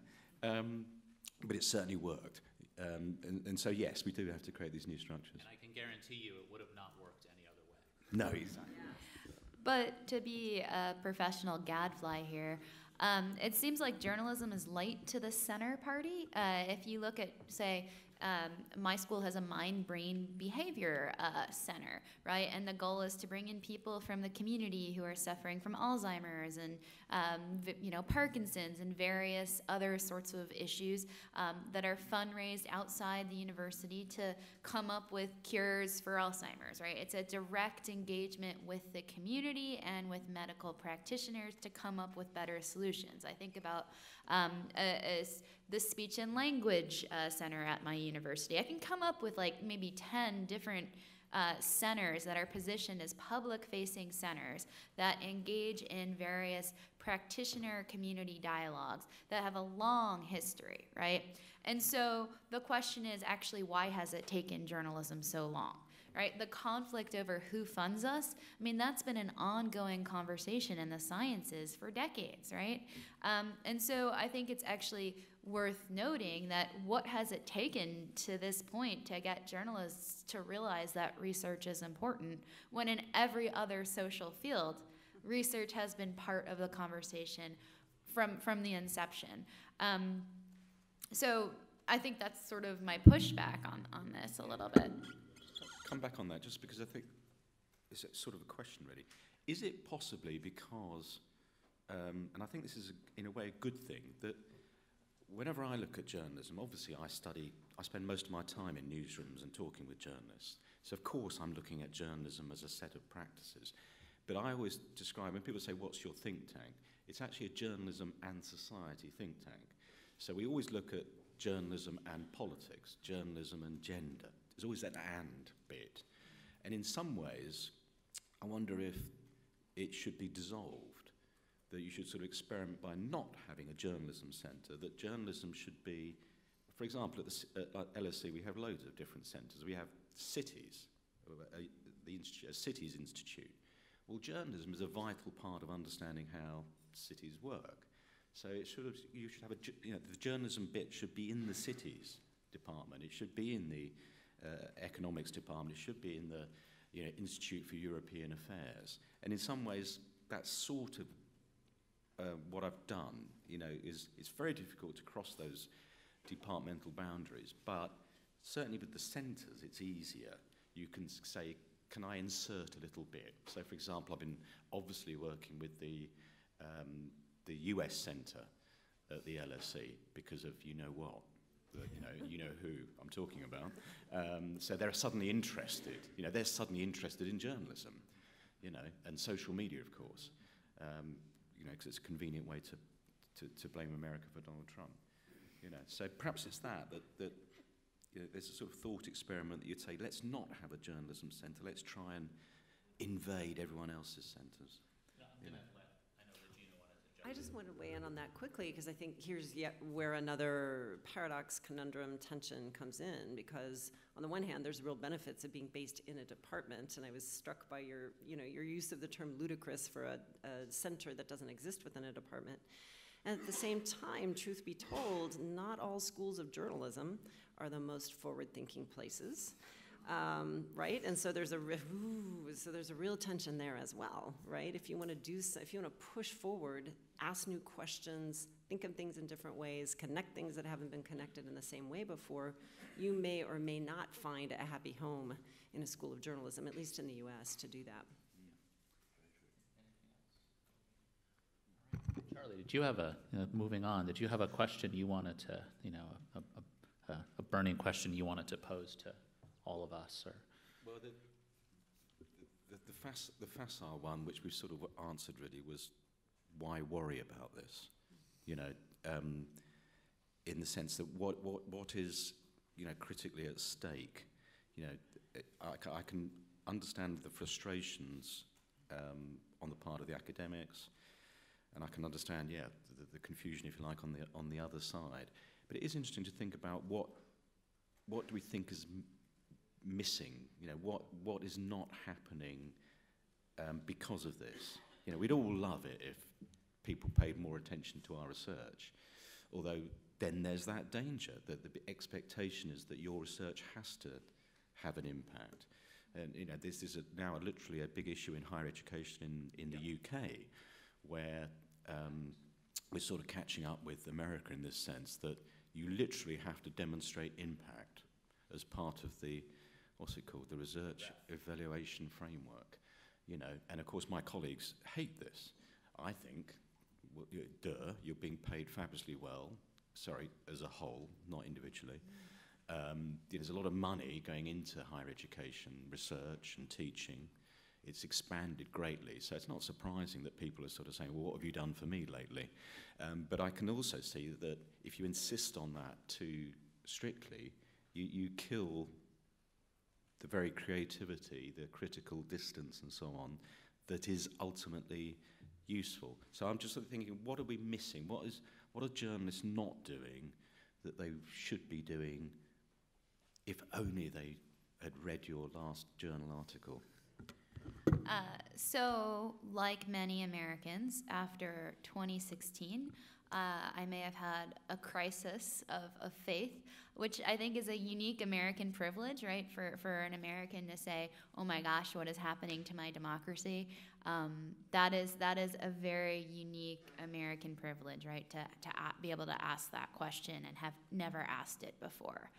Um, but it certainly worked. Um, and, and, so, yes, we do have to create these new structures. And I can guarantee you it would have not worked any other way. No, exactly. Yeah. But to be a professional gadfly here, um, it seems like journalism is light to the center party. Uh, if you look at, say, um, my school has a mind brain behavior uh, center, right? And the goal is to bring in people from the community who are suffering from Alzheimer's and um, you know Parkinson's and various other sorts of issues um, that are fundraised outside the university to come up with cures for Alzheimer's, right? It's a direct engagement with the community and with medical practitioners to come up with better solutions. I think about um, a, a the speech and language uh, center at my university. I can come up with like maybe 10 different uh, centers that are positioned as public facing centers that engage in various practitioner community dialogues that have a long history, right? And so the question is actually, why has it taken journalism so long? right? The conflict over who funds us, I mean, that's been an ongoing conversation in the sciences for decades, right? Um, and so I think it's actually worth noting that what has it taken to this point to get journalists to realize that research is important when in every other social field, research has been part of the conversation from, from the inception. Um, so I think that's sort of my pushback on, on this a little bit come back on that just because I think it's sort of a question, really. Is it possibly because, um, and I think this is a, in a way a good thing, that whenever I look at journalism, obviously I study, I spend most of my time in newsrooms and talking with journalists. So, of course, I'm looking at journalism as a set of practices. But I always describe, when people say, What's your think tank? It's actually a journalism and society think tank. So, we always look at journalism and politics, journalism and gender, there's always that and bit. And in some ways, I wonder if it should be dissolved, that you should sort of experiment by not having a journalism centre, that journalism should be, for example, at, the, at LSE we have loads of different centres. We have cities, uh, uh, the institute, a cities institute. Well, journalism is a vital part of understanding how cities work. So it should have, you should have a, you know, the journalism bit should be in the cities department. It should be in the uh, economics department. It should be in the you know, Institute for European Affairs. And in some ways, that's sort of uh, what I've done. You know, is it's very difficult to cross those departmental boundaries, but certainly with the centres, it's easier. You can say, can I insert a little bit? So, for example, I've been obviously working with the um, the US Centre at the LSE because of you know what, you know, you know who I'm talking about. Um, so they're suddenly interested. You know, they're suddenly interested in journalism, you know, and social media, of course. Um, you know, because it's a convenient way to, to, to, blame America for Donald Trump. You know, so perhaps it's that that, that you know, there's a sort of thought experiment that you'd say, let's not have a journalism centre. Let's try and invade everyone else's centres. Yeah, I just want to weigh in on that quickly because I think here's yet where another paradox, conundrum, tension comes in. Because on the one hand, there's real benefits of being based in a department, and I was struck by your, you know, your use of the term ludicrous for a, a center that doesn't exist within a department. And at the same time, truth be told, not all schools of journalism are the most forward-thinking places um, right? And so there's a ooh, so there's a real tension there as well, right? If you want to do so, if you want to push forward, ask new questions, think of things in different ways, connect things that haven't been connected in the same way before, you may or may not find a happy home in a school of journalism, at least in the U.S. to do that. Charlie, did you have a you know, moving on? Did you have a question you wanted to, you know, a, a, a burning question you wanted to pose to all of us? Or well, the, the, the, the one, which we've sort of answered really, was why worry about this? You know, um, in the sense that what, what, what is you know critically at stake? You know, I, I can understand the frustrations um, on the part of the academics, and I can understand, yeah, the, the, confusion, if you like, on the on the other side. But it is interesting to think about what what do we think is missing? You know, what, what is not happening um, because of this? You know, we'd all love it if people paid more attention to our research, although then there's that danger that the expectation is that your research has to have an impact. And you know, this is a, now literally a big issue in higher education in, in the UK, where um, we're sort of catching up with America in this sense that you literally have to demonstrate impact as part of the what's it called? The Research Evaluation Framework. You know, and of course my colleagues hate this. I think, well, duh, you're being paid fabulously well. Sorry, as a whole, not individually. Mm. Um, there's a lot of money going into higher education, research, and teaching. It's expanded greatly, so it's not surprising that people are sort of saying, "Well, what have you done for me lately?" Um, but I can also see that if you insist on that too strictly, you, you kill the very creativity, the critical distance, and so on, that is ultimately useful. So I'm just sort of thinking, what are we missing? What is what are journalists not doing that they should be doing? If only they had read your last journal article. Uh, so, like many Americans, after 2016, uh, I may have had a crisis of, of faith, which I think is a unique American privilege, right? For, for an American to say, oh my gosh, what is happening to my democracy? Um, that, is, that is a very unique American privilege, right? To, to be able to ask that question and have never asked it before.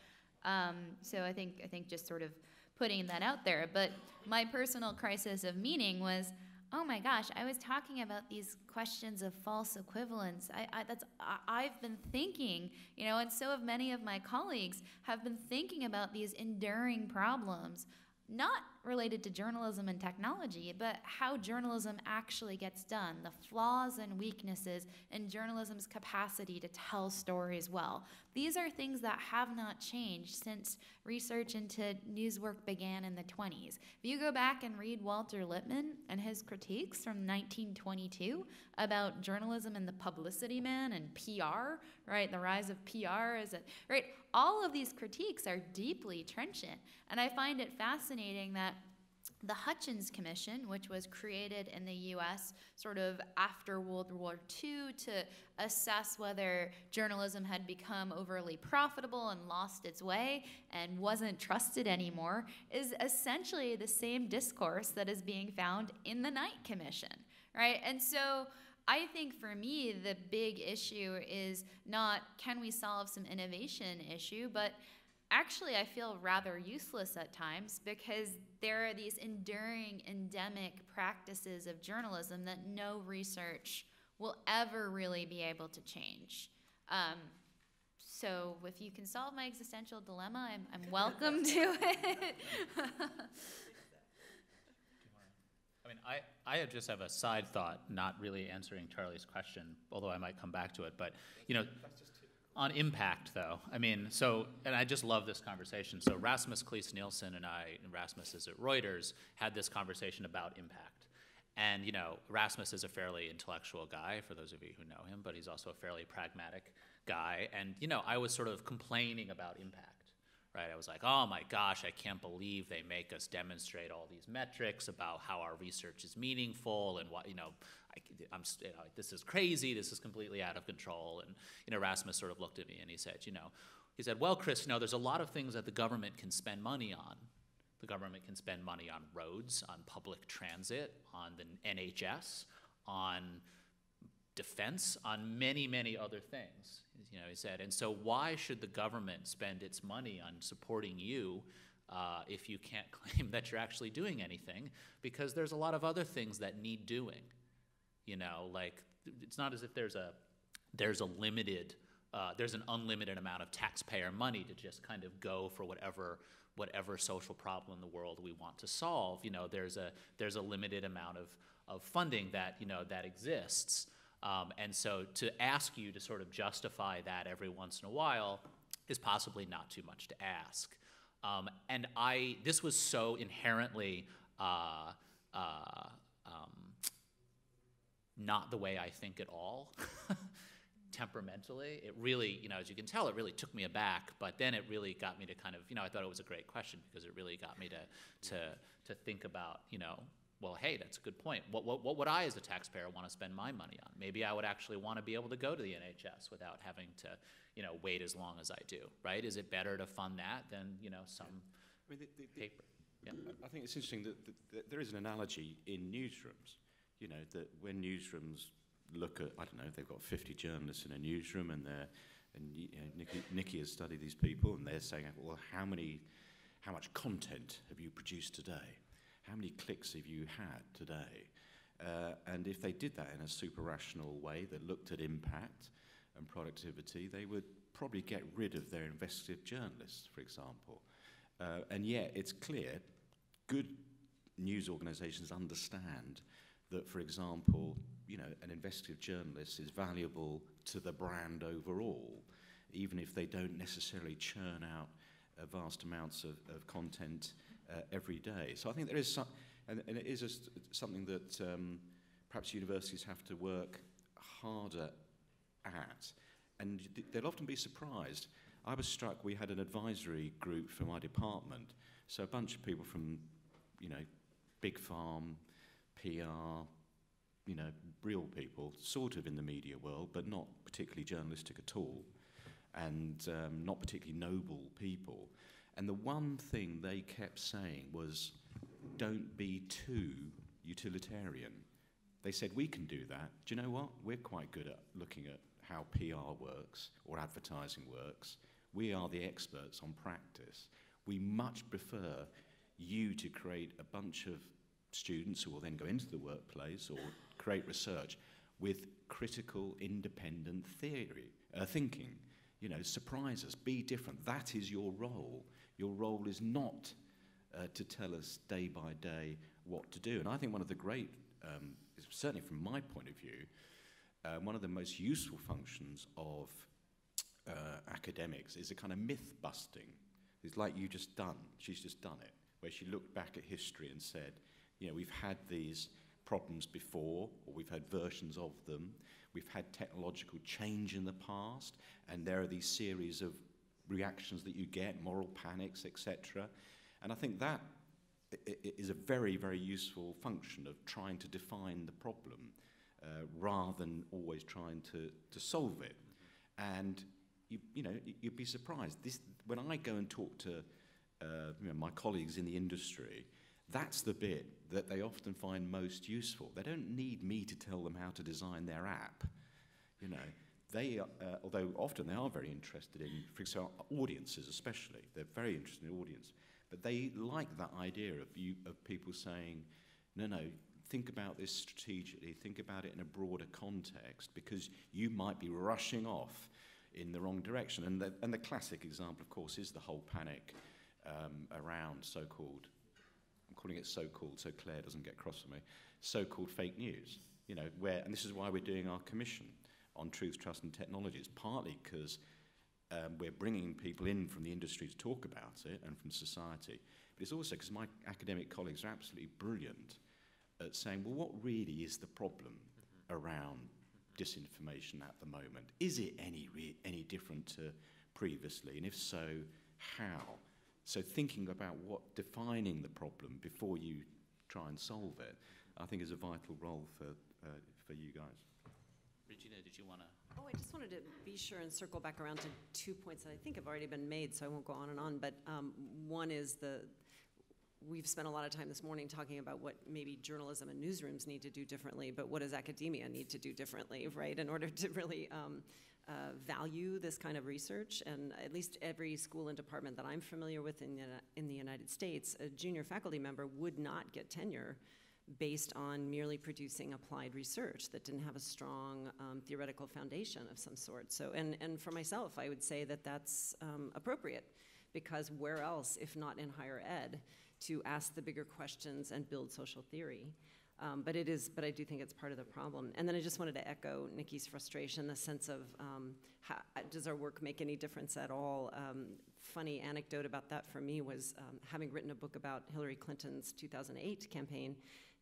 Um, so I think, I think just sort of putting that out there. But my personal crisis of meaning was, oh my gosh, I was talking about these questions of false equivalence. I, I, that's, I, have been thinking, you know, and so have many of my colleagues have been thinking about these enduring problems, not related to journalism and technology, but how journalism actually gets done, the flaws and weaknesses in journalism's capacity to tell stories well. These are things that have not changed since research into newswork began in the 20s. If you go back and read Walter Lippmann and his critiques from 1922 about journalism and the publicity man and PR, right? The rise of PR is it, right? All of these critiques are deeply trenchant. And I find it fascinating that the Hutchins Commission, which was created in the US sort of after World War II to assess whether journalism had become overly profitable and lost its way and wasn't trusted anymore, is essentially the same discourse that is being found in the Knight Commission, right? And so I think for me, the big issue is not can we solve some innovation issue, but actually I feel rather useless at times because there are these enduring endemic practices of journalism that no research will ever really be able to change. Um, so if you can solve my existential dilemma, I'm, I'm [LAUGHS] welcome to it. [LAUGHS] I mean, I, I just have a side thought, not really answering Charlie's question, although I might come back to it. But, you know, on impact, though, I mean, so, and I just love this conversation. So, Rasmus Klees Nielsen and I, and Rasmus is at Reuters, had this conversation about impact. And, you know, Rasmus is a fairly intellectual guy, for those of you who know him, but he's also a fairly pragmatic guy. And, you know, I was sort of complaining about impact, right? I was like, oh my gosh, I can't believe they make us demonstrate all these metrics about how our research is meaningful and what, you know, I, am you know, this is crazy. This is completely out of control. And you know, Rasmus sort of looked at me and he said, you know, he said, well, Chris, you know, there's a lot of things that the government can spend money on. The government can spend money on roads, on public transit, on the NHS, on defense, on many, many other things. You know, he said, and so why should the government spend its money on supporting you uh, if you can't [LAUGHS] claim that you're actually doing anything? Because there's a lot of other things that need doing. You know, like it's not as if there's a there's a limited uh, there's an unlimited amount of taxpayer money to just kind of go for whatever whatever social problem in the world we want to solve. You know, there's a there's a limited amount of of funding that you know that exists, um, and so to ask you to sort of justify that every once in a while is possibly not too much to ask. Um, and I this was so inherently. Uh, uh, not the way I think at all. [LAUGHS] temperamentally it really you know as you can tell it really took me aback but then it really got me to kind of you know i thought it was a great question because it really got me to to to think about you know well, hey, that's a good point. What, what, what would I, as a taxpayer, want to spend my money on? Maybe I would actually want to be able to go to the NHS without having to, you know, wait as long as I do, right? Is it better to fund that than, you know, some yeah. I mean, the, the, paper? The, yeah. I think it's interesting that, that, that there is an analogy in newsrooms you know, that when newsrooms look at, I don't know, they've got 50 journalists in a newsroom and they're, and you know, Nikki, Nikki has studied these people and they're saying, well, how many, how much content have you produced today? How many clicks have you had today? Uh, and if they did that in a super rational way that looked at impact and productivity, they would probably get rid of their investigative journalists, for example. Uh, and yet, it's clear good news organizations understand that, for example, you know, an investigative journalist is valuable to the brand overall, even if they don't necessarily churn out uh, vast amounts of, of content uh, every day. So I think there is some, and, and it is a, something that um, perhaps universities have to work harder at. And they'll often be surprised. I was struck, we had an advisory group from my department. So a bunch of people from, you know, Big Farm, PR, you know, real people, sort of in the media world, but not particularly journalistic at all, and um, not particularly noble people. And the one thing they kept saying was, don't be too utilitarian. They said, we can do that. Do you know what? We're quite good at looking at how PR works or advertising works. We are the experts on practice. We much prefer you to create a bunch of students who will then go into the workplace or create research with critical, independent theory, uh, thinking. You know, surprise us, be different. That is your role. Your role is not uh, to tell us day by day what to do. And I think one of the great, um, certainly from my point of view, uh, one of the most useful functions of uh, academics is a kind of myth busting. It's like you just done, she's just done it, where she looked back at history and said, you know, we've had these problems before, or we've had versions of them. We've had technological change in the past, and there are these series of reactions that you get, moral panics, etc. And I think that is a very, very useful function of trying to define the problem uh, rather than always trying to, to solve it. And you, you know, you'd be surprised. This, when I go and talk to uh, you know, my colleagues in the industry, that's the bit that they often find most useful. They don't need me to tell them how to design their app. You know, they, uh, although often they are very interested in, for example, audiences especially. They're very interested in audience, but they like that idea of you, of people saying, "No, no, think about this strategically. Think about it in a broader context because you might be rushing off in the wrong direction." And the, and the classic example, of course, is the whole panic um, around so-called calling it so-called, so Claire doesn't get cross with me, so-called fake news. You know, where, and this is why we're doing our commission on truth, trust, and technology. It's partly because um, we're bringing people in from the industry to talk about it and from society, but it's also because my academic colleagues are absolutely brilliant at saying, well, what really is the problem mm-hmm. around disinformation at the moment? Is it any re- any different to previously, and if so, how? So thinking about what defining the problem before you try and solve it, I think is a vital role for, uh, for you guys. Regina, did you want to? Oh, I just wanted to be sure and circle back around to two points that I think have already been made, so I won't go on and on. But um, one is the we've spent a lot of time this morning talking about what maybe journalism and newsrooms need to do differently, but what does academia need to do differently, right, in order to really um, uh, value this kind of research, and at least every school and department that I'm familiar with in the, in the United States, a junior faculty member would not get tenure based on merely producing applied research that didn't have a strong um, theoretical foundation of some sort. So, and, and for myself, I would say that that's um, appropriate because where else, if not in higher ed, to ask the bigger questions and build social theory. Um, but it is, but I do think it's part of the problem. And then I just wanted to echo Nikki's frustration, the sense of um, how, does our work make any difference at all? Um, funny anecdote about that for me was um, having written a book about Hillary Clinton's 2008 campaign,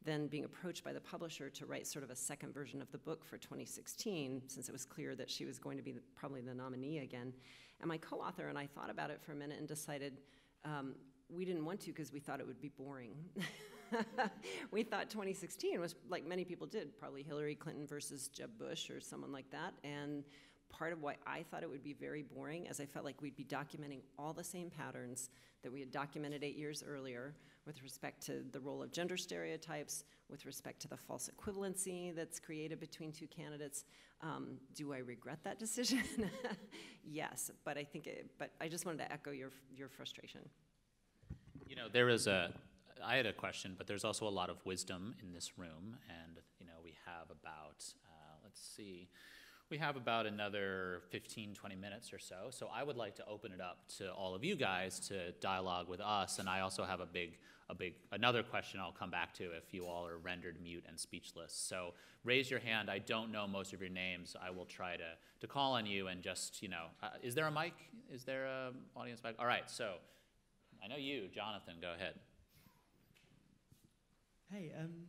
then being approached by the publisher to write sort of a second version of the book for 2016, since it was clear that she was going to be the, probably the nominee again. And my co-author and I thought about it for a minute and decided um, we didn't want to because we thought it would be boring. [LAUGHS] [LAUGHS] we thought 2016 was, like many people did, probably Hillary Clinton versus Jeb Bush or someone like that. And part of why I thought it would be very boring as I felt like we'd be documenting all the same patterns that we had documented eight years earlier with respect to the role of gender stereotypes, with respect to the false equivalency that's created between two candidates. Um, do I regret that decision? [LAUGHS] yes, but I think it, but I just wanted to echo your, your frustration. You know, there is a, I had a question, but there's also a lot of wisdom in this room, and you know we have about uh, let's see, we have about another 15, 20 minutes or so. So I would like to open it up to all of you guys to dialogue with us, and I also have a big, a big another question I'll come back to if you all are rendered mute and speechless. So raise your hand. I don't know most of your names. I will try to to call on you and just you know, uh, is there a mic? Is there a audience mic? All right, so. I know you, Jonathan. Go ahead. Hey, um,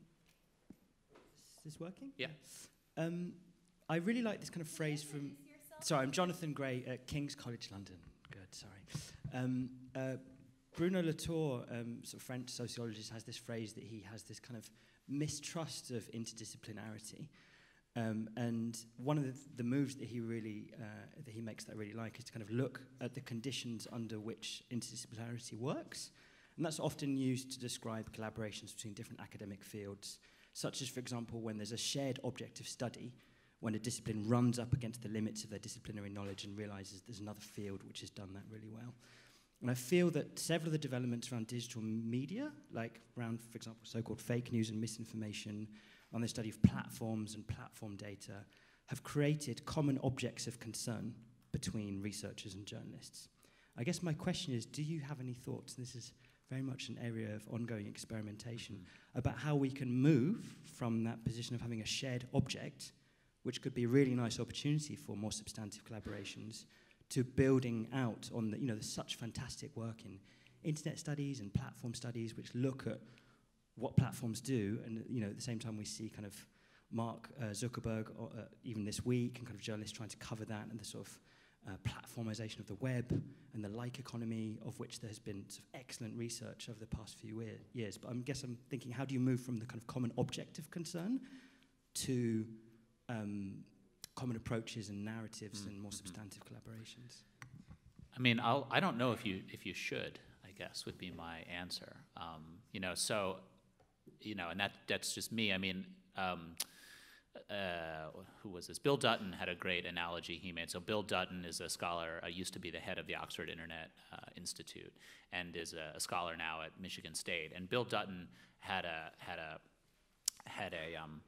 is this working? Yeah. Um, I really like this kind of phrase from. Sorry, I'm Jonathan Gray at King's College London. Good, sorry. Um, uh, Bruno Latour, um, sort of French sociologist, has this phrase that he has this kind of mistrust of interdisciplinarity. Um, and one of the, the, moves that he really uh, that he makes that I really like is to kind of look at the conditions under which interdisciplinarity works and that's often used to describe collaborations between different academic fields, such as, for example, when there's a shared object of study, when a discipline runs up against the limits of their disciplinary knowledge and realizes there's another field which has done that really well. And I feel that several of the developments around digital media, like around, for example, so called fake news and misinformation, on the study of platforms and platform data, have created common objects of concern between researchers and journalists. I guess my question is do you have any thoughts? This is very much an area of ongoing experimentation about how we can move from that position of having a shared object, which could be a really nice opportunity for more substantive collaborations, to building out on the, you know, there's such fantastic work in internet studies and platform studies, which look at what platforms do, and you know, at the same time we see kind of Mark uh, Zuckerberg, or, uh, even this week, and kind of journalists trying to cover that and the sort of uh, platformization of the web and the like economy, of which there has been sort of excellent research over the past few years. But I guess I'm thinking, how do you move from the kind of common objective concern to um, common approaches and narratives mm. and more mm-hmm. substantive collaborations? I mean, I'll, I do not know if you if you should. I guess would be my answer. Um, you know, so you know, and that that's just me. I mean. Um, uh, who was this? Bill Dutton had a great analogy he made. So Bill Dutton is a scholar, uh, used to be the head of the Oxford Internet uh, Institute, and is a, a, scholar now at Michigan State. And Bill Dutton had a had a had a um,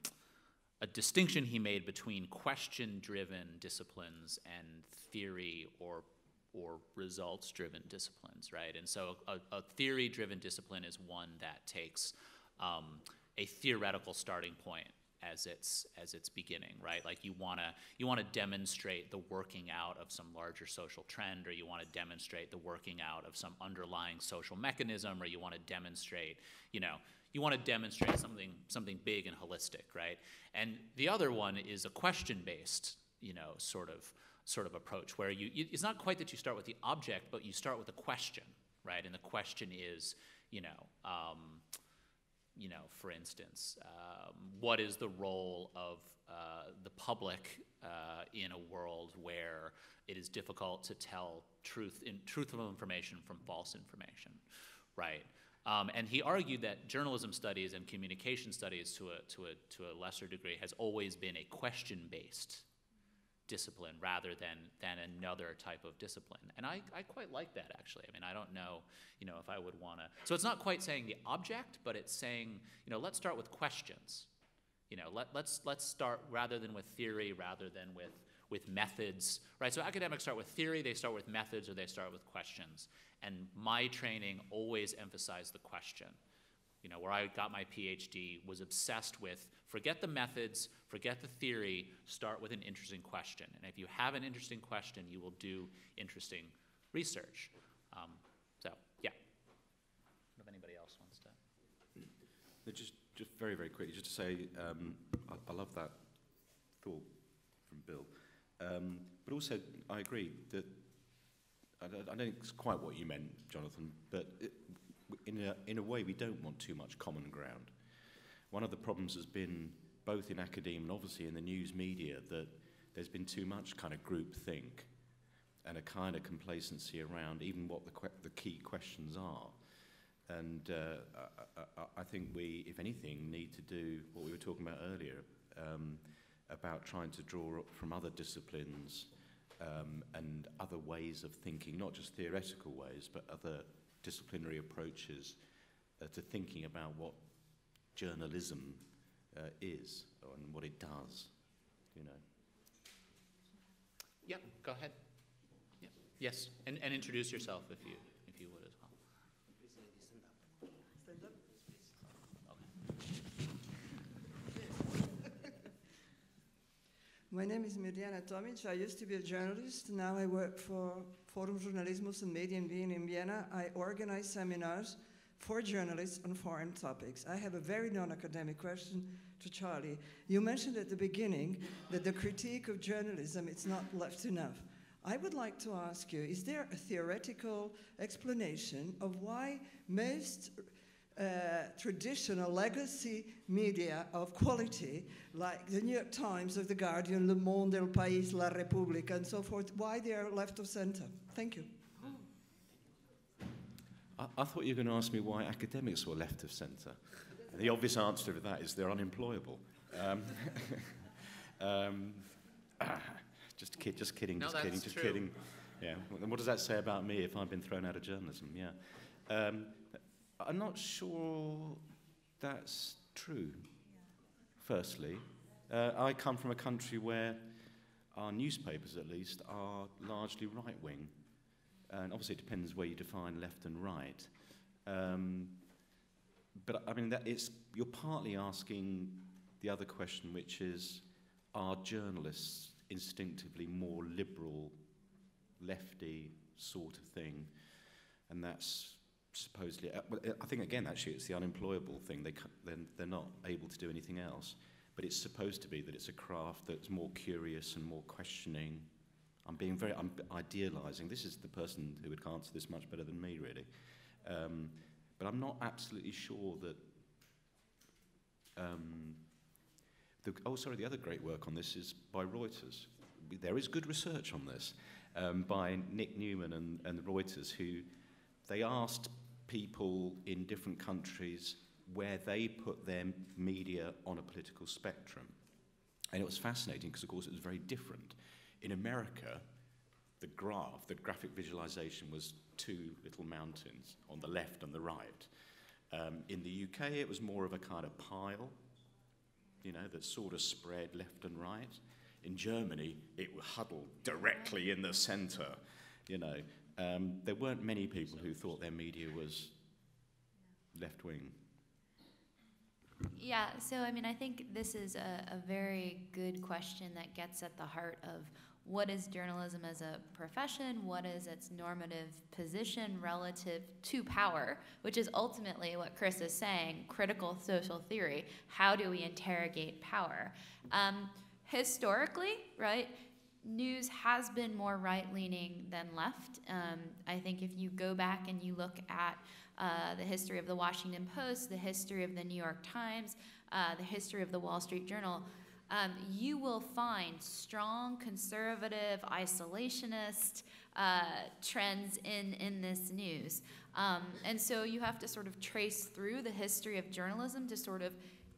a distinction he made between question-driven disciplines and theory or or results-driven disciplines, right? And so a, a theory-driven discipline is one that takes um, a theoretical starting point as its as its beginning, right? Like you wanna you wanna demonstrate the working out of some larger social trend, or you wanna demonstrate the working out of some underlying social mechanism, or you wanna demonstrate, you know, you wanna demonstrate something something big and holistic, right? And the other one is a question based, you know, sort of sort of approach where you, it's not quite that you start with the object, but you start with a question, right? And the question is, you know. Um, you know, for instance, um, what is the role of uh, the public uh, in a world where it is difficult to tell truth in, truthful information from false information, right? Um, and he argued that journalism studies and communication studies, to a, to, a, to a lesser degree, has always been a question based discipline rather than than another type of discipline. And I, I quite like that actually. I mean, I don't know, you know, if I would want to. So it's not quite saying the object, but it's saying, you know, let's start with questions. You know, let, let's let's start rather than with theory, rather than with with methods, right? So academics start with theory, they start with methods, or they start with questions. And my training always emphasized the question you know, where I got my PhD, was obsessed with forget the methods, forget the theory, start with an interesting question. And if you have an interesting question, you will do interesting research. Um, so, yeah. if anybody else wants to. Just, just very, very quickly, just to say, um, I, I, love that thought from Bill. Um, but also, I agree that I, I don't think it's quite what you meant, Jonathan, but it, in a, in a way, we don't want too much common ground. One of the problems has been, both in academia and obviously in the news media, that there's been too much kind of group think and a kind of complacency around even what the, que- the key questions are. And uh, I, I, I, think we, if anything, need to do what we were talking about earlier um, about trying to draw up from other disciplines um, and other ways of thinking, not just theoretical ways, but other disciplinary approaches uh, to thinking about what journalism uh, is and what it does, you know. Yeah, go ahead. Yeah. Yes, and, and introduce yourself if you, if you would as well. [LAUGHS] My name is Mirjana Tomic. I used to be a journalist. Now I work for Forum Journalismus and Media in Vienna, in Vienna, I organize seminars for journalists on foreign topics. I have a very non-academic question to Charlie. You mentioned at the beginning that the critique of journalism is not left enough. I would like to ask you, is there a theoretical explanation of why most uh, traditional legacy media of quality, like the New York Times, of The Guardian, Le Monde, El País, La República, and so forth, why they are left of center? Thank you. I, I thought you were going to ask me why academics were left of centre. The obvious answer to that is they're unemployable. Um, [LAUGHS] um, [COUGHS] just, kid, just kidding, no, just kidding, just true. kidding. Yeah. What does that say about me if I've been thrown out of journalism? Yeah. Um, I'm not sure that's true. Firstly, uh, I come from a country where our newspapers, at least, are largely right wing and obviously it depends where you define left and right. Um, but I mean, that it's, you're partly asking the other question, which is, are journalists instinctively more liberal, lefty sort of thing? And that's supposedly, uh, I think again, actually, it's the unemployable thing. They, they're, they're not able to do anything else. But it's supposed to be that it's a craft that's more curious and more questioning I'm being very, I'm idealizing. This is the person who would answer this much better than me, really. Um, but I'm not absolutely sure that. Um, the, oh, sorry, the other great work on this is by Reuters. There is good research on this um, by Nick Newman and, and Reuters, who they asked people in different countries where they put their media on a political spectrum. And it was fascinating because, of course, it was very different. In America, the graph, the graphic visualization was two little mountains on the left and the right. Um, in the UK, it was more of a kind of pile, you know, that sort of spread left and right. In Germany, it huddled directly in the center, you know. Um, there weren't many people who thought their media was left wing. Yeah, so I mean, I think this is a, a very good question that gets at the heart of what is journalism as a profession? What is its normative position relative to power? Which is ultimately what Chris is saying critical social theory. How do we interrogate power? Um, historically, right, news has been more right leaning than left. Um, I think if you go back and you look at uh, the history of the Washington Post, the history of the New York Times, uh, the history of the Wall Street Journal, um, you will find strong conservative, isolationist uh, trends in, in this news. Um, and so you have to sort of trace through the history of journalism to sort of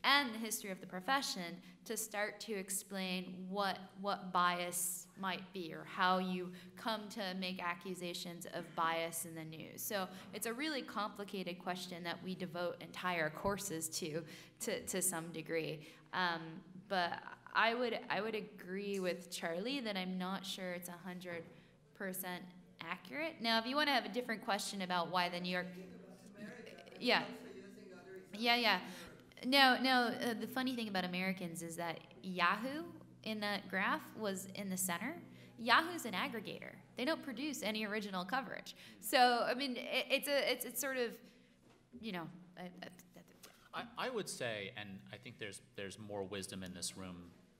and the history of the profession to start to explain what what bias might be or how you come to make accusations of bias in the news. So it's a really complicated question that we devote entire courses to to, to some degree. Um, but I would I would agree with Charlie that I'm not sure it's hundred percent accurate. Now, if you want to have a different question about why the New York, yeah, yeah, yeah. No, no. Uh, the funny thing about Americans is that Yahoo in that graph was in the center. Yahoo's an aggregator. They don't produce any original coverage. So I mean, it, it's a it's, it's sort of, you know, I, I I, I would say, and I think there's there's more wisdom in this room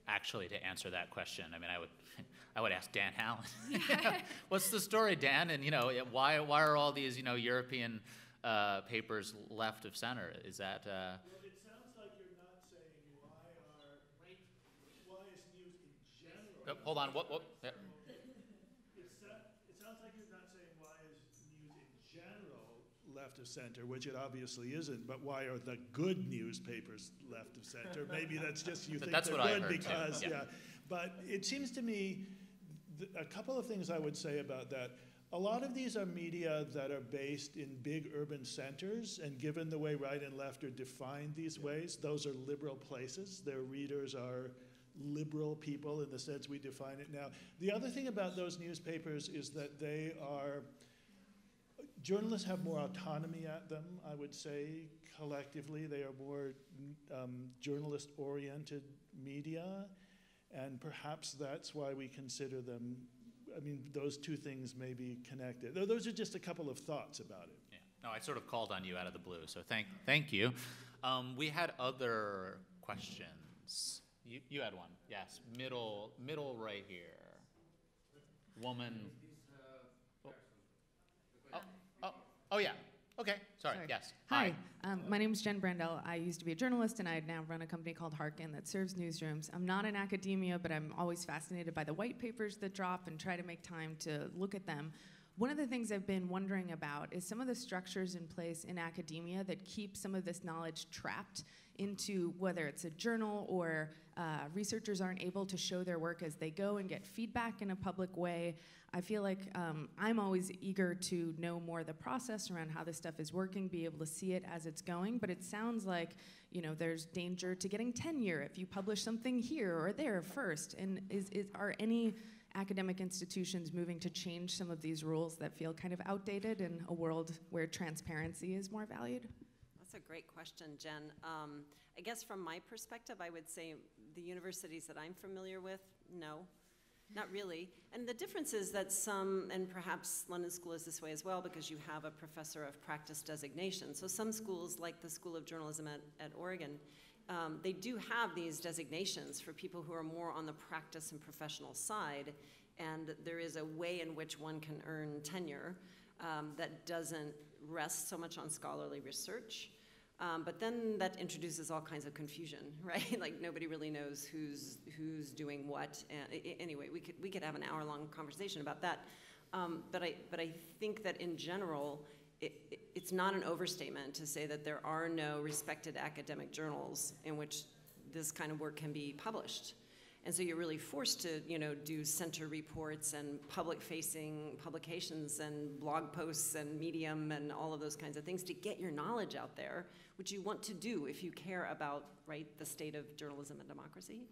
actually to answer that question. I mean, I would, [LAUGHS] I would ask Dan Hallen, [LAUGHS] [LAUGHS] what's the story, Dan? And you know, why why are all these you know European uh, papers left of center? Is that? Uh, like why are, why is news in general? Oh, hold on. What? what yeah. left of center, which it obviously isn't, but why are the good newspapers left of center? [LAUGHS] Maybe that's just you think that's they're good because, yeah. yeah. But it seems to me a couple of things I would say about that. A lot of these are media that are based in big urban centers, and given the way right and left are defined these yeah. ways, those are liberal places. Their readers are liberal people in the sense we define it now. The other thing about those newspapers is that they are Journalists have more autonomy at them, I would say, collectively. They are more um, journalist oriented media, and perhaps that's why we consider them. I mean, those two things may be connected. Those are just a couple of thoughts about it. Yeah. No, I sort of called on you out of the blue, so thank, thank you. Um, we had other questions. You, you had one, yes. Middle, middle right here. Woman Oh, yeah. Okay, sorry, sorry. yes. Hi, Hi. Um, my name is Jen Brandel. I used to be a journalist and I now run a company called Harkin that serves newsrooms. I'm not in academia, but I'm always fascinated by the white papers that drop and try to make time to look at them. One of the things I've been wondering about is some of the structures in place in academia that keep some of this knowledge trapped into whether it's a journal or uh, researchers aren't able to show their work as they go and get feedback in a public way. I feel like um, I'm always eager to know more the process around how this stuff is working, be able to see it as it's going. But it sounds like you know there's danger to getting tenure if you publish something here or there first. And is, is are any academic institutions moving to change some of these rules that feel kind of outdated in a world where transparency is more valued? That's a great question, Jen. Um, I guess from my perspective, I would say the universities that I'm familiar with, no, not really. And the difference is that some, and perhaps London School is this way as well, because you have a professor of practice designation. So some schools, like the School of Journalism at, at Oregon, um, they do have these designations for people who are more on the practice and professional side, and there is a way in which one can earn tenure um, that doesn't rest so much on scholarly research. Um, but then that introduces all kinds of confusion, [LAUGHS] right? like nobody really knows who's who's doing what. And, anyway, we could we could have an hour long conversation about that. Um, but I but I think that in general, it, it, it's not an overstatement to say that there are no respected academic journals in which this kind of work can be published. And so you're really forced to, you know, do center reports and public-facing publications and blog posts and Medium and all of those kinds of things to get your knowledge out there, which you want to do if you care about, right, the state of journalism and democracy.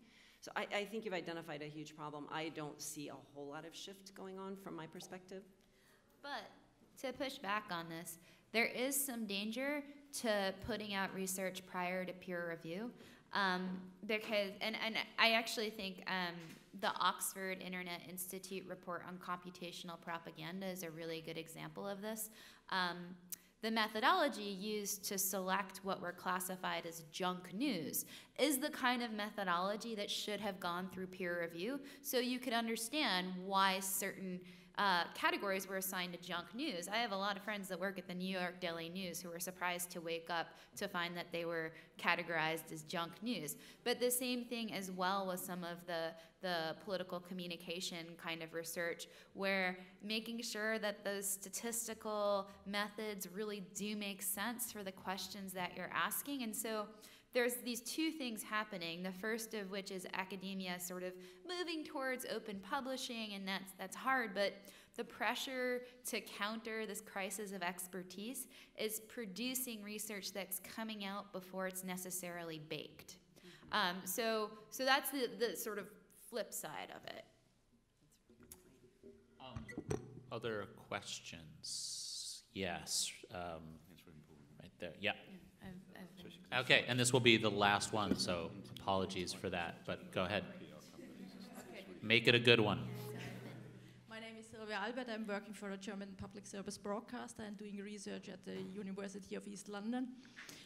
So I, I think you've identified a huge problem. I don't see a whole lot of shift going on from my perspective. But to push back on this, there is some danger to putting out research prior to peer review. Um, because, and, and I actually think um, the Oxford Internet Institute report on computational propaganda is a really good example of this. Um, the methodology used to select what were classified as junk news is the kind of methodology that should have gone through peer review so you could understand why certain uh, categories were assigned to junk news. I have a lot of friends that work at the New York Daily News who were surprised to wake up to find that they were categorized as junk news. But the same thing as well with some of the the political communication kind of research, where making sure that those statistical methods really do make sense for the questions that you're asking. And so there's these two things happening. The first of which is academia sort of moving towards open publishing, and that's that's hard, but the pressure to counter this crisis of expertise is producing research that's coming out before it's necessarily baked. Um, so, so that's the, the sort of flip side of it. Um, other questions? Yes. Um, right there. Yeah. Okay, and this will be the last one, so apologies for that, but go ahead. Make it a good one. My name is Sylvia Albert. I'm working for a German public service broadcaster and doing research at the University of East London.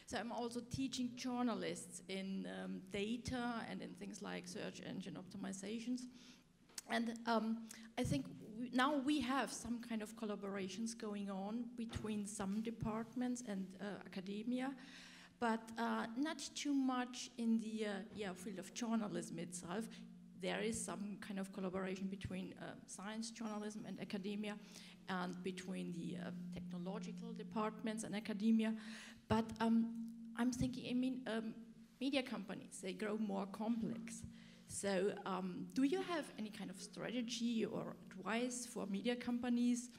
So I'm also teaching journalists in um, data and in things like search engine optimizations. And um, I think we, now we have some kind of collaborations going on between some departments and uh, academia but uh, not too much in the uh, yeah, field of journalism itself. There is some kind of collaboration between uh, science journalism and academia, and between the uh, technological departments and academia. But um, I'm thinking, I mean, um, media companies, they grow more complex. So um, do you have any kind of strategy or advice for media companies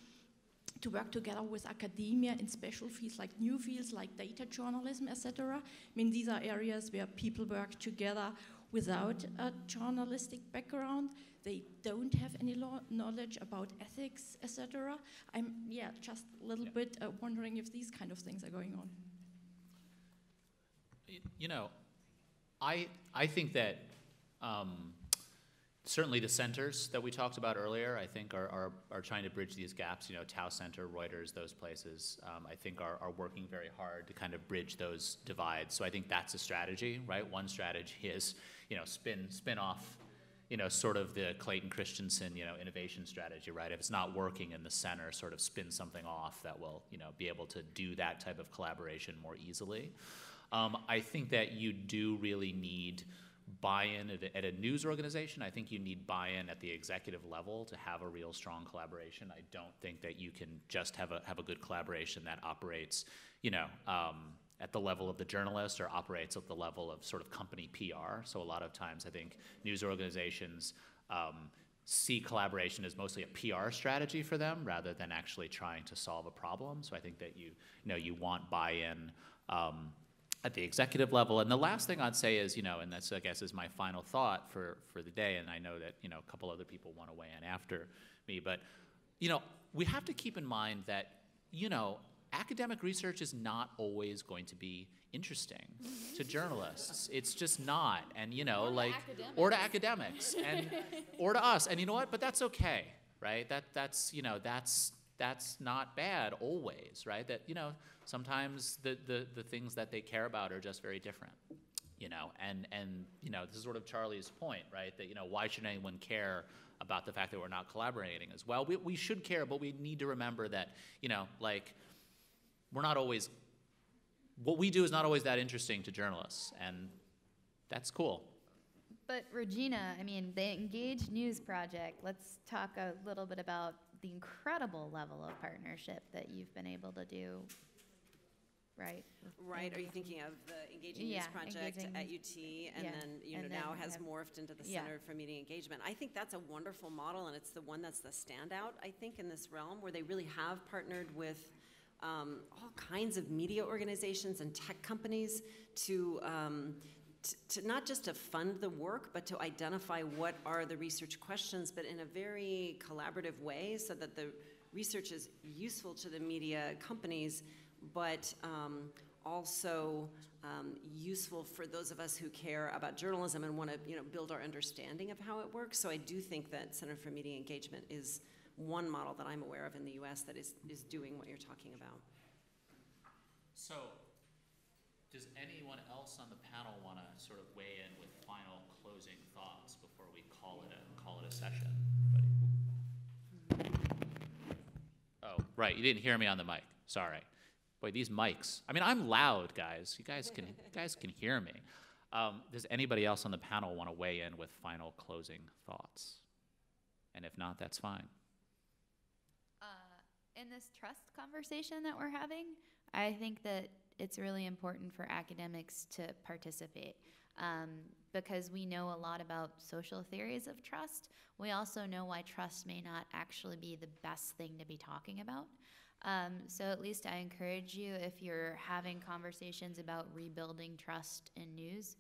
to work together with academia in special fields like new fields like data journalism, etc. I mean, these are areas where people work together without a journalistic background. They don't have any law knowledge about ethics, etc. I'm yeah, just a little yeah. bit uh, wondering if these kind of things are going on. You know, I I think that um, certainly the centers that we talked about earlier, I think, are, are, are, trying to bridge these gaps. You know, Tau Center, Reuters, those places, um, I think, are, are working very hard to kind of bridge those divides. So I think that's a strategy, right? One strategy [LAUGHS] is, you know, spin, spin off, you know, sort of the Clayton Christensen, you know, innovation strategy, right? If it's not working in the center, sort of spin something off that will, you know, be able to do that type of collaboration more easily. Um, I think that you do really need buy-in at, at a, news organization. I think you need buy-in at the executive level to have a real strong collaboration. I don't think that you can just have a have a good collaboration that operates, you know. Um, at the level of the journalist or operates at the level of sort of company PR. So a lot of times I think news organizations um, see collaboration as mostly a PR strategy for them rather than actually trying to solve a problem. So I think that you, you know you want buy-in um, at the executive level. And the last thing I'd say is, you know, and that's I guess is my final thought for for the day. And I know that you know a couple other people want to weigh in after me, but you know, we have to keep in mind that you know academic research is not always going to be interesting to journalists. It's just not. And you know, or like or to academics and or to us. And you know what? But that's okay, right? That that's, you know, that's that's not bad always, right? That, you know, sometimes the, the, the things that they care about are just very different, you know, and, and, you know, this is sort of Charlie's point, right? That, you know, why should anyone care about the fact that we're not collaborating as well? We, we should care, but we need to remember that, you know, like, we're not always, what we do is not always that interesting to journalists, and that's cool. But Regina, I mean, the Engage News Project, let's talk a little bit about the incredible level of partnership that you've been able to do, right? Right. Are you thinking of the Engaging Youth yeah, Project engaging, at UT, and yeah, then you know then now has morphed into the Center yeah. for Meeting Engagement? I think that's a wonderful model, and it's the one that's the standout, I think, in this realm where they really have partnered with. Um, all kinds of media organizations and tech companies to um, to, not just to fund the work, but to identify what are the research questions, but in a very collaborative way so that the research is useful to the media companies, but um, also um, useful for those of us who care about journalism and want to you know, build our understanding of how it works. So I do think that Center for Media Engagement is one model that I'm aware of in the US that is, is doing what you're talking about. So does anyone else on the panel want to sort of weigh in with final closing thoughts before we call it a call it a session? Oh, right. You didn't hear me on the mic. Sorry. Boy, these mics. I mean, I'm loud, guys. You guys can you guys can hear me. Um, does anybody else on the panel want to weigh in with final closing thoughts? And if not, that's fine. Uh, in this trust conversation that we're having, I think that it's really important for academics to participate. Um, because we know a lot about social theories of trust. We also know why trust may not actually be the best thing to be talking about. Um, so, at least I encourage you if you're having conversations about rebuilding trust in news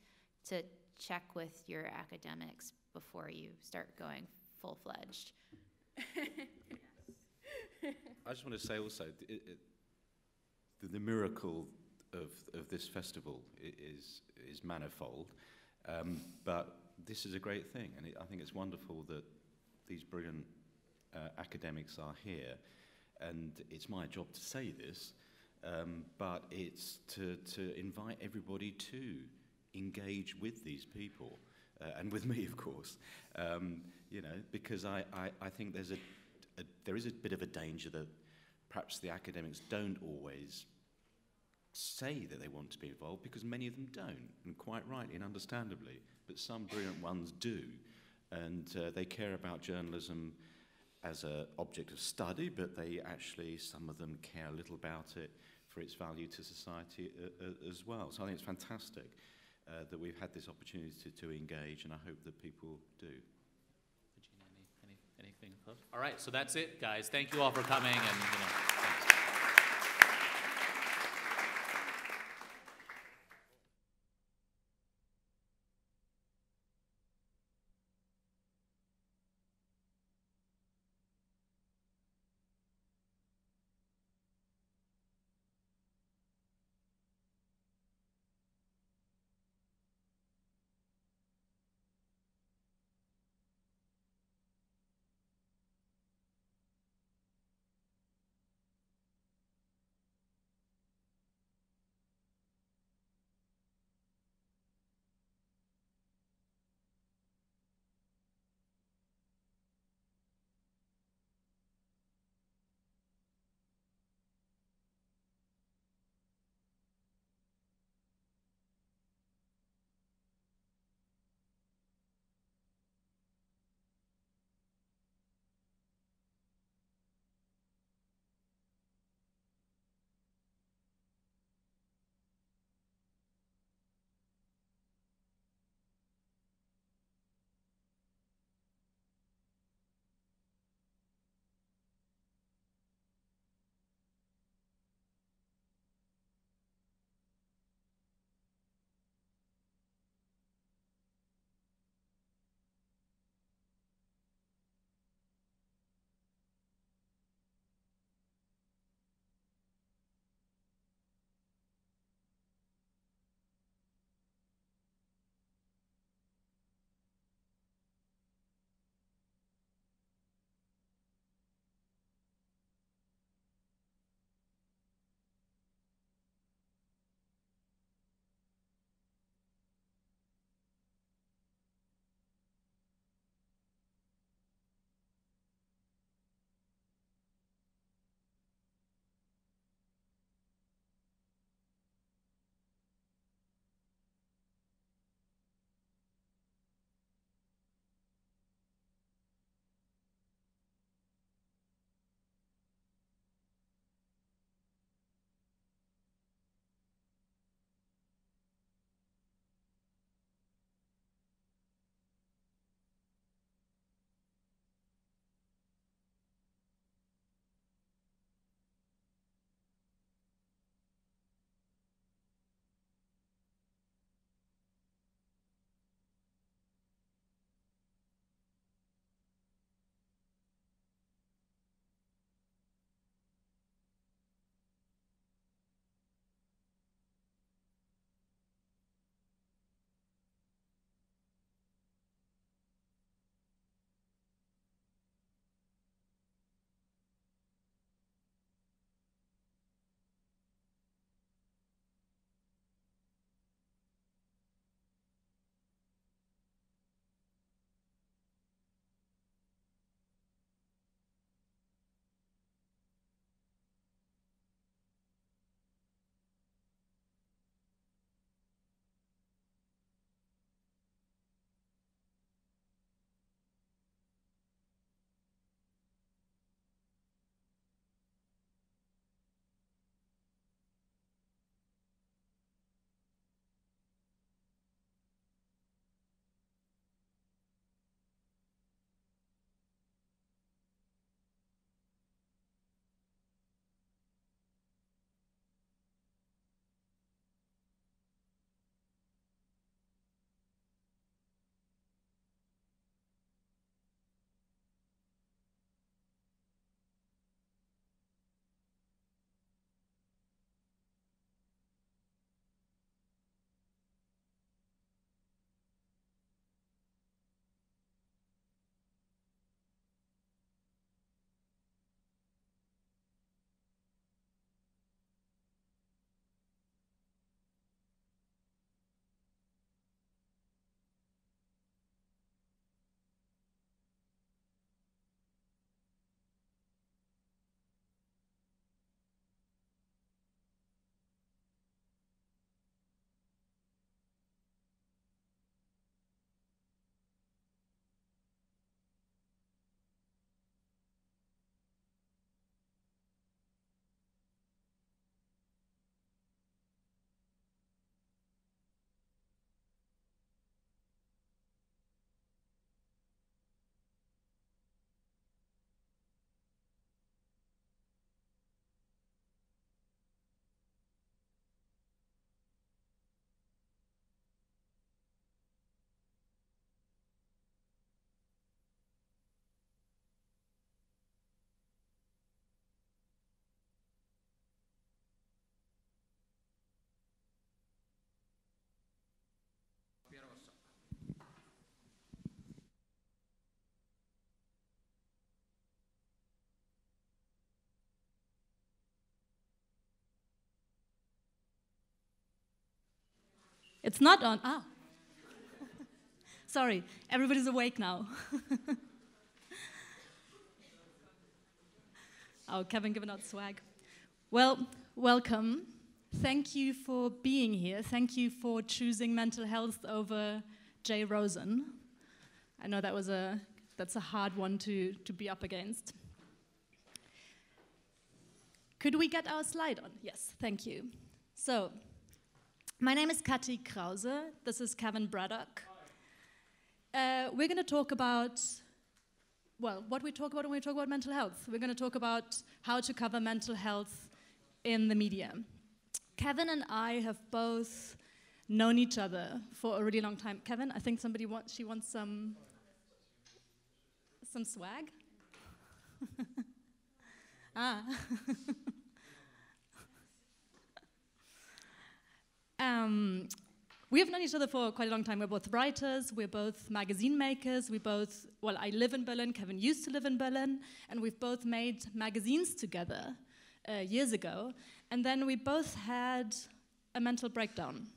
to check with your academics before you start going full fledged. [LAUGHS] I just want to say also it, it, the, the miracle of, of this festival is, is manifold, um, but this is a great thing, and it, I think it's wonderful that these brilliant uh, academics are here. And it's my job to say this, um, but it's to, to invite everybody to engage with these people, uh, and with me, of course, um, you know, because I, I, I think there's a, a, there is a bit of a danger that perhaps the academics don't always say that they want to be involved because many of them don't, and quite rightly and understandably, but some brilliant ones do. And uh, they care about journalism as an object of study, but they actually, some of them care a little about it for its value to society uh, uh, as well. So I think it's fantastic uh, that we've had this opportunity to, to engage, and I hope that people do. Virginia, any, any, anything? All right, so that's it, guys. Thank you all for coming, and you know, thanks. It's not on. Ah. [LAUGHS] Sorry, everybody's awake now. [LAUGHS] oh, Kevin giving out swag. Well, welcome. Thank you for being here. Thank you for choosing mental health over Jay Rosen. I know that was a that's a hard one to, to be up against. Could we get our slide on? Yes, thank you. So my name is Kati Krause. This is Kevin Braddock. Uh, we're going to talk about, well, what we talk about when we talk about mental health. We're going to talk about how to cover mental health in the media. Kevin and I have both known each other for a really long time. Kevin, I think somebody wants, she wants some, some swag. [LAUGHS] ah. [LAUGHS] Um, we have known each other for quite a long time. We're both writers, we're both magazine makers, we both, well, I live in Berlin, Kevin used to live in Berlin, and we've both made magazines together uh, years ago. And then we both had a mental breakdown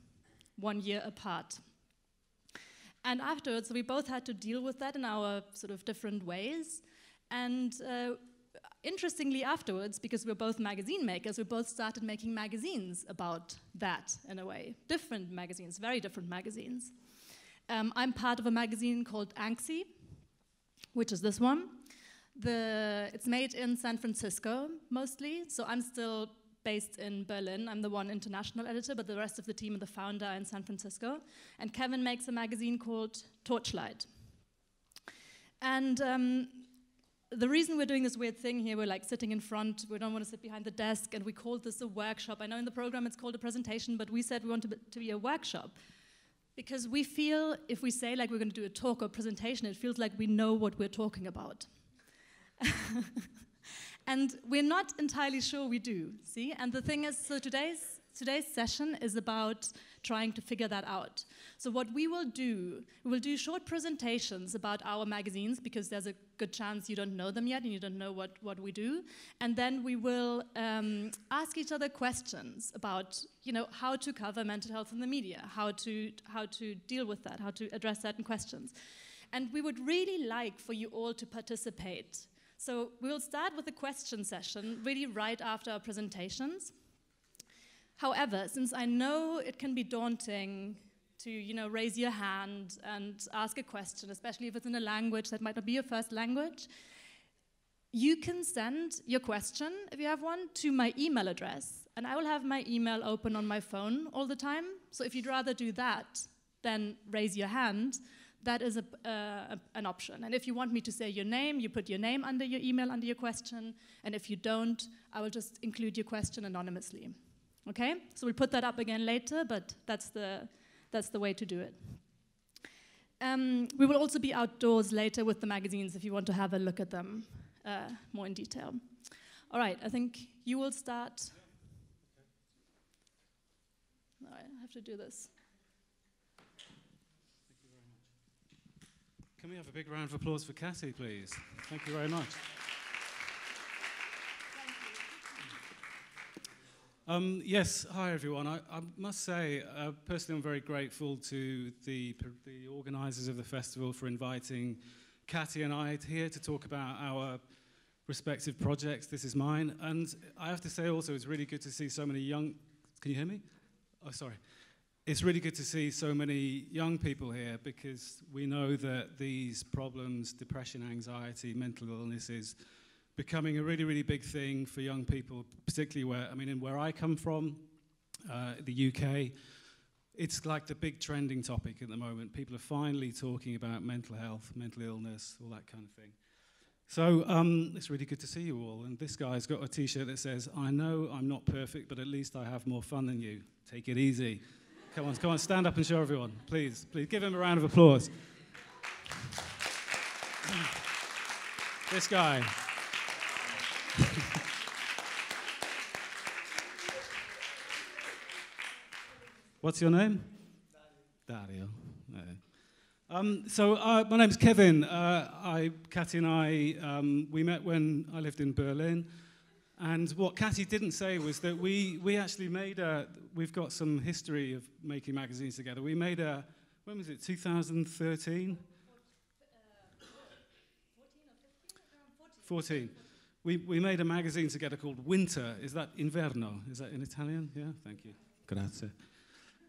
one year apart. And afterwards, we both had to deal with that in our sort of different ways. And uh, interestingly afterwards, because we're both magazine makers, we both started making magazines about that in a way. Different magazines, very different magazines. Um, I'm part of a magazine called Anxi, which is this one. The, it's made in San Francisco mostly, so I'm still based in Berlin. I'm the one international editor, but the rest of the team and the founder are in San Francisco. And Kevin makes a magazine called Torchlight. And um, the reason we're doing this weird thing here, we're like sitting in front, we don't want to sit behind the desk, and we called this a workshop. I know in the program it's called a presentation, but we said we want to be a workshop. Because we feel if we say like we're going to do a talk or presentation, it feels like we know what we're talking about. [LAUGHS] and we're not entirely sure we do, see? And the thing is, so today's, today's session is about trying to figure that out. So what we will do, we will do short presentations about our magazines because there's a good chance you don't know them yet and you don't know what, what we do. And then we will um, ask each other questions about, you know, how to cover mental health in the media, how to, how to deal with that, how to address certain questions. And we would really like for you all to participate. So we'll start with a question session, really right after our presentations. However, since I know it can be daunting to you know raise your hand and ask a question, especially if it's in a language that might not be your first language, you can send your question if you have one to my email address, and I will have my email open on my phone all the time. So if you'd rather do that than raise your hand, that is a, uh, an option. And if you want me to say your name, you put your name under your email under your question, and if you don't, I will just include your question anonymously. Okay, so we'll put that up again later, but that's the, that's the way to do it. Um, we will also be outdoors later with the magazines if you want to have a look at them uh, more in detail. All right, I think you will start. All right, I have to do this. Thank you very much. Can we have a big round of applause for Cassie, please? Thank you very much. Um, yes, hi everyone. I, I must say, uh, personally, I'm very grateful to the, the organisers of the festival for inviting Katy and I here to talk about our respective projects. This is mine. And I have to say also, it's really good to see so many young... Can you hear me? Oh, sorry. It's really good to see so many young people here because we know that these problems, depression, anxiety, mental illnesses, becoming a really, really big thing for young people, particularly where, I mean, in where I come from, uh, the UK, it's like the big trending topic at the moment. People are finally talking about mental health, mental illness, all that kind of thing. So um, it's really good to see you all. And this guy's got a t shirt that says, I know I'm not perfect, but at least I have more fun than you. Take it easy. come on, come on, stand up and show everyone. Please, please give him a round of applause. [CLEARS THROAT] this guy. What's your name? Dario. Dario. Um, so uh, my name's Kevin. Uh, I, Cathy and I, um, we met when I lived in Berlin. And what Cathy didn't say was that we, we actually made a, we've got some history of making magazines together. We made a, when was it, 2013? 14. We, we made a magazine together called Winter. Is that Inverno? Is that in Italian? Yeah, thank you. Grazie.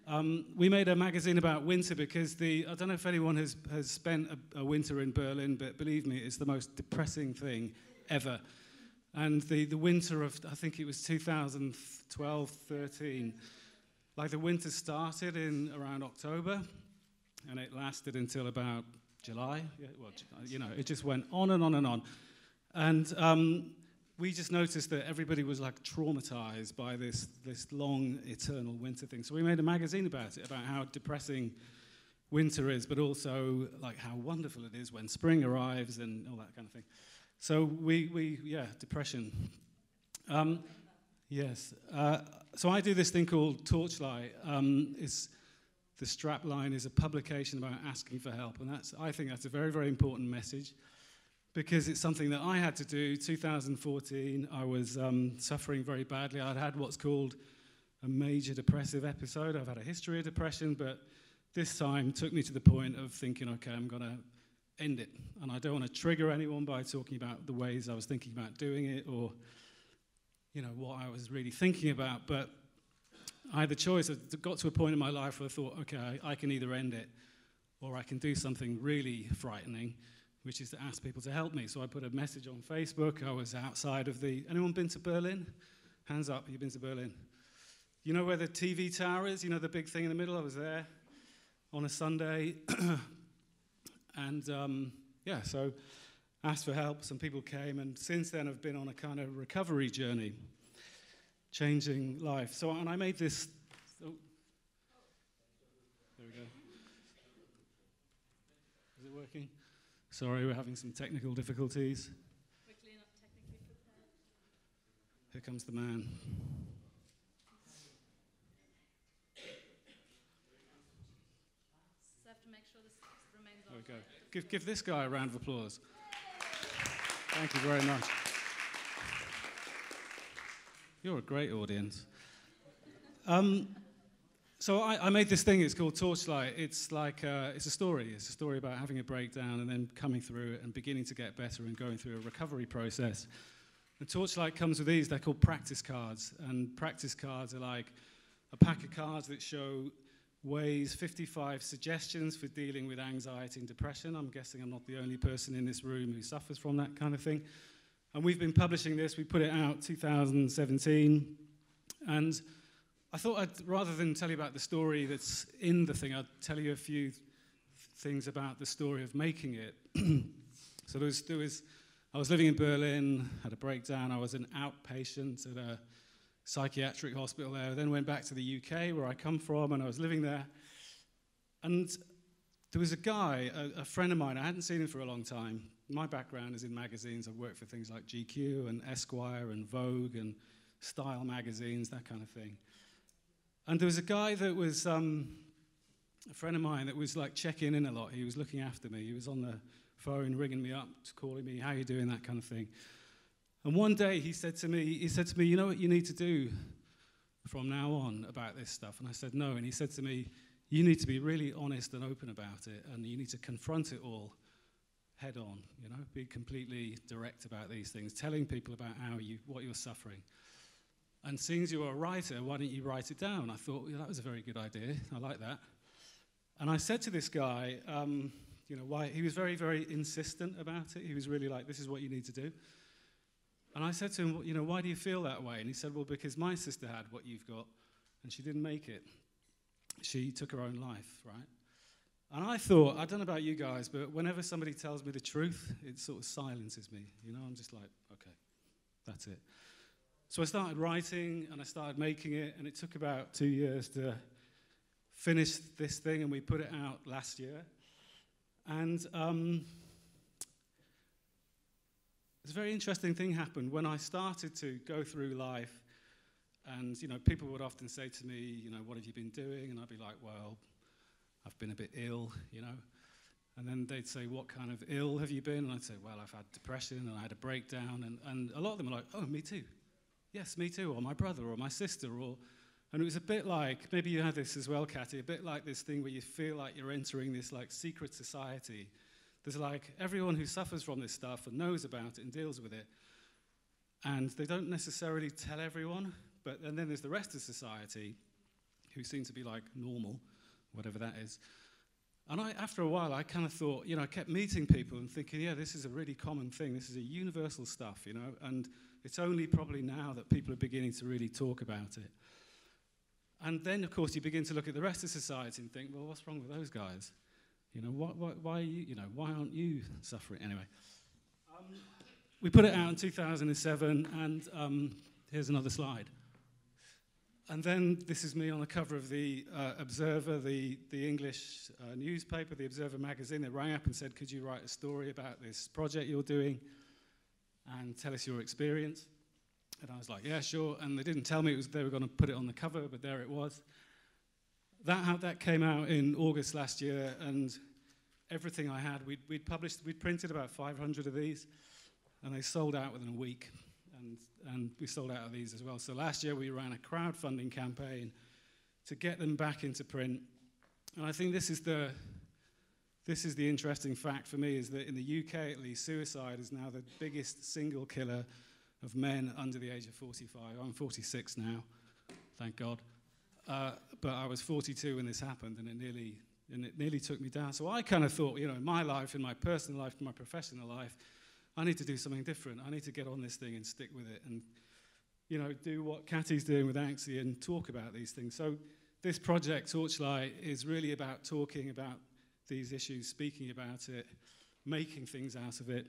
Um, we made a magazine about winter because the I don't know if anyone has, has spent a, a, winter in Berlin, but believe me, it's the most depressing thing ever. And the, the winter of I think it was 2012, 13, like the winter started in around October, and it lasted until about July. Yeah, well, you know, it just went on and on and on. And um, we just noticed that everybody was like traumatized by this, this long eternal winter thing. So we made a magazine about it, about how depressing winter is, but also like how wonderful it is when spring arrives and all that kind of thing. So we, we yeah, depression. Um, yes. Uh, so I do this thing called Torchlight. Um, it's, the strap line is a publication about asking for help, and that's, I think that's a very, very important message because it's something that I had to do. 2014, I was um, suffering very badly. I'd had what's called a major depressive episode. I've had a history of depression, but this time took me to the point of thinking, okay, I'm going to end it. And I don't want to trigger anyone by talking about the ways I was thinking about doing it or, you know, what I was really thinking about. But I had the choice. I got to a point in my life where I thought, okay, I, I can either end it or I can do something really frightening which is to ask people to help me. So I put a message on Facebook. I was outside of the. Anyone been to Berlin? Hands up, you've been to Berlin. You know where the TV tower is? You know the big thing in the middle? I was there on a Sunday. [CLEARS THROAT] and um, yeah, so asked for help. Some people came. And since then, I've been on a kind of recovery journey, changing life. So, and I made this. Oh, there we go. Is it working? Sorry, we're having some technical difficulties. Here comes the man. There we go. Give, give this guy a round of applause. Thank you very much. You're a great audience. Um, so I, I, made this thing. It's called Torchlight. It's like uh, it's a story. It's a story about having a breakdown and then coming through it and beginning to get better and going through a recovery process. The Torchlight comes with these. They're called practice cards, and practice cards are like a pack of cards that show ways 55 suggestions for dealing with anxiety and depression. I'm guessing I'm not the only person in this room who suffers from that kind of thing. And we've been publishing this. We put it out 2017, and I thought I'd, rather than tell you about the story that's in the thing, I'd tell you a few th things about the story of making it. [CLEARS THROAT] so there was, there was, I was living in Berlin, had a breakdown. I was an outpatient at a psychiatric hospital there. I then went back to the UK, where I come from, and I was living there. And there was a guy, a, a friend of mine. I hadn't seen him for a long time. My background is in magazines. I've worked for things like GQ and Esquire and Vogue and Style magazines, that kind of thing. And there was a guy that was um, a friend of mine that was like checking in a lot. He was looking after me. He was on the phone ringing me up, calling me, "How you doing?" That kind of thing. And one day he said to me, he said to me, "You know what you need to do from now on about this stuff?" And I said, "No." And he said to me, "You need to be really honest and open about it, and you need to confront it all." head on, you know, be completely direct about these things, telling people about how you, what you're suffering. And seeing as you are a writer, why don't you write it down? I thought, yeah, that was a very good idea. I like that. And I said to this guy, um, you know, why he was very, very insistent about it. He was really like, this is what you need to do. And I said to him, well, you know, why do you feel that way? And he said, well, because my sister had what you've got, and she didn't make it. She took her own life, right? And I thought, I don't know about you guys, but whenever somebody tells me the truth, it sort of silences me. You know, I'm just like, okay, that's it. So I started writing and I started making it, and it took about two years to finish this thing, and we put it out last year. And um, a very interesting thing happened when I started to go through life. And you know, people would often say to me, you know, what have you been doing? And I'd be like, well, I've been a bit ill, you know. And then they'd say, What kind of ill have you been? And I'd say, Well, I've had depression and I had a breakdown. And, and a lot of them are like, Oh, me too yes, me too, or my brother, or my sister, or. And it was a bit like, maybe you had this as well, Kathy, a bit like this thing where you feel like you're entering this like secret society. There's like everyone who suffers from this stuff and knows about it and deals with it. And they don't necessarily tell everyone, but and then there's the rest of society who seem to be like normal, whatever that is. And I, after a while, I kind of thought, you know, I kept meeting people and thinking, yeah, this is a really common thing. This is a universal stuff, you know. And it's only probably now that people are beginning to really talk about it. And then, of course, you begin to look at the rest of society and think, well, what's wrong with those guys? You know, why, why, why, you, you know, why aren't you suffering? Anyway, um, we put it out in 2007, and um, here's another slide. And then this is me on the cover of the uh, Observer, the, the English uh, newspaper, the Observer magazine. They rang up and said, Could you write a story about this project you're doing? and tell us your experience. And I was like, yeah, sure. And they didn't tell me it was, they were going to put it on the cover, but there it was. That, that came out in August last year, and everything I had, we'd, we'd published, we'd printed about 500 of these, and they sold out within a week. And, and we sold out of these as well. So last year we ran a crowdfunding campaign to get them back into print. And I think this is the, this is the interesting fact for me is that in the UK at least, suicide is now the biggest single killer of men under the age of 45. I'm 46 now, thank God. Uh, but I was 42 when this happened, and it nearly and it nearly took me down. So I kind of thought, you know, in my life, in my personal life, in my professional life, I need to do something different. I need to get on this thing and stick with it, and you know, do what Katty's doing with Anxie and talk about these things. So this project Torchlight is really about talking about these issues, speaking about it, making things out of it,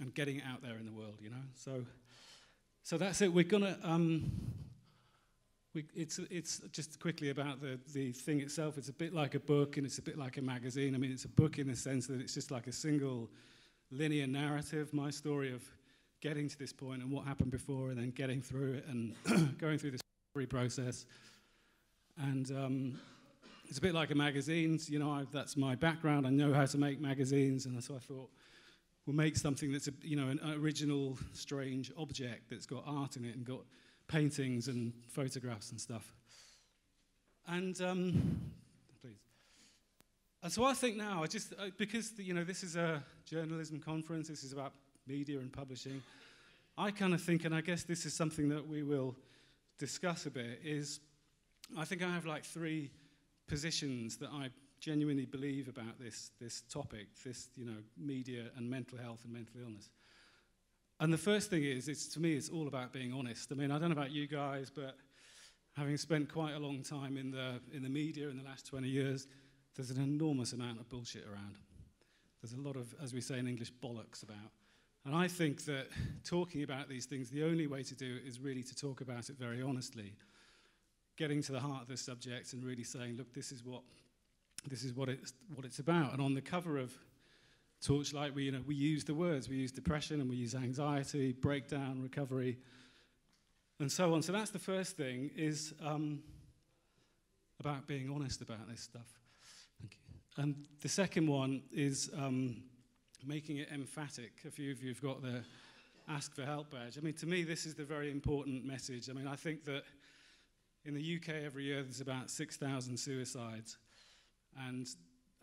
and getting it out there in the world, you know? So, so that's it. We're going to. Um, we, it's, it's just quickly about the, the thing itself. It's a bit like a book and it's a bit like a magazine. I mean, it's a book in the sense that it's just like a single linear narrative, my story of getting to this point and what happened before, and then getting through it and [CLEARS THROAT] going through this process. And um, it's a bit like a magazines. You know, I, that's my background. I know how to make magazines, and so I thought we'll make something that's a, you know an original, strange object that's got art in it and got paintings and photographs and stuff. And um, please. And so I think now I just uh, because the, you know this is a journalism conference. This is about media and publishing. I kind of think, and I guess this is something that we will discuss a bit. Is I think I have like three positions that I genuinely believe about this, this topic, this, you know, media and mental health and mental illness. And the first thing is, it's, to me, it's all about being honest. I mean, I don't know about you guys, but having spent quite a long time in the, in the media in the last 20 years, there's an enormous amount of bullshit around. There's a lot of, as we say in English, bollocks about. And I think that talking about these things, the only way to do it is really to talk about it very honestly getting to the heart of the subject and really saying, look, this is what this is what it's what it's about. And on the cover of Torchlight, we you know we use the words, we use depression and we use anxiety, breakdown, recovery, and so on. So that's the first thing is um, about being honest about this stuff. And the second one is um, making it emphatic. A few of you have got the ask for help badge. I mean, to me, this is the very important message. I mean, I think that in the UK every year there's about 6,000 suicides. And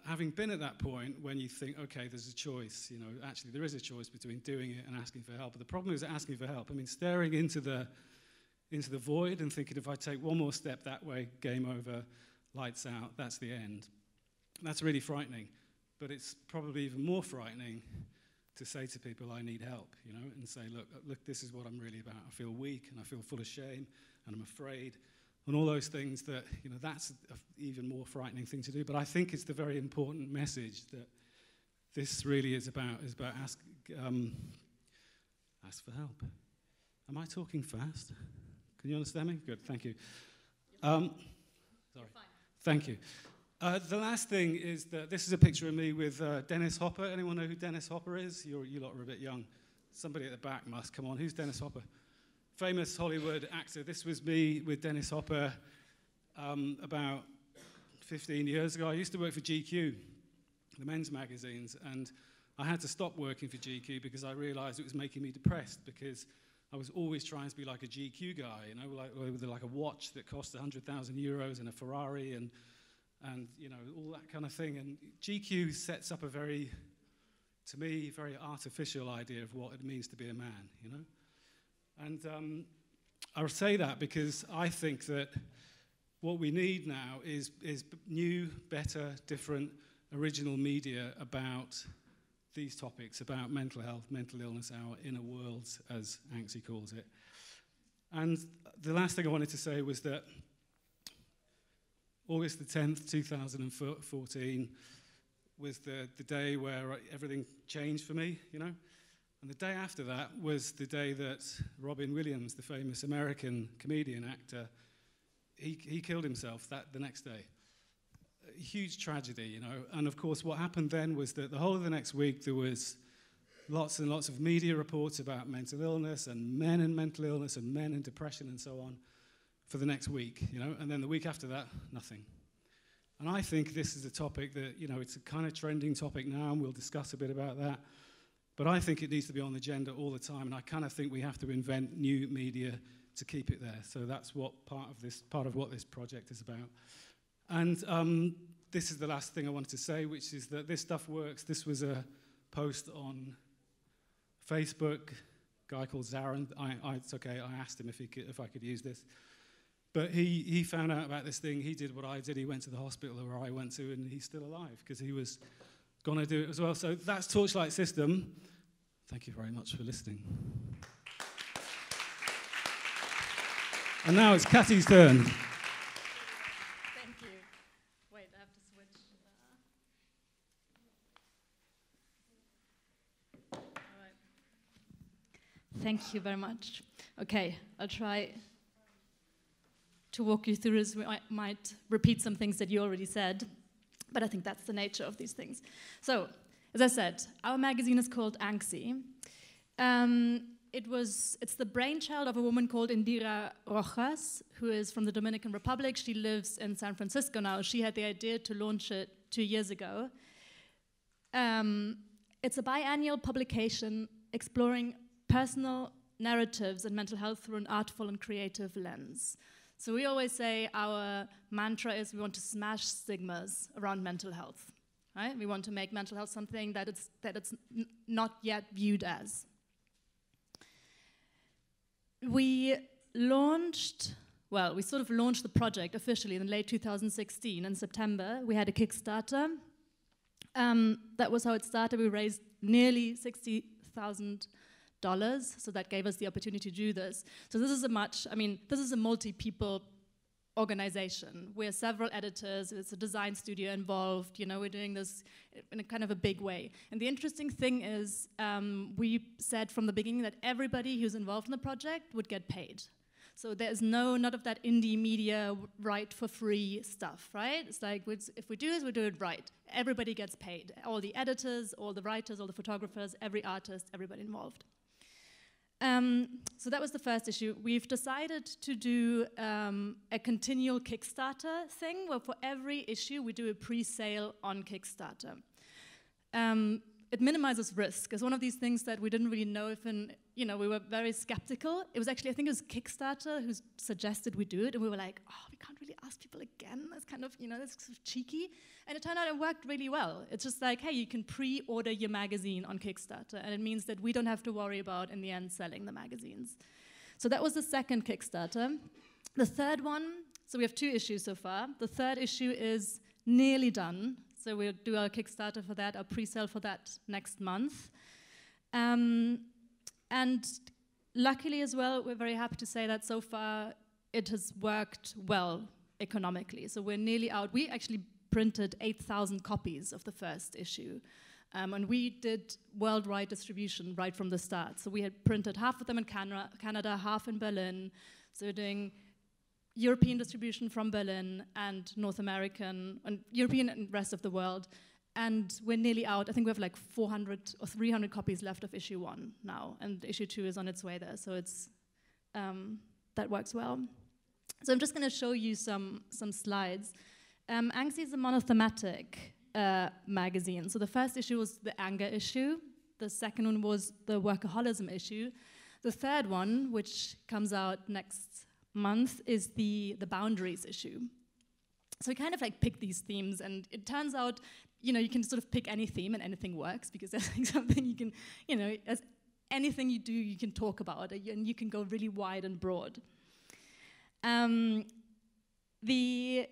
having been at that point when you think, okay, there's a choice, you know, actually there is a choice between doing it and asking for help. But the problem is asking for help. I mean, staring into the, into the void and thinking, if I take one more step that way, game over, lights out, that's the end. That's really frightening. But it's probably even more frightening to say to people, I need help, you know, and say, look, look, this is what I'm really about. I feel weak and I feel full of shame and I'm afraid and all those things that, you know, that's an even more frightening thing to do. But I think it's the very important message that this really is about, is about ask, um, ask for help. Am I talking fast? Can you understand me? Good, thank you. Um, sorry. Thank you. Uh, the last thing is that this is a picture of me with uh, Dennis Hopper. Anyone know who Dennis Hopper is? You're, you lot are a bit young. Somebody at the back must. Come on, who's Dennis Hopper? famous Hollywood actor. This was me with Dennis Hopper um, about 15 years ago. I used to work for GQ, the men's magazines, and I had to stop working for GQ because I realized it was making me depressed because I was always trying to be like a GQ guy, you know, like, with like a watch that cost 100,000 euros and a Ferrari and, and, you know, all that kind of thing. And GQ sets up a very, to me, very artificial idea of what it means to be a man, you know? And um, I say that because I think that what we need now is, is new, better, different, original media about these topics, about mental health, mental illness, our inner worlds, as Anxie calls it. And the last thing I wanted to say was that August the 10th, 2014, was the, the day where everything changed for me, you know. And the day after that was the day that Robin Williams, the famous American comedian actor, he, he killed himself that the next day. A huge tragedy, you know. And of course, what happened then was that the whole of the next week there was lots and lots of media reports about mental illness and men and mental illness and men and depression and so on for the next week, you know. And then the week after that, nothing. And I think this is a topic that, you know, it's a kind of trending topic now, and we'll discuss a bit about that. But I think it needs to be on the agenda all the time, and I kind of think we have to invent new media to keep it there. So that's what part of this part of what this project is about. And um, this is the last thing I wanted to say, which is that this stuff works. This was a post on Facebook. Guy called Zarin. I, I, it's okay. I asked him if he could, if I could use this, but he he found out about this thing. He did what I did. He went to the hospital where I went to, and he's still alive because he was going to do it as well. So that's Torchlight System. Thank you very much for listening. And now it's Cathy's turn. Thank you. Wait, I have to switch. All right. Thank you very much. Okay, I'll try to walk you through as I might repeat some things that you already said. But I think that's the nature of these things. So, as I said, our magazine is called Anxi. Um, it was, it's the brainchild of a woman called Indira Rojas, who is from the Dominican Republic. She lives in San Francisco now. She had the idea to launch it two years ago. Um, it's a biannual publication exploring personal narratives and mental health through an artful and creative lens. So we always say our mantra is we want to smash stigmas around mental health. Right? We want to make mental health something that it's, that it's not yet viewed as. We launched, well, we sort of launched the project officially in late 2016. In September, we had a Kickstarter. Um, that was how it started. We raised nearly 60,000 dollars. So that gave us the opportunity to do this. So this is a much, I mean, this is a multi-people organization. We're several editors, it's a design studio involved, you know, we're doing this in a kind of a big way. And the interesting thing is um, we said from the beginning that everybody who's involved in the project would get paid. So there's no, none of that indie media write for free stuff, right? It's like, if we do this, we do it right. Everybody gets paid. All the editors, all the writers, all the photographers, every artist, everybody involved. Um, so that was the first issue. We've decided to do um, a continual Kickstarter thing where for every issue we do a pre sale on Kickstarter. Um, it minimizes risk. It's one of these things that we didn't really know if an you know, we were very skeptical. It was actually, I think it was Kickstarter who suggested we do it, and we were like, oh, we can't really ask people again. That's kind of, you know, that's sort of cheeky. And it turned out it worked really well. It's just like, hey, you can pre order your magazine on Kickstarter, and it means that we don't have to worry about, in the end, selling the magazines. So that was the second Kickstarter. The third one, so we have two issues so far. The third issue is nearly done. So we'll do our Kickstarter for that, our pre sale for that next month. Um, and luckily as well, we're very happy to say that so far it has worked well economically. So we're nearly out. We actually printed 8,000 copies of the first issue. Um, and we did worldwide distribution right from the start. So we had printed half of them in Canada, half in Berlin. So we're doing European distribution from Berlin and North American and European and rest of the world and we're nearly out. I think we have like 400 or 300 copies left of issue one now, and issue two is on its way there, so it's um, that works well. So I'm just going to show you some some slides. Um, Angsty is a monothematic uh, magazine. So the first issue was the anger issue. The second one was the workaholism issue. The third one, which comes out next month, is the the boundaries issue. So we kind of like picked these themes, and it turns out you know, you can sort of pick any theme and anything works because that's [LAUGHS] like something you can, you know, as anything you do, you can talk about it and you can go really wide and broad. Um, the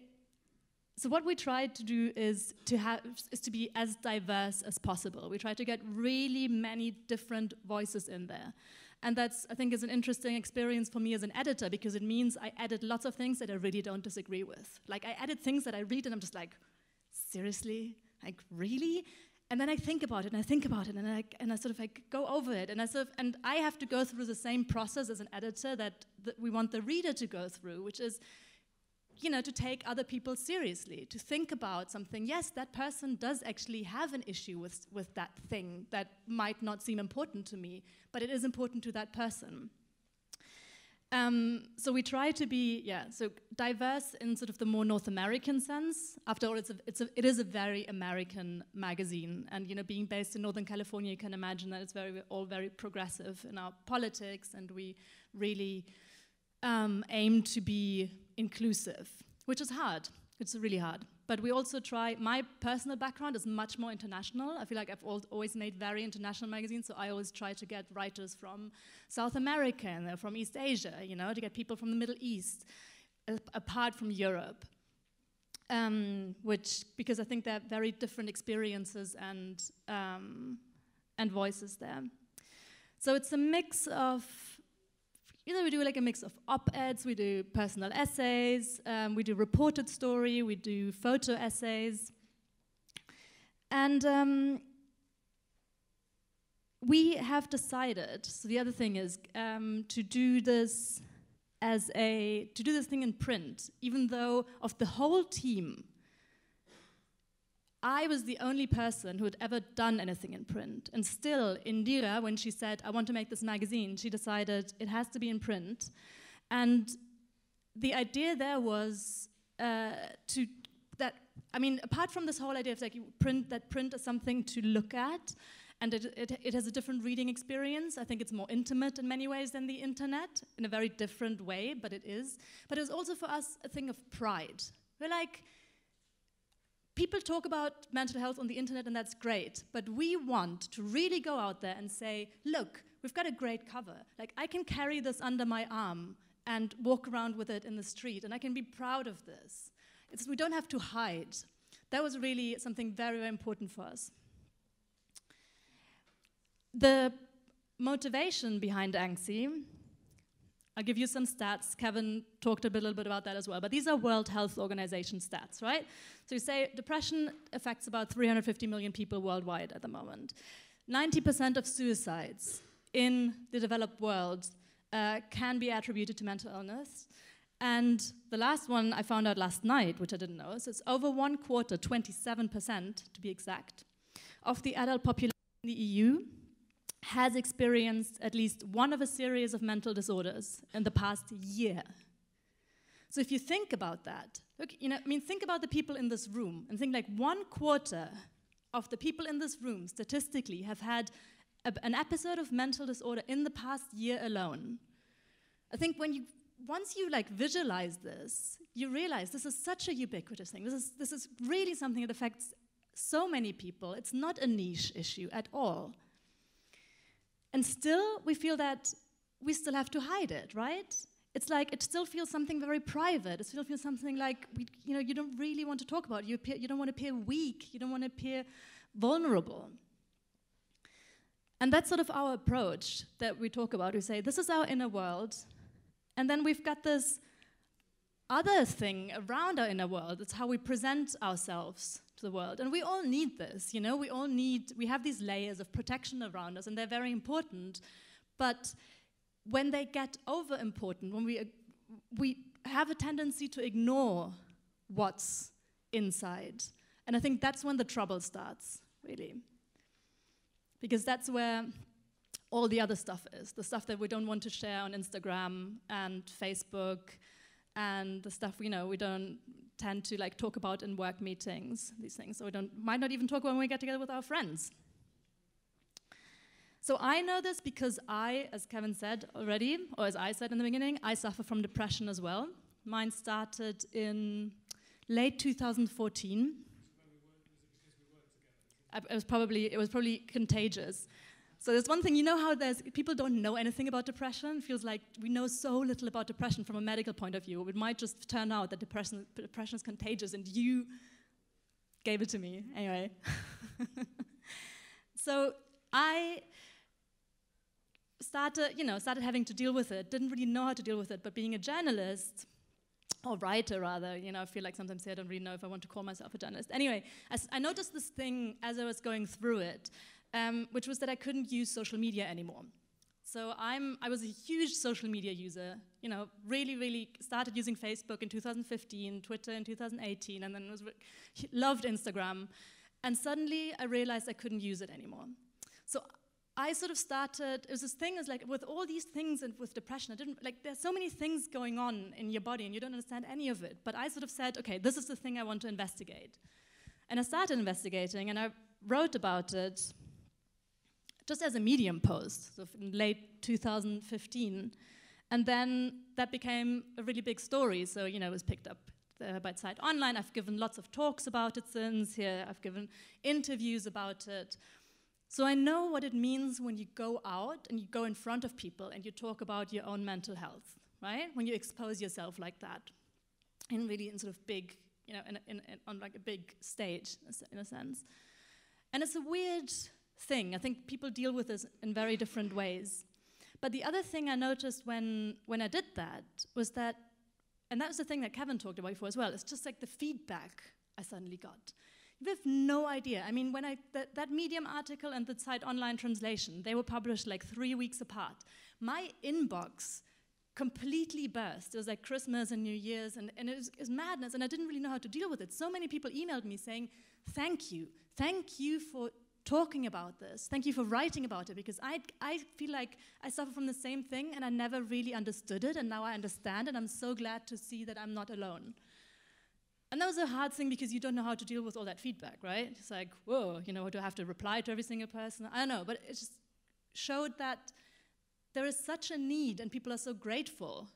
so what we tried to do is to have is to be as diverse as possible. We tried to get really many different voices in there. And that's I think is an interesting experience for me as an editor because it means I edit lots of things that I really don't disagree with. Like I edit things that I read and I'm just like, seriously? Like, really? And then I think about it and I think about it and I, and I sort of like go over it. And I sort of, and I have to go through the same process as an editor that, that we want the reader to go through, which is, you know, to take other people seriously, to think about something. Yes, that person does actually have an issue with, with that thing that might not seem important to me, but it is important to that person. Um, so we try to be, yeah, so diverse in sort of the more North American sense. After all, it's a, it's a, it is a very American magazine, and you know, being based in Northern California, you can imagine that it's very all very progressive in our politics, and we really um, aim to be inclusive, which is hard. It's really hard but we also try, my personal background is much more international. I feel like I've always made very international magazines, so I always try to get writers from South America and uh, from East Asia, you know, to get people from the Middle East, apart from Europe. Um, which, because I think they're very different experiences and, um, and voices there. So it's a mix of you know, we do like a mix of op-eds, we do personal essays, um, we do reported story, we do photo essays. And um, we have decided, so the other thing is um, to do this as a, to do this thing in print, even though of the whole team, I was the only person who had ever done anything in print. And still, Indira, when she said, I want to make this magazine, she decided it has to be in print. And the idea there was uh, to that, I mean, apart from this whole idea of like print, that print is something to look at, and it, it, it has a different reading experience. I think it's more intimate in many ways than the internet, in a very different way, but it is. But it was also for us a thing of pride. We're like, people talk about mental health on the internet, and that's great, but we want to really go out there and say, look, we've got a great cover. Like, I can carry this under my arm and walk around with it in the street, and I can be proud of this. It's, we don't have to hide. That was really something very, very important for us. The motivation behind ANXI I'll give you some stats. Kevin talked a little bit about that as well, but these are World Health Organization stats, right? So you say depression affects about 350 million people worldwide at the moment. 90% of suicides in the developed world uh, can be attributed to mental illness. And the last one I found out last night, which I didn't know, so it's over one quarter, 27% to be exact, of the adult population in the EU has experienced at least one of a series of mental disorders in the past year. So if you think about that, look, you know, I mean, think about the people in this room and think like one quarter of the people in this room statistically have had a, an episode of mental disorder in the past year alone. I think when you once you like visualize this, you realize this is such a ubiquitous thing. This is this is really something that affects so many people. It's not a niche issue at all. And still, we feel that we still have to hide it, right? It's like it still feels something very private. It still feels something like we, you know you don't really want to talk about. It. You appear, you don't want to appear weak. You don't want to appear vulnerable. And that's sort of our approach that we talk about. We say this is our inner world, and then we've got this other thing around our inner world. It's how we present ourselves the world. And we all need this, you know, we all need, we have these layers of protection around us and they're very important. But when they get over important, when we, uh, we have a tendency to ignore what's inside. And I think that's when the trouble starts, really. Because that's where all the other stuff is the stuff that we don't want to share on Instagram and Facebook and the stuff we know we don't tend to like talk about in work meetings, these things. So we don't might not even talk when we get together with our friends. So I know this because I, as Kevin said already, or as I said in the beginning, I suffer from depression as well. Mine started in late 2014. it was probably it was probably contagious. So there's one thing, you know how there's people don't know anything about depression? It feels like we know so little about depression from a medical point of view. It might just turn out that depression, depression is contagious and you gave it to me mm-hmm. anyway. [LAUGHS] so I started, you know, started having to deal with it. Didn't really know how to deal with it, but being a journalist or writer rather, you know, I feel like sometimes I don't really know if I want to call myself a journalist. Anyway, I noticed this thing as I was going through it um, which was that I couldn't use social media anymore. So I'm, I was a huge social media user, you know, really, really started using Facebook in 2015, Twitter in 2018, and then was loved Instagram. And suddenly I realized I couldn't use it anymore. So I sort of started, it was this thing is like with all these things and with depression, I didn't, like there's so many things going on in your body and you don't understand any of it. But I sort of said, okay, this is the thing I want to investigate. And I started investigating and I wrote about it just as a Medium post, so in late 2015. And then that became a really big story. So, you know, it was picked up uh, by site Online. I've given lots of talks about it since here. I've given interviews about it. So I know what it means when you go out and you go in front of people and you talk about your own mental health, right? When you expose yourself like that in really in sort of big, you know, in, in, in on like a big stage in a sense. And it's a weird thing. I think people deal with this in very different ways. But the other thing I noticed when, when I did that was that, and that was the thing that Kevin talked about before as well, it's just like the feedback I suddenly got. You have no idea. I mean, when I that Medium article and the site online translation, they were published like three weeks apart. My inbox completely burst. It was like Christmas and New Year's, and, and it, was, it was madness, and I didn't really know how to deal with it. So many people emailed me saying, Thank you. Thank you for talking about this. Thank you for writing about it because I, I feel like I suffer from the same thing and I never really understood it and now I understand and I'm so glad to see that I'm not alone. And that was a hard thing because you don't know how to deal with all that feedback, right? It's like, whoa, you know, do I have to reply to every single person? I don't know, but it just showed that there is such a need and people are so grateful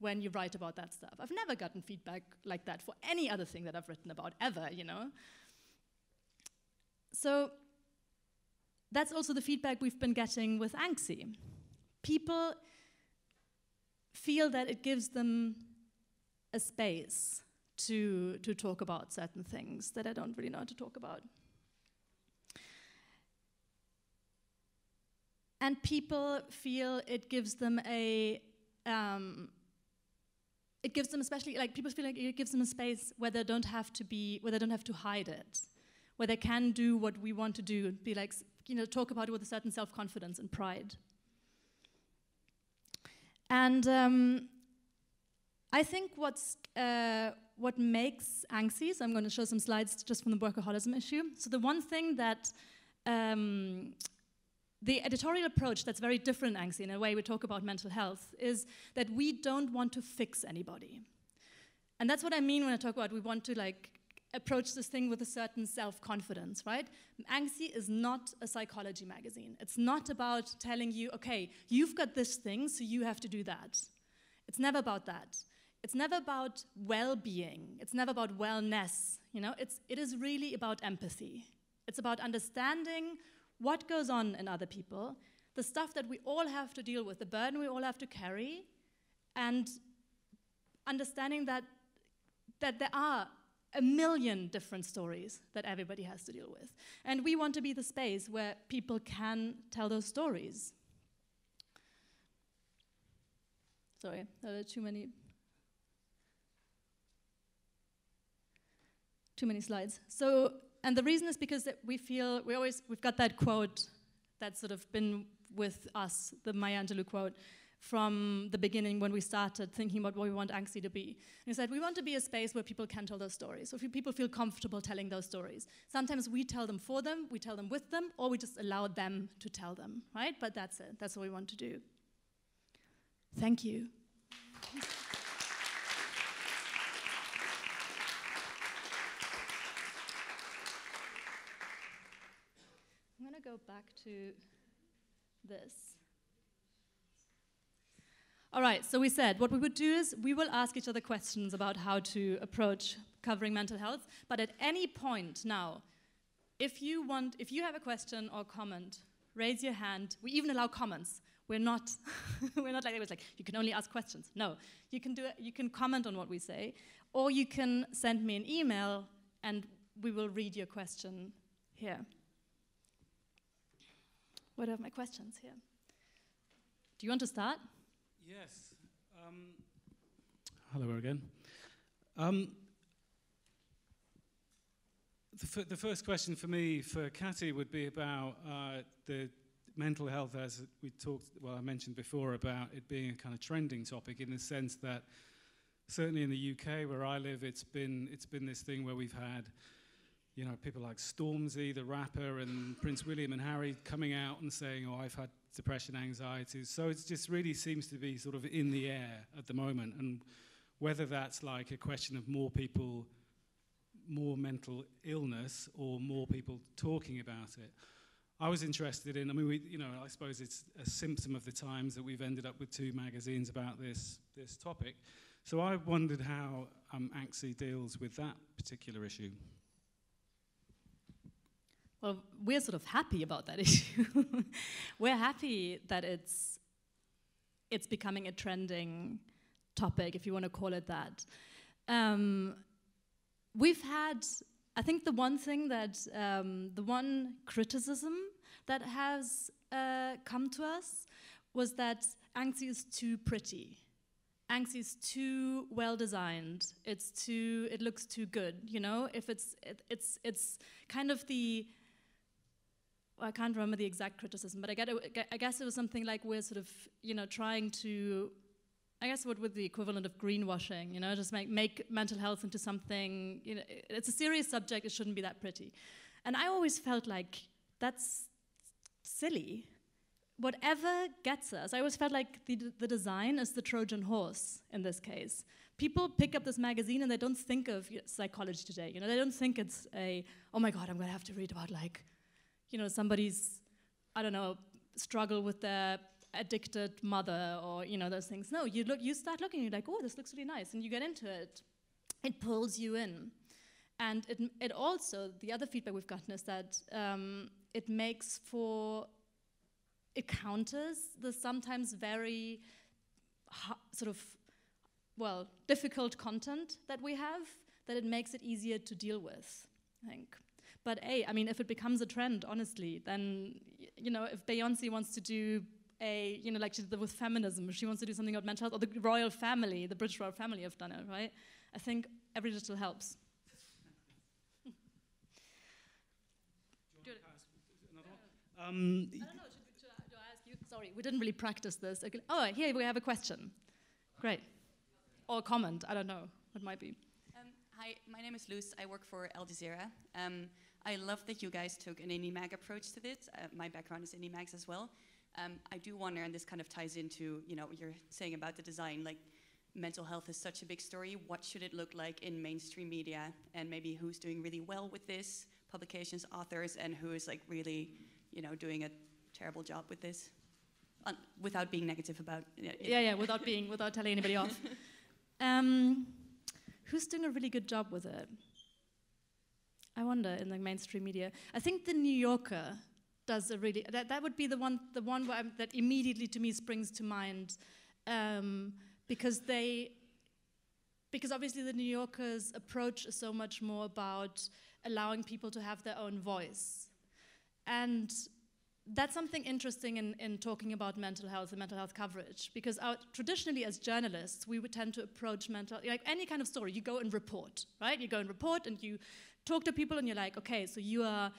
when you write about that stuff. I've never gotten feedback like that for any other thing that I've written about ever, you know? So that's also the feedback we've been getting with Anxi. People feel that it gives them a space to, to talk about certain things that I don't really know how to talk about. And people feel it gives them a, um, it gives them especially, like people feel like it gives them a space where they don't have to be, where they don't have to hide it, where they can do what we want to do, be like, you know, talk about it with a certain self-confidence and pride. And um, I think what's, uh, what makes anxies, I'm going to show some slides just from the workaholism issue. So the one thing that um, the editorial approach that's very different in in a way we talk about mental health, is that we don't want to fix anybody. And that's what I mean when I talk about we want to like approach this thing with a certain self confidence, right? Angsty is not a psychology magazine. It's not about telling you, okay, you've got this thing, so you have to do that. It's never about that. It's never about well being. It's never about wellness. You know, it's, it is really about empathy. It's about understanding what goes on in other people, the stuff that we all have to deal with, the burden we all have to carry, and understanding that, that there are a million different stories that everybody has to deal with. And we want to be the space where people can tell those stories. Sorry, there too many too many slides. So, and the reason is because we feel we always we've got that quote that's sort of been with us, the Maya Angelou quote, from the beginning when we started thinking about what we want Anxi to be. And said, we want to be a space where people can tell their stories, so people feel comfortable telling those stories. Sometimes we tell them for them, we tell them with them, or we just allow them to tell them, right? But that's it, that's what we want to do. Thank you. I'm going to go back to this. All right, so we said what we would do is we will ask each other questions about how to approach covering mental health, but at any point now, if you want if you have a question or comment, raise your hand. We even allow comments. We're not [LAUGHS] we're not like it was like you can only ask questions. No. You can do it, you can comment on what we say or you can send me an email and we will read your question here. What are my questions here? Do you want to start? Yes. Um, hello again. Um, the, the, first question for me, for Cathy, would be about uh, the mental health, as we talked, well, I mentioned before about it being a kind of trending topic in the sense that certainly in the UK where I live, it's been it's been this thing where we've had, you know, people like Stormzy, the rapper, and Prince William and Harry coming out and saying, "Oh, I've had depression, anxiety. So it just really seems to be sort of in the air at the moment. And whether that's like a question of more people, more mental illness, or more people talking about it. I was interested in, I mean, we, you know, I suppose it's a symptom of the times that we've ended up with two magazines about this, this topic. So I wondered how um, deals with that particular issue. Well, we're sort of happy about that [LAUGHS] issue. we're happy that it's it's becoming a trending topic, if you want to call it that. Um, we've had, I think, the one thing that um, the one criticism that has uh, come to us was that Anxi is too pretty. Anxi is too well designed. It's too. It looks too good. You know, if it's it, it's it's kind of the I can't remember the exact criticism, but I, it, I guess it was something like we're sort of, you know, trying to, I guess what would the equivalent of greenwashing, you know, just make, make mental health into something, you know, it's a serious subject, it shouldn't be that pretty. And I always felt like that's silly. Whatever gets us, I always felt like the, the design is the Trojan horse in this case. People pick up this magazine and they don't think of you know, psychology today. You know, they don't think it's a, oh my God, I'm going to have to read about like you know, somebody's, I don't know, struggle with their addicted mother or, you know, those things. No, you look, you start looking, you're like, oh, this looks really nice, and you get into it. It pulls you in. And it, it also, the other feedback we've gotten is that um, it makes for, it counters the sometimes very sort of, well, difficult content that we have, that it makes it easier to deal with, I think. But hey, I mean, if it becomes a trend, honestly, then you know, if Beyonce wants to do a, you know, like she did with feminism, she wants to do something about mental health, or the royal family, the British royal family have done it, right? I think every little helps. [LAUGHS] Um, I don't know. Should, should, I, I ask you? Sorry, we didn't really practice this. Oh, here we have a question. Great. Or a comment. I don't know. It might be. Um, hi, my name is Luz. I work for Al Jazeera. Um, I love that you guys took an ENIMAG approach to this. Uh, my background is ENIMAGs as well. Um, I do wonder, and this kind of ties into you know what you're saying about the design, like mental health is such a big story. What should it look like in mainstream media, and maybe who's doing really well with this, publications, authors, and who is like really, you know, doing a terrible job with this, without being negative about. You know, yeah, yeah, without being without telling anybody off. [LAUGHS] Um, who's doing a really good job with it? I wonder in the mainstream media. I think the New Yorker does a really that, that would be the one the one that immediately to me springs to mind um, because they because obviously the New Yorker's approach is so much more about allowing people to have their own voice and that's something interesting in, in talking about mental health and mental health coverage because our, traditionally as journalists we would tend to approach mental like any kind of story you go and report right you go and report and you talk to people and you're like, okay, so you are,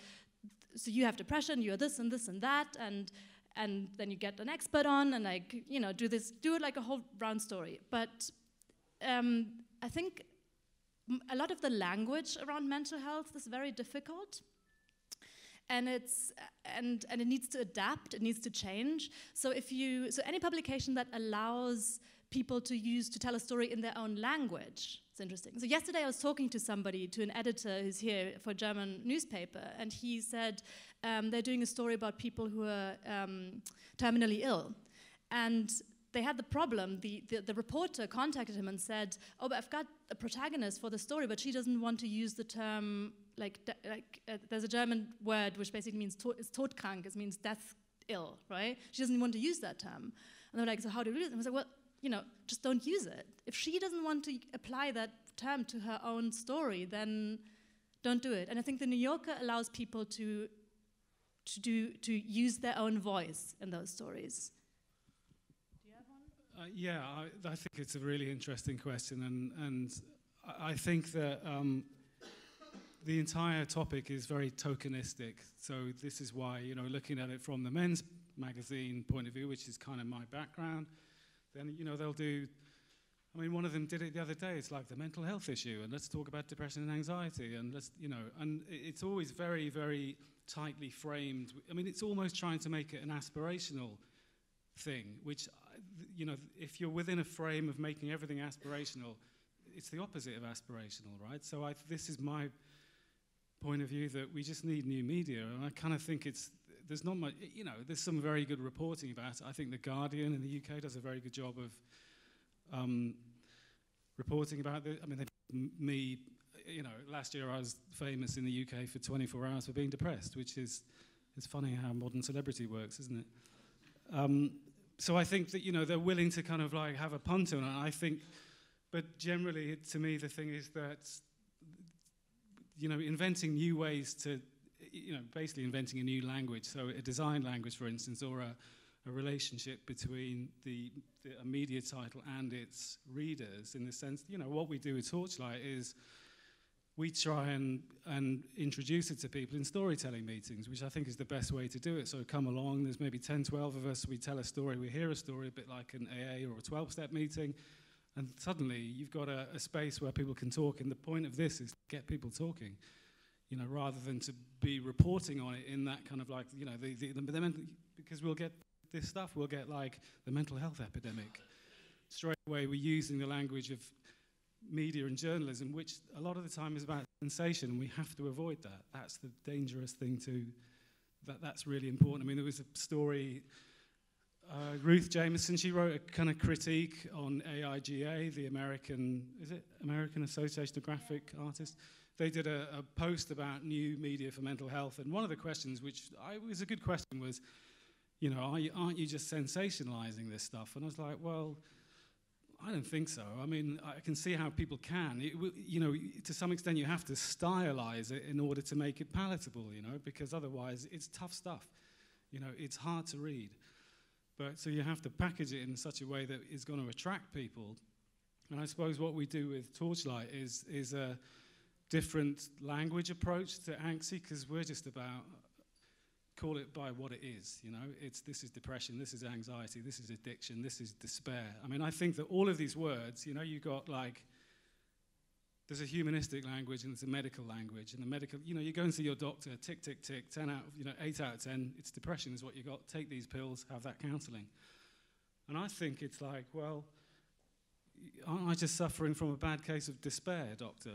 so you have depression, you're this and this and that, and and then you get an expert on and like you know do this, do it like a whole round story. But um, I think a lot of the language around mental health is very difficult and it's and and it needs to adapt it needs to change so if you so any publication that allows people to use to tell a story in their own language interesting. So yesterday I was talking to somebody, to an editor who's here for a German newspaper, and he said um, they're doing a story about people who are um, terminally ill. And they had the problem. The, the, the, reporter contacted him and said, "Oh, but I've got a protagonist for the story, but she doesn't want to use the term like like uh, there's a German word which basically means to it's todkrank, it means death ill, right? She doesn't want to use that term." And they are like, "So how do we do this?" And I was like, "Well, you know, just don't use it. If she doesn't want to apply that term to her own story, then don't do it. And I think the New Yorker allows people to to do to use their own voice in those stories. Do you have one? Uh, yeah, I, I, think it's a really interesting question, and and I think that. Um, the entire topic is very tokenistic, so this is why you know looking at it from the men's magazine point of view, which is kind of my background, then, you know, they'll do, I mean, one of them did it the other day. It's like the mental health issue, and let's talk about depression and anxiety, and let's, you know, and it's always very, very tightly framed. I mean, it's almost trying to make it an aspirational thing, which, uh, you know, if you're within a frame of making everything aspirational, it's the opposite of aspirational, right? So I, this is my point of view that we just need new media, and I kind of think it's there's not much, you know, there's some very good reporting about it. I think The Guardian in the UK does a very good job of um, reporting about this. I mean, me, you know, last year I was famous in the UK for 24 hours for being depressed, which is, it's funny how modern celebrity works, isn't it? Um, so I think that, you know, they're willing to kind of like have a punt on it. I think, but generally, to me, the thing is that, you know, inventing new ways to you know, basically inventing a new language. So a design language, for instance, or a, a relationship between the, the, a media title and its readers in the sense, you know, what we do with Torchlight is we try and, and introduce it to people in storytelling meetings, which I think is the best way to do it. So come along, there's maybe 10, 12 of us, we tell a story, we hear a story, a bit like an AA or a 12-step meeting, and suddenly you've got a, a space where people can talk, and the point of this is to get people talking you know, rather than to be reporting on it in that kind of like, you know, the, the, the, the mental, because we'll get this stuff, we'll get like the mental health epidemic. Straight away, we're using the language of media and journalism, which a lot of the time is about sensation, and we have to avoid that. That's the dangerous thing to, that, that's really important. I mean, there was a story, uh, Ruth Jameson, she wrote a kind of critique on AIGA, the American, is it American Association of Graphic Artists? they did a, a, post about new media for mental health, and one of the questions, which I, was a good question, was, you know, are you, aren't you just sensationalizing this stuff? And I was like, well, I don't think so. I mean, I can see how people can. It, you know, to some extent, you have to stylize it in order to make it palatable, you know, because otherwise it's tough stuff. You know, it's hard to read. But so you have to package it in such a way that is going to attract people. And I suppose what we do with Torchlight is, is a. Uh, different language approach to ANXI because we're just about call it by what it is. You know, it's this is depression, this is anxiety, this is addiction, this is despair. I mean, I think that all of these words, you know, you got like there's a humanistic language and there's a medical language and the medical you know you go and see your doctor tick tick tick 10 out of, you know 8 out of 10 it's depression is what you got take these pills have that counseling and i think it's like well aren't i just suffering from a bad case of despair doctor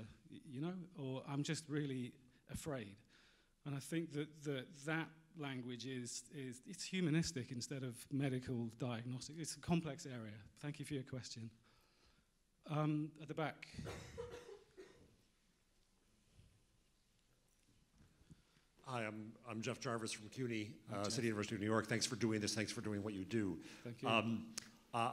you know, or I'm just really afraid. And I think that that, that language is, is it's humanistic instead of medical diagnostic. It's a complex area. Thank you for your question. Um, at the back. Hi, I'm, I'm Jeff Jarvis from CUNY, uh, City University of New York. Thanks for doing this. Thanks for doing what you do. Thank you. Um, uh,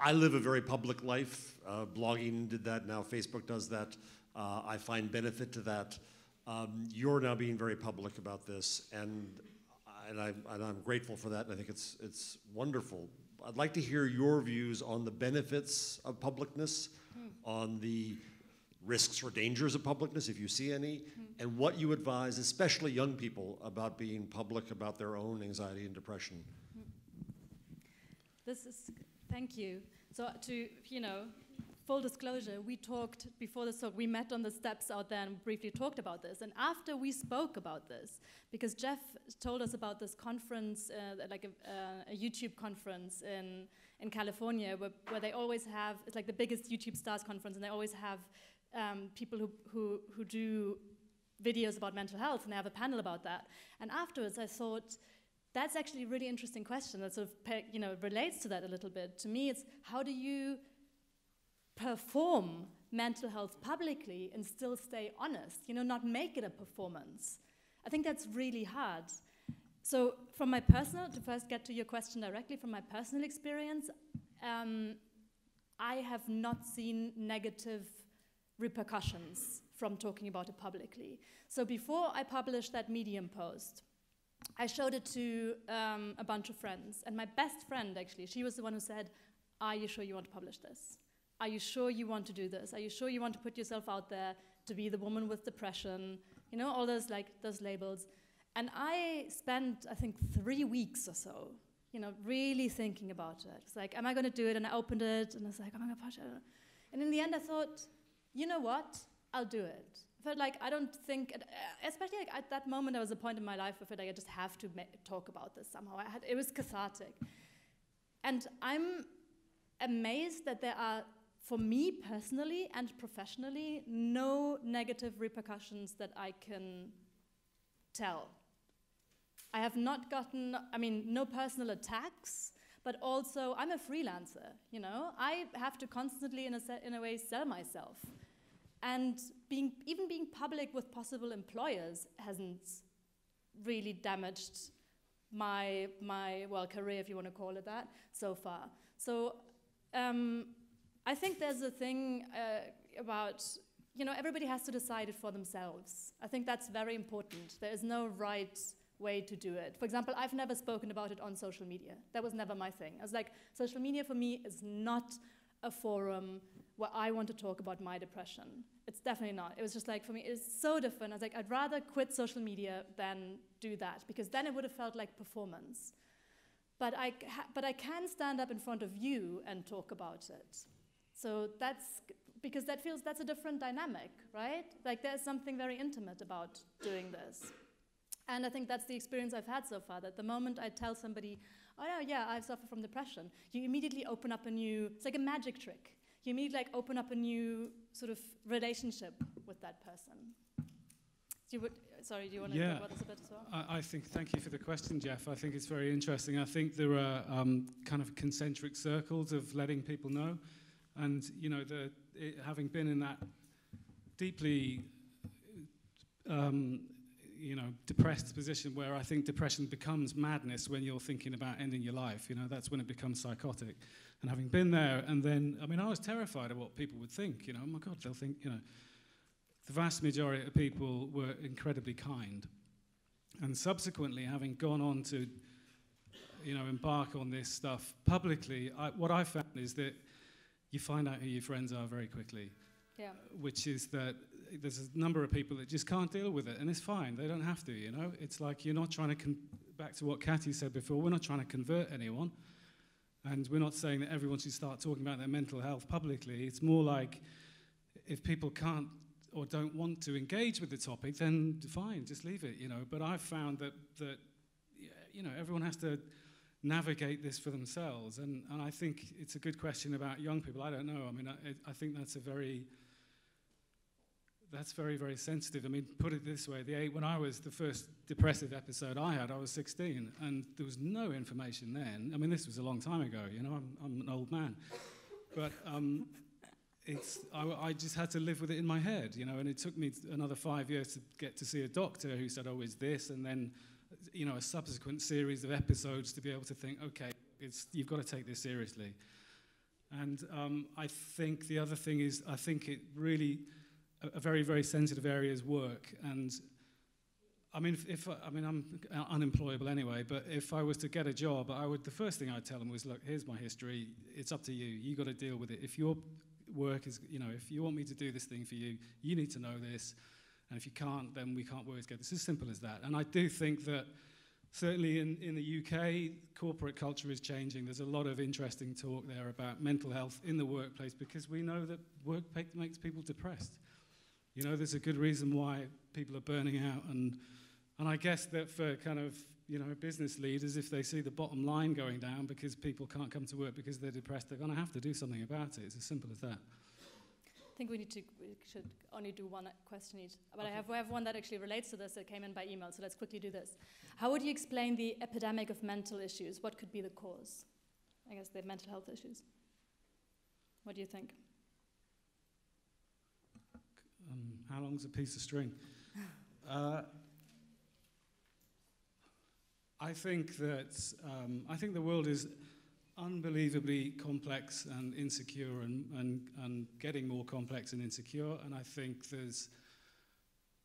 I live a very public life. Uh, blogging did that now. Facebook does that. Uh, I find benefit to that. Um, you're now being very public about this, and and, I, am grateful for that. And I think it's it's wonderful. I'd like to hear your views on the benefits of publicness, mm. on the risks or dangers of publicness, if you see any, mm. and what you advise, especially young people, about being public about their own anxiety and depression. Hmm. This is thank you. So to you know, full disclosure, we talked before the talk, we met on the steps out there and briefly talked about this. And after we spoke about this, because Jeff told us about this conference, uh, like a, uh, a, YouTube conference in, in California, where, where they always have, it's like the biggest YouTube stars conference, and they always have um, people who, who, who do videos about mental health, and they have a panel about that. And afterwards, I thought, that's actually a really interesting question that sort of you know relates to that a little bit. To me, it's how do you perform mental health publicly and still stay honest, you know, not make it a performance. I think that's really hard. So, from my personal, to first get to your question directly, from my personal experience, um, I have not seen negative repercussions from talking about it publicly. So, before I published that Medium post, I showed it to um, a bunch of friends, and my best friend actually, she was the one who said, Are you sure you want to publish this? Are you sure you want to do this? Are you sure you want to put yourself out there to be the woman with depression? You know, all those like those labels. And I spent, I think, three weeks or so, you know, really thinking about it. It's like, am I going to do it? And I opened it, and I was like, oh my gosh, I don't And in the end, I thought, you know what? I'll do it. I felt like I don't think, uh, especially like at that moment, there was a point in my life where I felt like I just have to talk about this somehow. Had, it was cathartic. And I'm amazed that there are for me personally and professionally, no negative repercussions that I can tell. I have not gotten, I mean, no personal attacks, but also I'm a freelancer, you know? I have to constantly, in a, in a way, sell myself. And being, even being public with possible employers hasn't really damaged my, my, well, career, if you want to call it that, so far. So um, I think there's a thing uh, about, you know, everybody has to decide it for themselves. I think that's very important. There is no right way to do it. For example, I've never spoken about it on social media. That was never my thing. I was like, social media for me is not a forum where I want to talk about my depression. It's definitely not. It was just like, for me, it's so different. I was like, I'd rather quit social media than do that, because then it would have felt like performance. But I, but I can stand up in front of you and talk about it. So that's because that feels that's a different dynamic, right? Like there's something very intimate about doing this. And I think that's the experience I've had so far. That the moment I tell somebody, oh yeah, yeah, I suffer from depression, you immediately open up a new, it's like a magic trick. You immediately like open up a new sort of relationship with that person. Do you sorry, do you want to yeah, talk about this a bit as well? I, I, think, thank you for the question, Jeff. I think it's very interesting. I think there are um, kind of concentric circles of letting people know. And you know, the, it, having been in that deeply, um, you know, depressed position where I think depression becomes madness when you're thinking about ending your life. You know, that's when it becomes psychotic. And having been there, and then, I mean, I was terrified of what people would think. You know, oh my God, they'll think, you know, the vast majority of people were incredibly kind. And subsequently, having gone on to, you know, embark on this stuff publicly, I, what I found is that you find out who your friends are very quickly. Yeah. Uh, which is that there's a number of people that just can't deal with it, and it's fine. They don't have to, you know. It's like you're not trying to, con- back to what Katy said before, we're not trying to convert anyone. And we're not saying that everyone should start talking about their mental health publicly. It's more like if people can't or don't want to engage with the topic, then fine, just leave it, you know. But I've found that, that you know, everyone has to navigate this for themselves? And, and I think it's a good question about young people. I don't know. I mean, I, I think that's a very that's very, very sensitive. I mean, put it this way, the eight, when I was the first depressive episode I had, I was 16, and there was no information then. I mean, this was a long time ago, you know, I'm, I'm an old man. But um, it's, I, I, just had to live with it in my head, you know, and it took me another five years to get to see a doctor who said, oh, is this, and then you know, a subsequent series of episodes to be able to think, okay, you've got to take this seriously. And um, I think the other thing is, I think it really, a, a very, very sensitive area is work. And I mean, if, if, I mean, I'm unemployable anyway, but if I was to get a job, I would, the first thing I'd tell them was, look, here's my history. It's up to you. You got to deal with it. If your work is, you know, if you want me to do this thing for you, you need to know this. And if you can't, then we can't always get It's as simple as that. And I do think that certainly in, in the UK, corporate culture is changing. There's a lot of interesting talk there about mental health in the workplace because we know that work makes people depressed. You know, there's a good reason why people are burning out. And, and I guess that for kind of, you know, business leaders, if they see the bottom line going down because people can't come to work because they're depressed, they're going to have to do something about it. It's as simple as that think we need to we should only do one question each. But okay. I, have, I have one that actually relates to this that came in by email, so let's quickly do this. How would you explain the epidemic of mental issues? What could be the cause? I guess the mental health issues. What do you think? Um, how long's a piece of string? [LAUGHS] uh, I think that um, I think the world is unbelievably complex and insecure and, and, and getting more complex and insecure. And I think there's,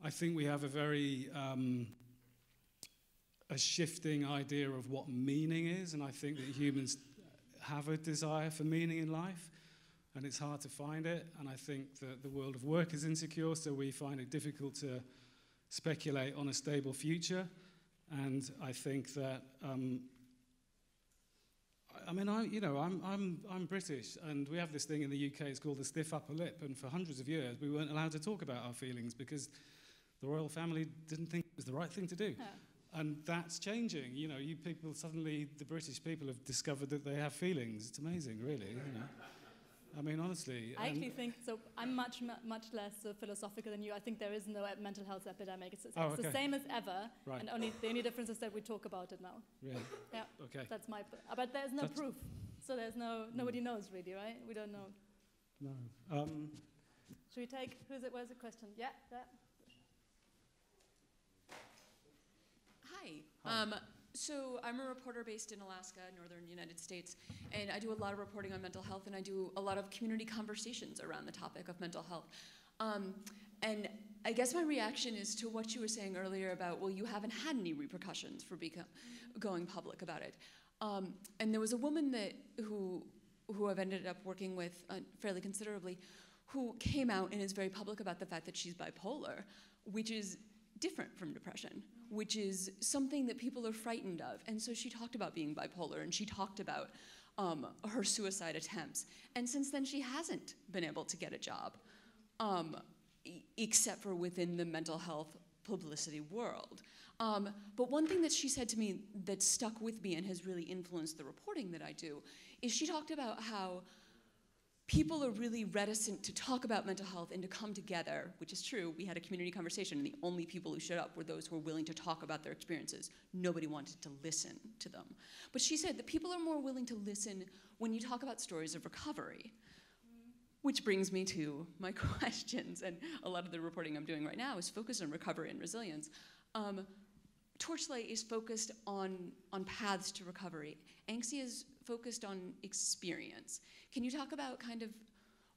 I think we have a very, um, a shifting idea of what meaning is. And I think that humans have a desire for meaning in life and it's hard to find it. And I think that the world of work is insecure, so we find it difficult to speculate on a stable future. And I think that um, I mean, I, you know, I'm, I'm, I'm British, and we have this thing in the UK, it's called the stiff upper lip, and for hundreds of years we weren't allowed to talk about our feelings because the royal family didn't think it was the right thing to do. Yeah. And that's changing. You know, you people, suddenly the British people have discovered that they have feelings. It's amazing, really. You know. I mean, honestly. I actually think so. I'm much, much less uh, philosophical than you. I think there is no mental health epidemic. It's, it's oh, okay. the same as ever, right. and only the only difference is that we talk about it now. Yeah. yeah. Okay. That's my. But there's no That's proof, so there's no hmm. nobody knows really, right? We don't know. No. Um, Should we take who's it? Where's the question? Yeah. Yeah. Hi. Hi. Um, so I'm a reporter based in Alaska, northern United States, and I do a lot of reporting on mental health, and I do a lot of community conversations around the topic of mental health. Um, and I guess my reaction is to what you were saying earlier about, well, you haven't had any repercussions for going public about it. Um, and there was a woman that who who I've ended up working with uh, fairly considerably, who came out and is very public about the fact that she's bipolar, which is different from depression which is something that people are frightened of. And so she talked about being bipolar and she talked about um, her suicide attempts. And since then, she hasn't been able to get a job, um, except for within the mental health publicity world. Um, but one thing that she said to me that stuck with me and has really influenced the reporting that I do is she talked about how people are really reticent to talk about mental health and to come together, which is true. We had a community conversation, and the only people who showed up were those who were willing to talk about their experiences. Nobody wanted to listen to them. But she said that people are more willing to listen when you talk about stories of recovery. Which brings me to my [LAUGHS] questions, and a lot of the reporting I'm doing right now is focused on recovery and resilience. Um, Torchlight is focused on, on paths to recovery. Anxi is focused on experience. Can you talk about kind of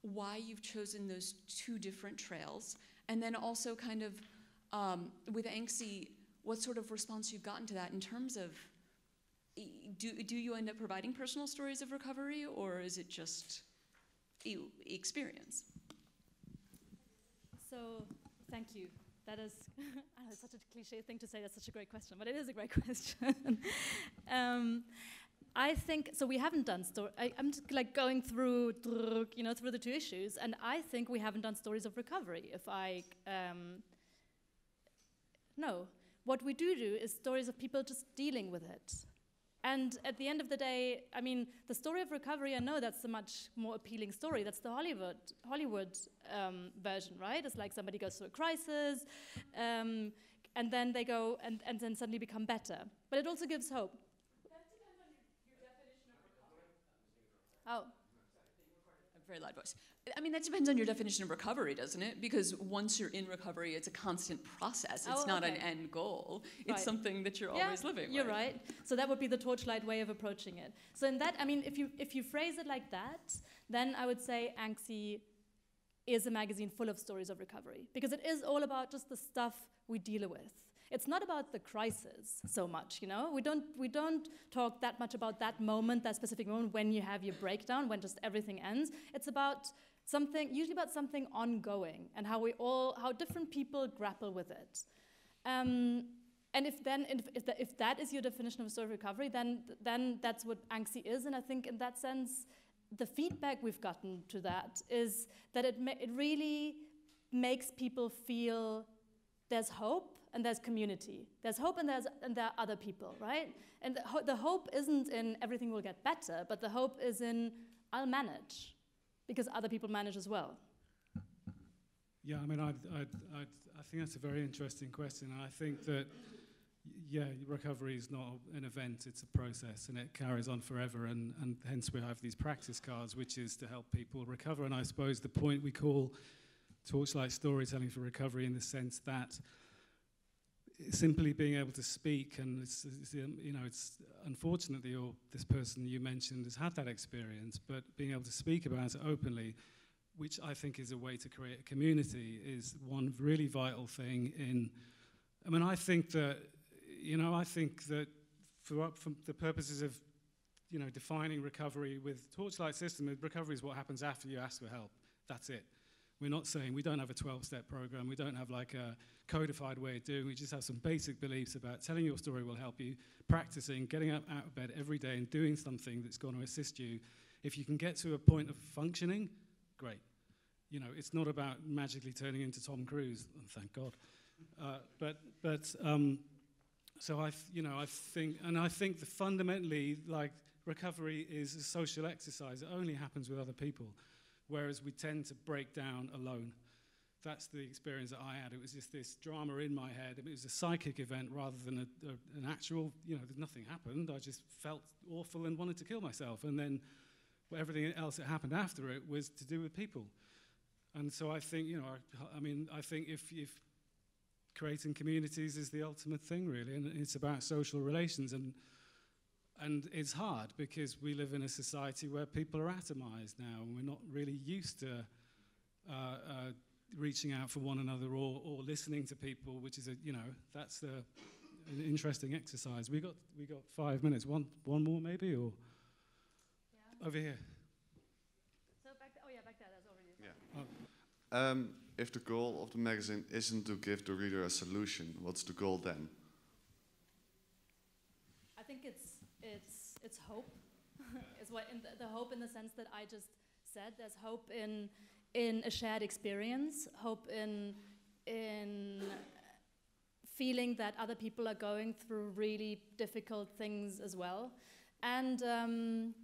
why you've chosen those two different trails? And then also kind of um, with ANXI, what sort of response you've gotten to that in terms of do, do you end up providing personal stories of recovery or is it just experience? So thank you. [LAUGHS] That is such a cliche thing to say. That's such a great question, but it is a great [LAUGHS] question. um, I think so. We haven't done story. I'm just like going through, you know, through the two issues, and I think we haven't done stories of recovery. If I, um, no, what we do do is stories of people just dealing with it. And at the end of the day, I mean, the story of recovery. I know that's a much more appealing story. That's the Hollywood Hollywood um, version, right? It's like somebody goes through a crisis. Um, and then they go and, and then suddenly become better. But it also gives hope Oh. very loud voice. I mean, that depends on your definition of recovery, doesn't it? Because once you're in recovery, it's a constant process. It's oh, not okay. an end goal. It's right. something that you're yeah, always living. You're with. right. So that would be the torchlight way of approaching it. So in that, I mean, if you if you phrase it like that, then I would say Anxi is a magazine full of stories of recovery because it is all about just the stuff we deal with. It's not about the crisis so much, you know? We don't, we don't talk that much about that moment, that specific moment when you have your breakdown, when just everything ends. It's about something, usually about something ongoing and how we all, how different people grapple with it. Um, and if then, if, that, if that is your definition of of recovery, then, then that's what angsty is. And I think in that sense, the feedback we've gotten to that is that it, it really makes people feel there's hope and there's community. There's hope and, there's, and there are other people, right? And the, ho the hope isn't in everything will get better, but the hope is in I'll manage because other people manage as well. [LAUGHS] Yeah, I mean, I'd, I'd, I'd, i think that's a very interesting question. I think that, yeah, recovery is not an event, it's a process and it carries on forever. And, and hence we have these practice cards, which is to help people recover. And I suppose the point we call torchlight storytelling for recovery in the sense that simply being able to speak, and it's, it's, you know, it's unfortunately, this person you mentioned has had that experience, but being able to speak about it openly, which I think is a way to create a community, is one really vital thing. In, I mean, I think that, you know, I think that for, for the purposes of, you know, defining recovery with Torchlight System, recovery is what happens after you ask for help. That's it. We're not saying we don't have a 12 step program, we don't have like a codified way of doing, we just have some basic beliefs about telling your story will help you, practicing, getting up out of bed every day and doing something that's going to assist you. If you can get to a point of functioning, great. You know, it's not about magically turning into Tom Cruise, [LAUGHS] thank God. Uh, but, but, um, so I, you know, I think, and I think that fundamentally, like recovery is a social exercise. It only happens with other people whereas we tend to break down alone. That's the experience that I had. It was just this drama in my head. I mean, it was a psychic event rather than a, a, an actual, you know, nothing happened. I just felt awful and wanted to kill myself. And then everything else that happened after it was to do with people. And so I think, you know, I, I mean, I think if, if creating communities is the ultimate thing, really, and it's about social relations. And and it's hard because we live in a society where people are atomized now and we're not really used to uh, uh, reaching out for one another or, or listening to people, which is, a, you know, that's a, an interesting exercise. We got, we got five minutes. One, one more maybe or yeah. over here. oh yeah, back there, Yeah. Oh. Um, if the goal of the magazine isn't to give the reader a solution, what's the goal then? I think it's it's, it's hope, [LAUGHS] is what in the, the hope in the sense that I just said. There's hope in, in a shared experience, hope in, in feeling that other people are going through really difficult things as well. And um,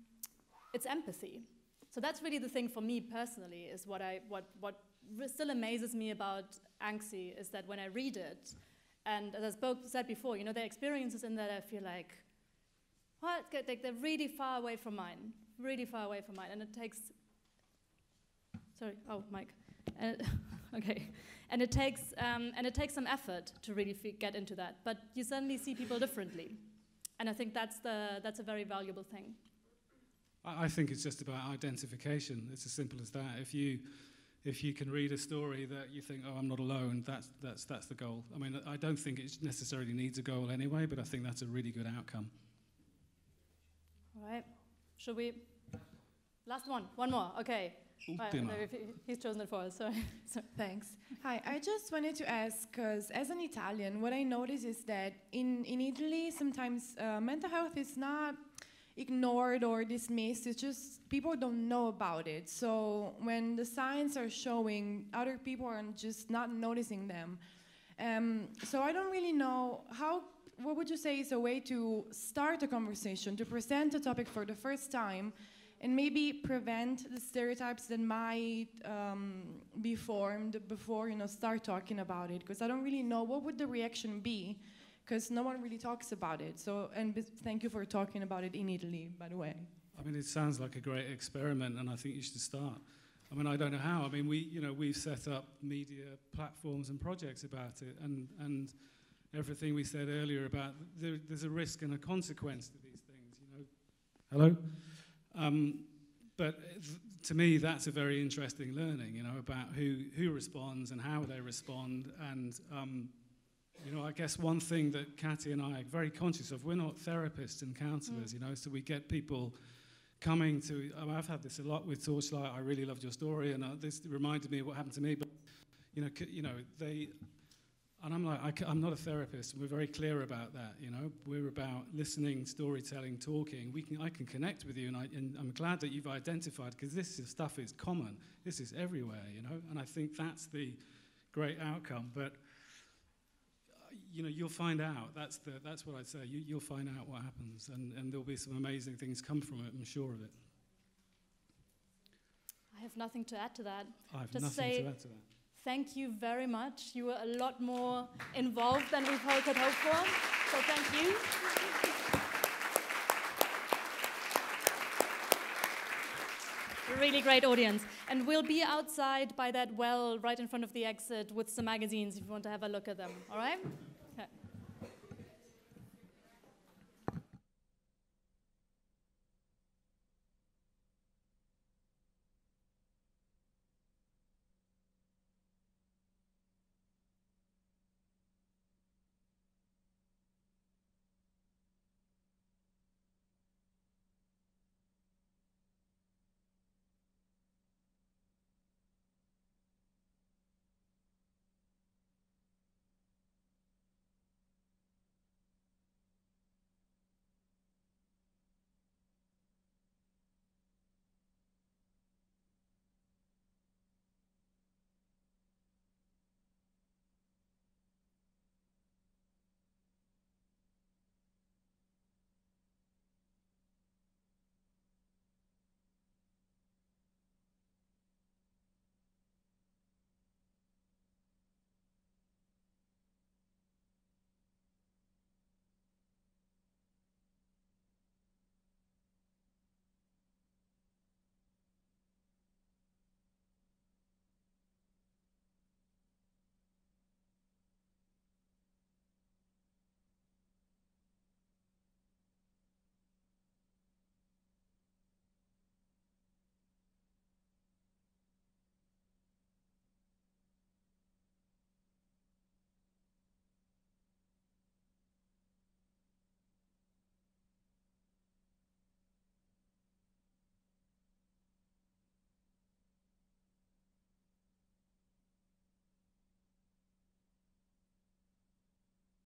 it's empathy. So that's really the thing for me personally is what I what what still amazes me about Anxi is that when I read it, and as I spoke, said before, you know, there are experiences in that I feel like well, good, they're really far away from mine, really far away from mine, and it takes. Sorry, oh, Mike. And it, [LAUGHS] okay, and it takes um, and it takes some effort to really get into that. But you suddenly see people differently, and I think that's the that's a very valuable thing. I, I think it's just about identification. It's as simple as that. If you if you can read a story that you think, oh, I'm not alone, that's, that's, that's the goal. I mean, I don't think it necessarily needs a goal anyway, but I think that's a really good outcome. All right. Should we? Last one. One more. Okay. Right, he's chosen it for us, so, [LAUGHS] thanks. Hi, I just wanted to ask, because as an Italian, what I notice is that in, in Italy, sometimes uh, mental health is not ignored or dismissed, it's just people don't know about it. So when the signs are showing, other people are just not noticing them. Um, so I don't really know how what would you say is a way to start a conversation, to present a topic for the first time, and maybe prevent the stereotypes that might um, be formed before you know start talking about it? Because I don't really know what would the reaction be, because no one really talks about it. So, and thank you for talking about it in Italy, by the way. I mean, it sounds like a great experiment, and I think you should start. I mean, I don't know how. I mean, we, you know, we've set up media platforms and projects about it, and and everything we said earlier about there, there's a risk and a consequence to these things. You know, hello. Um, but to me, that's a very interesting learning. You know, about who who responds and how they respond, and um, you know, I guess one thing that Katy and I are very conscious of. We're not therapists and counselors. Mm. You know, so we get people coming to. I oh, mean, I've had this a lot with Torchlight. I really loved your story, and uh, this reminded me of what happened to me. But you know, you know, they and I'm like, I, am not a therapist. We're very clear about that. You know, we're about listening, storytelling, talking. We can, I can connect with you, and, I, and I'm glad that you've identified because this is, stuff is common. This is everywhere. You know, and I think that's the great outcome. But you know, you'll find out. That's the that's what I'd say. You, you'll find out what happens, and, and there'll be some amazing things come from it. I'm sure of it. I have nothing to add to that. I have Just nothing to add to that. Thank you very much. You were a lot more involved than we probably could hope for. So thank you. really great audience. And we'll be outside by that well right in front of the exit with some magazines if you want to have a look at them, all right?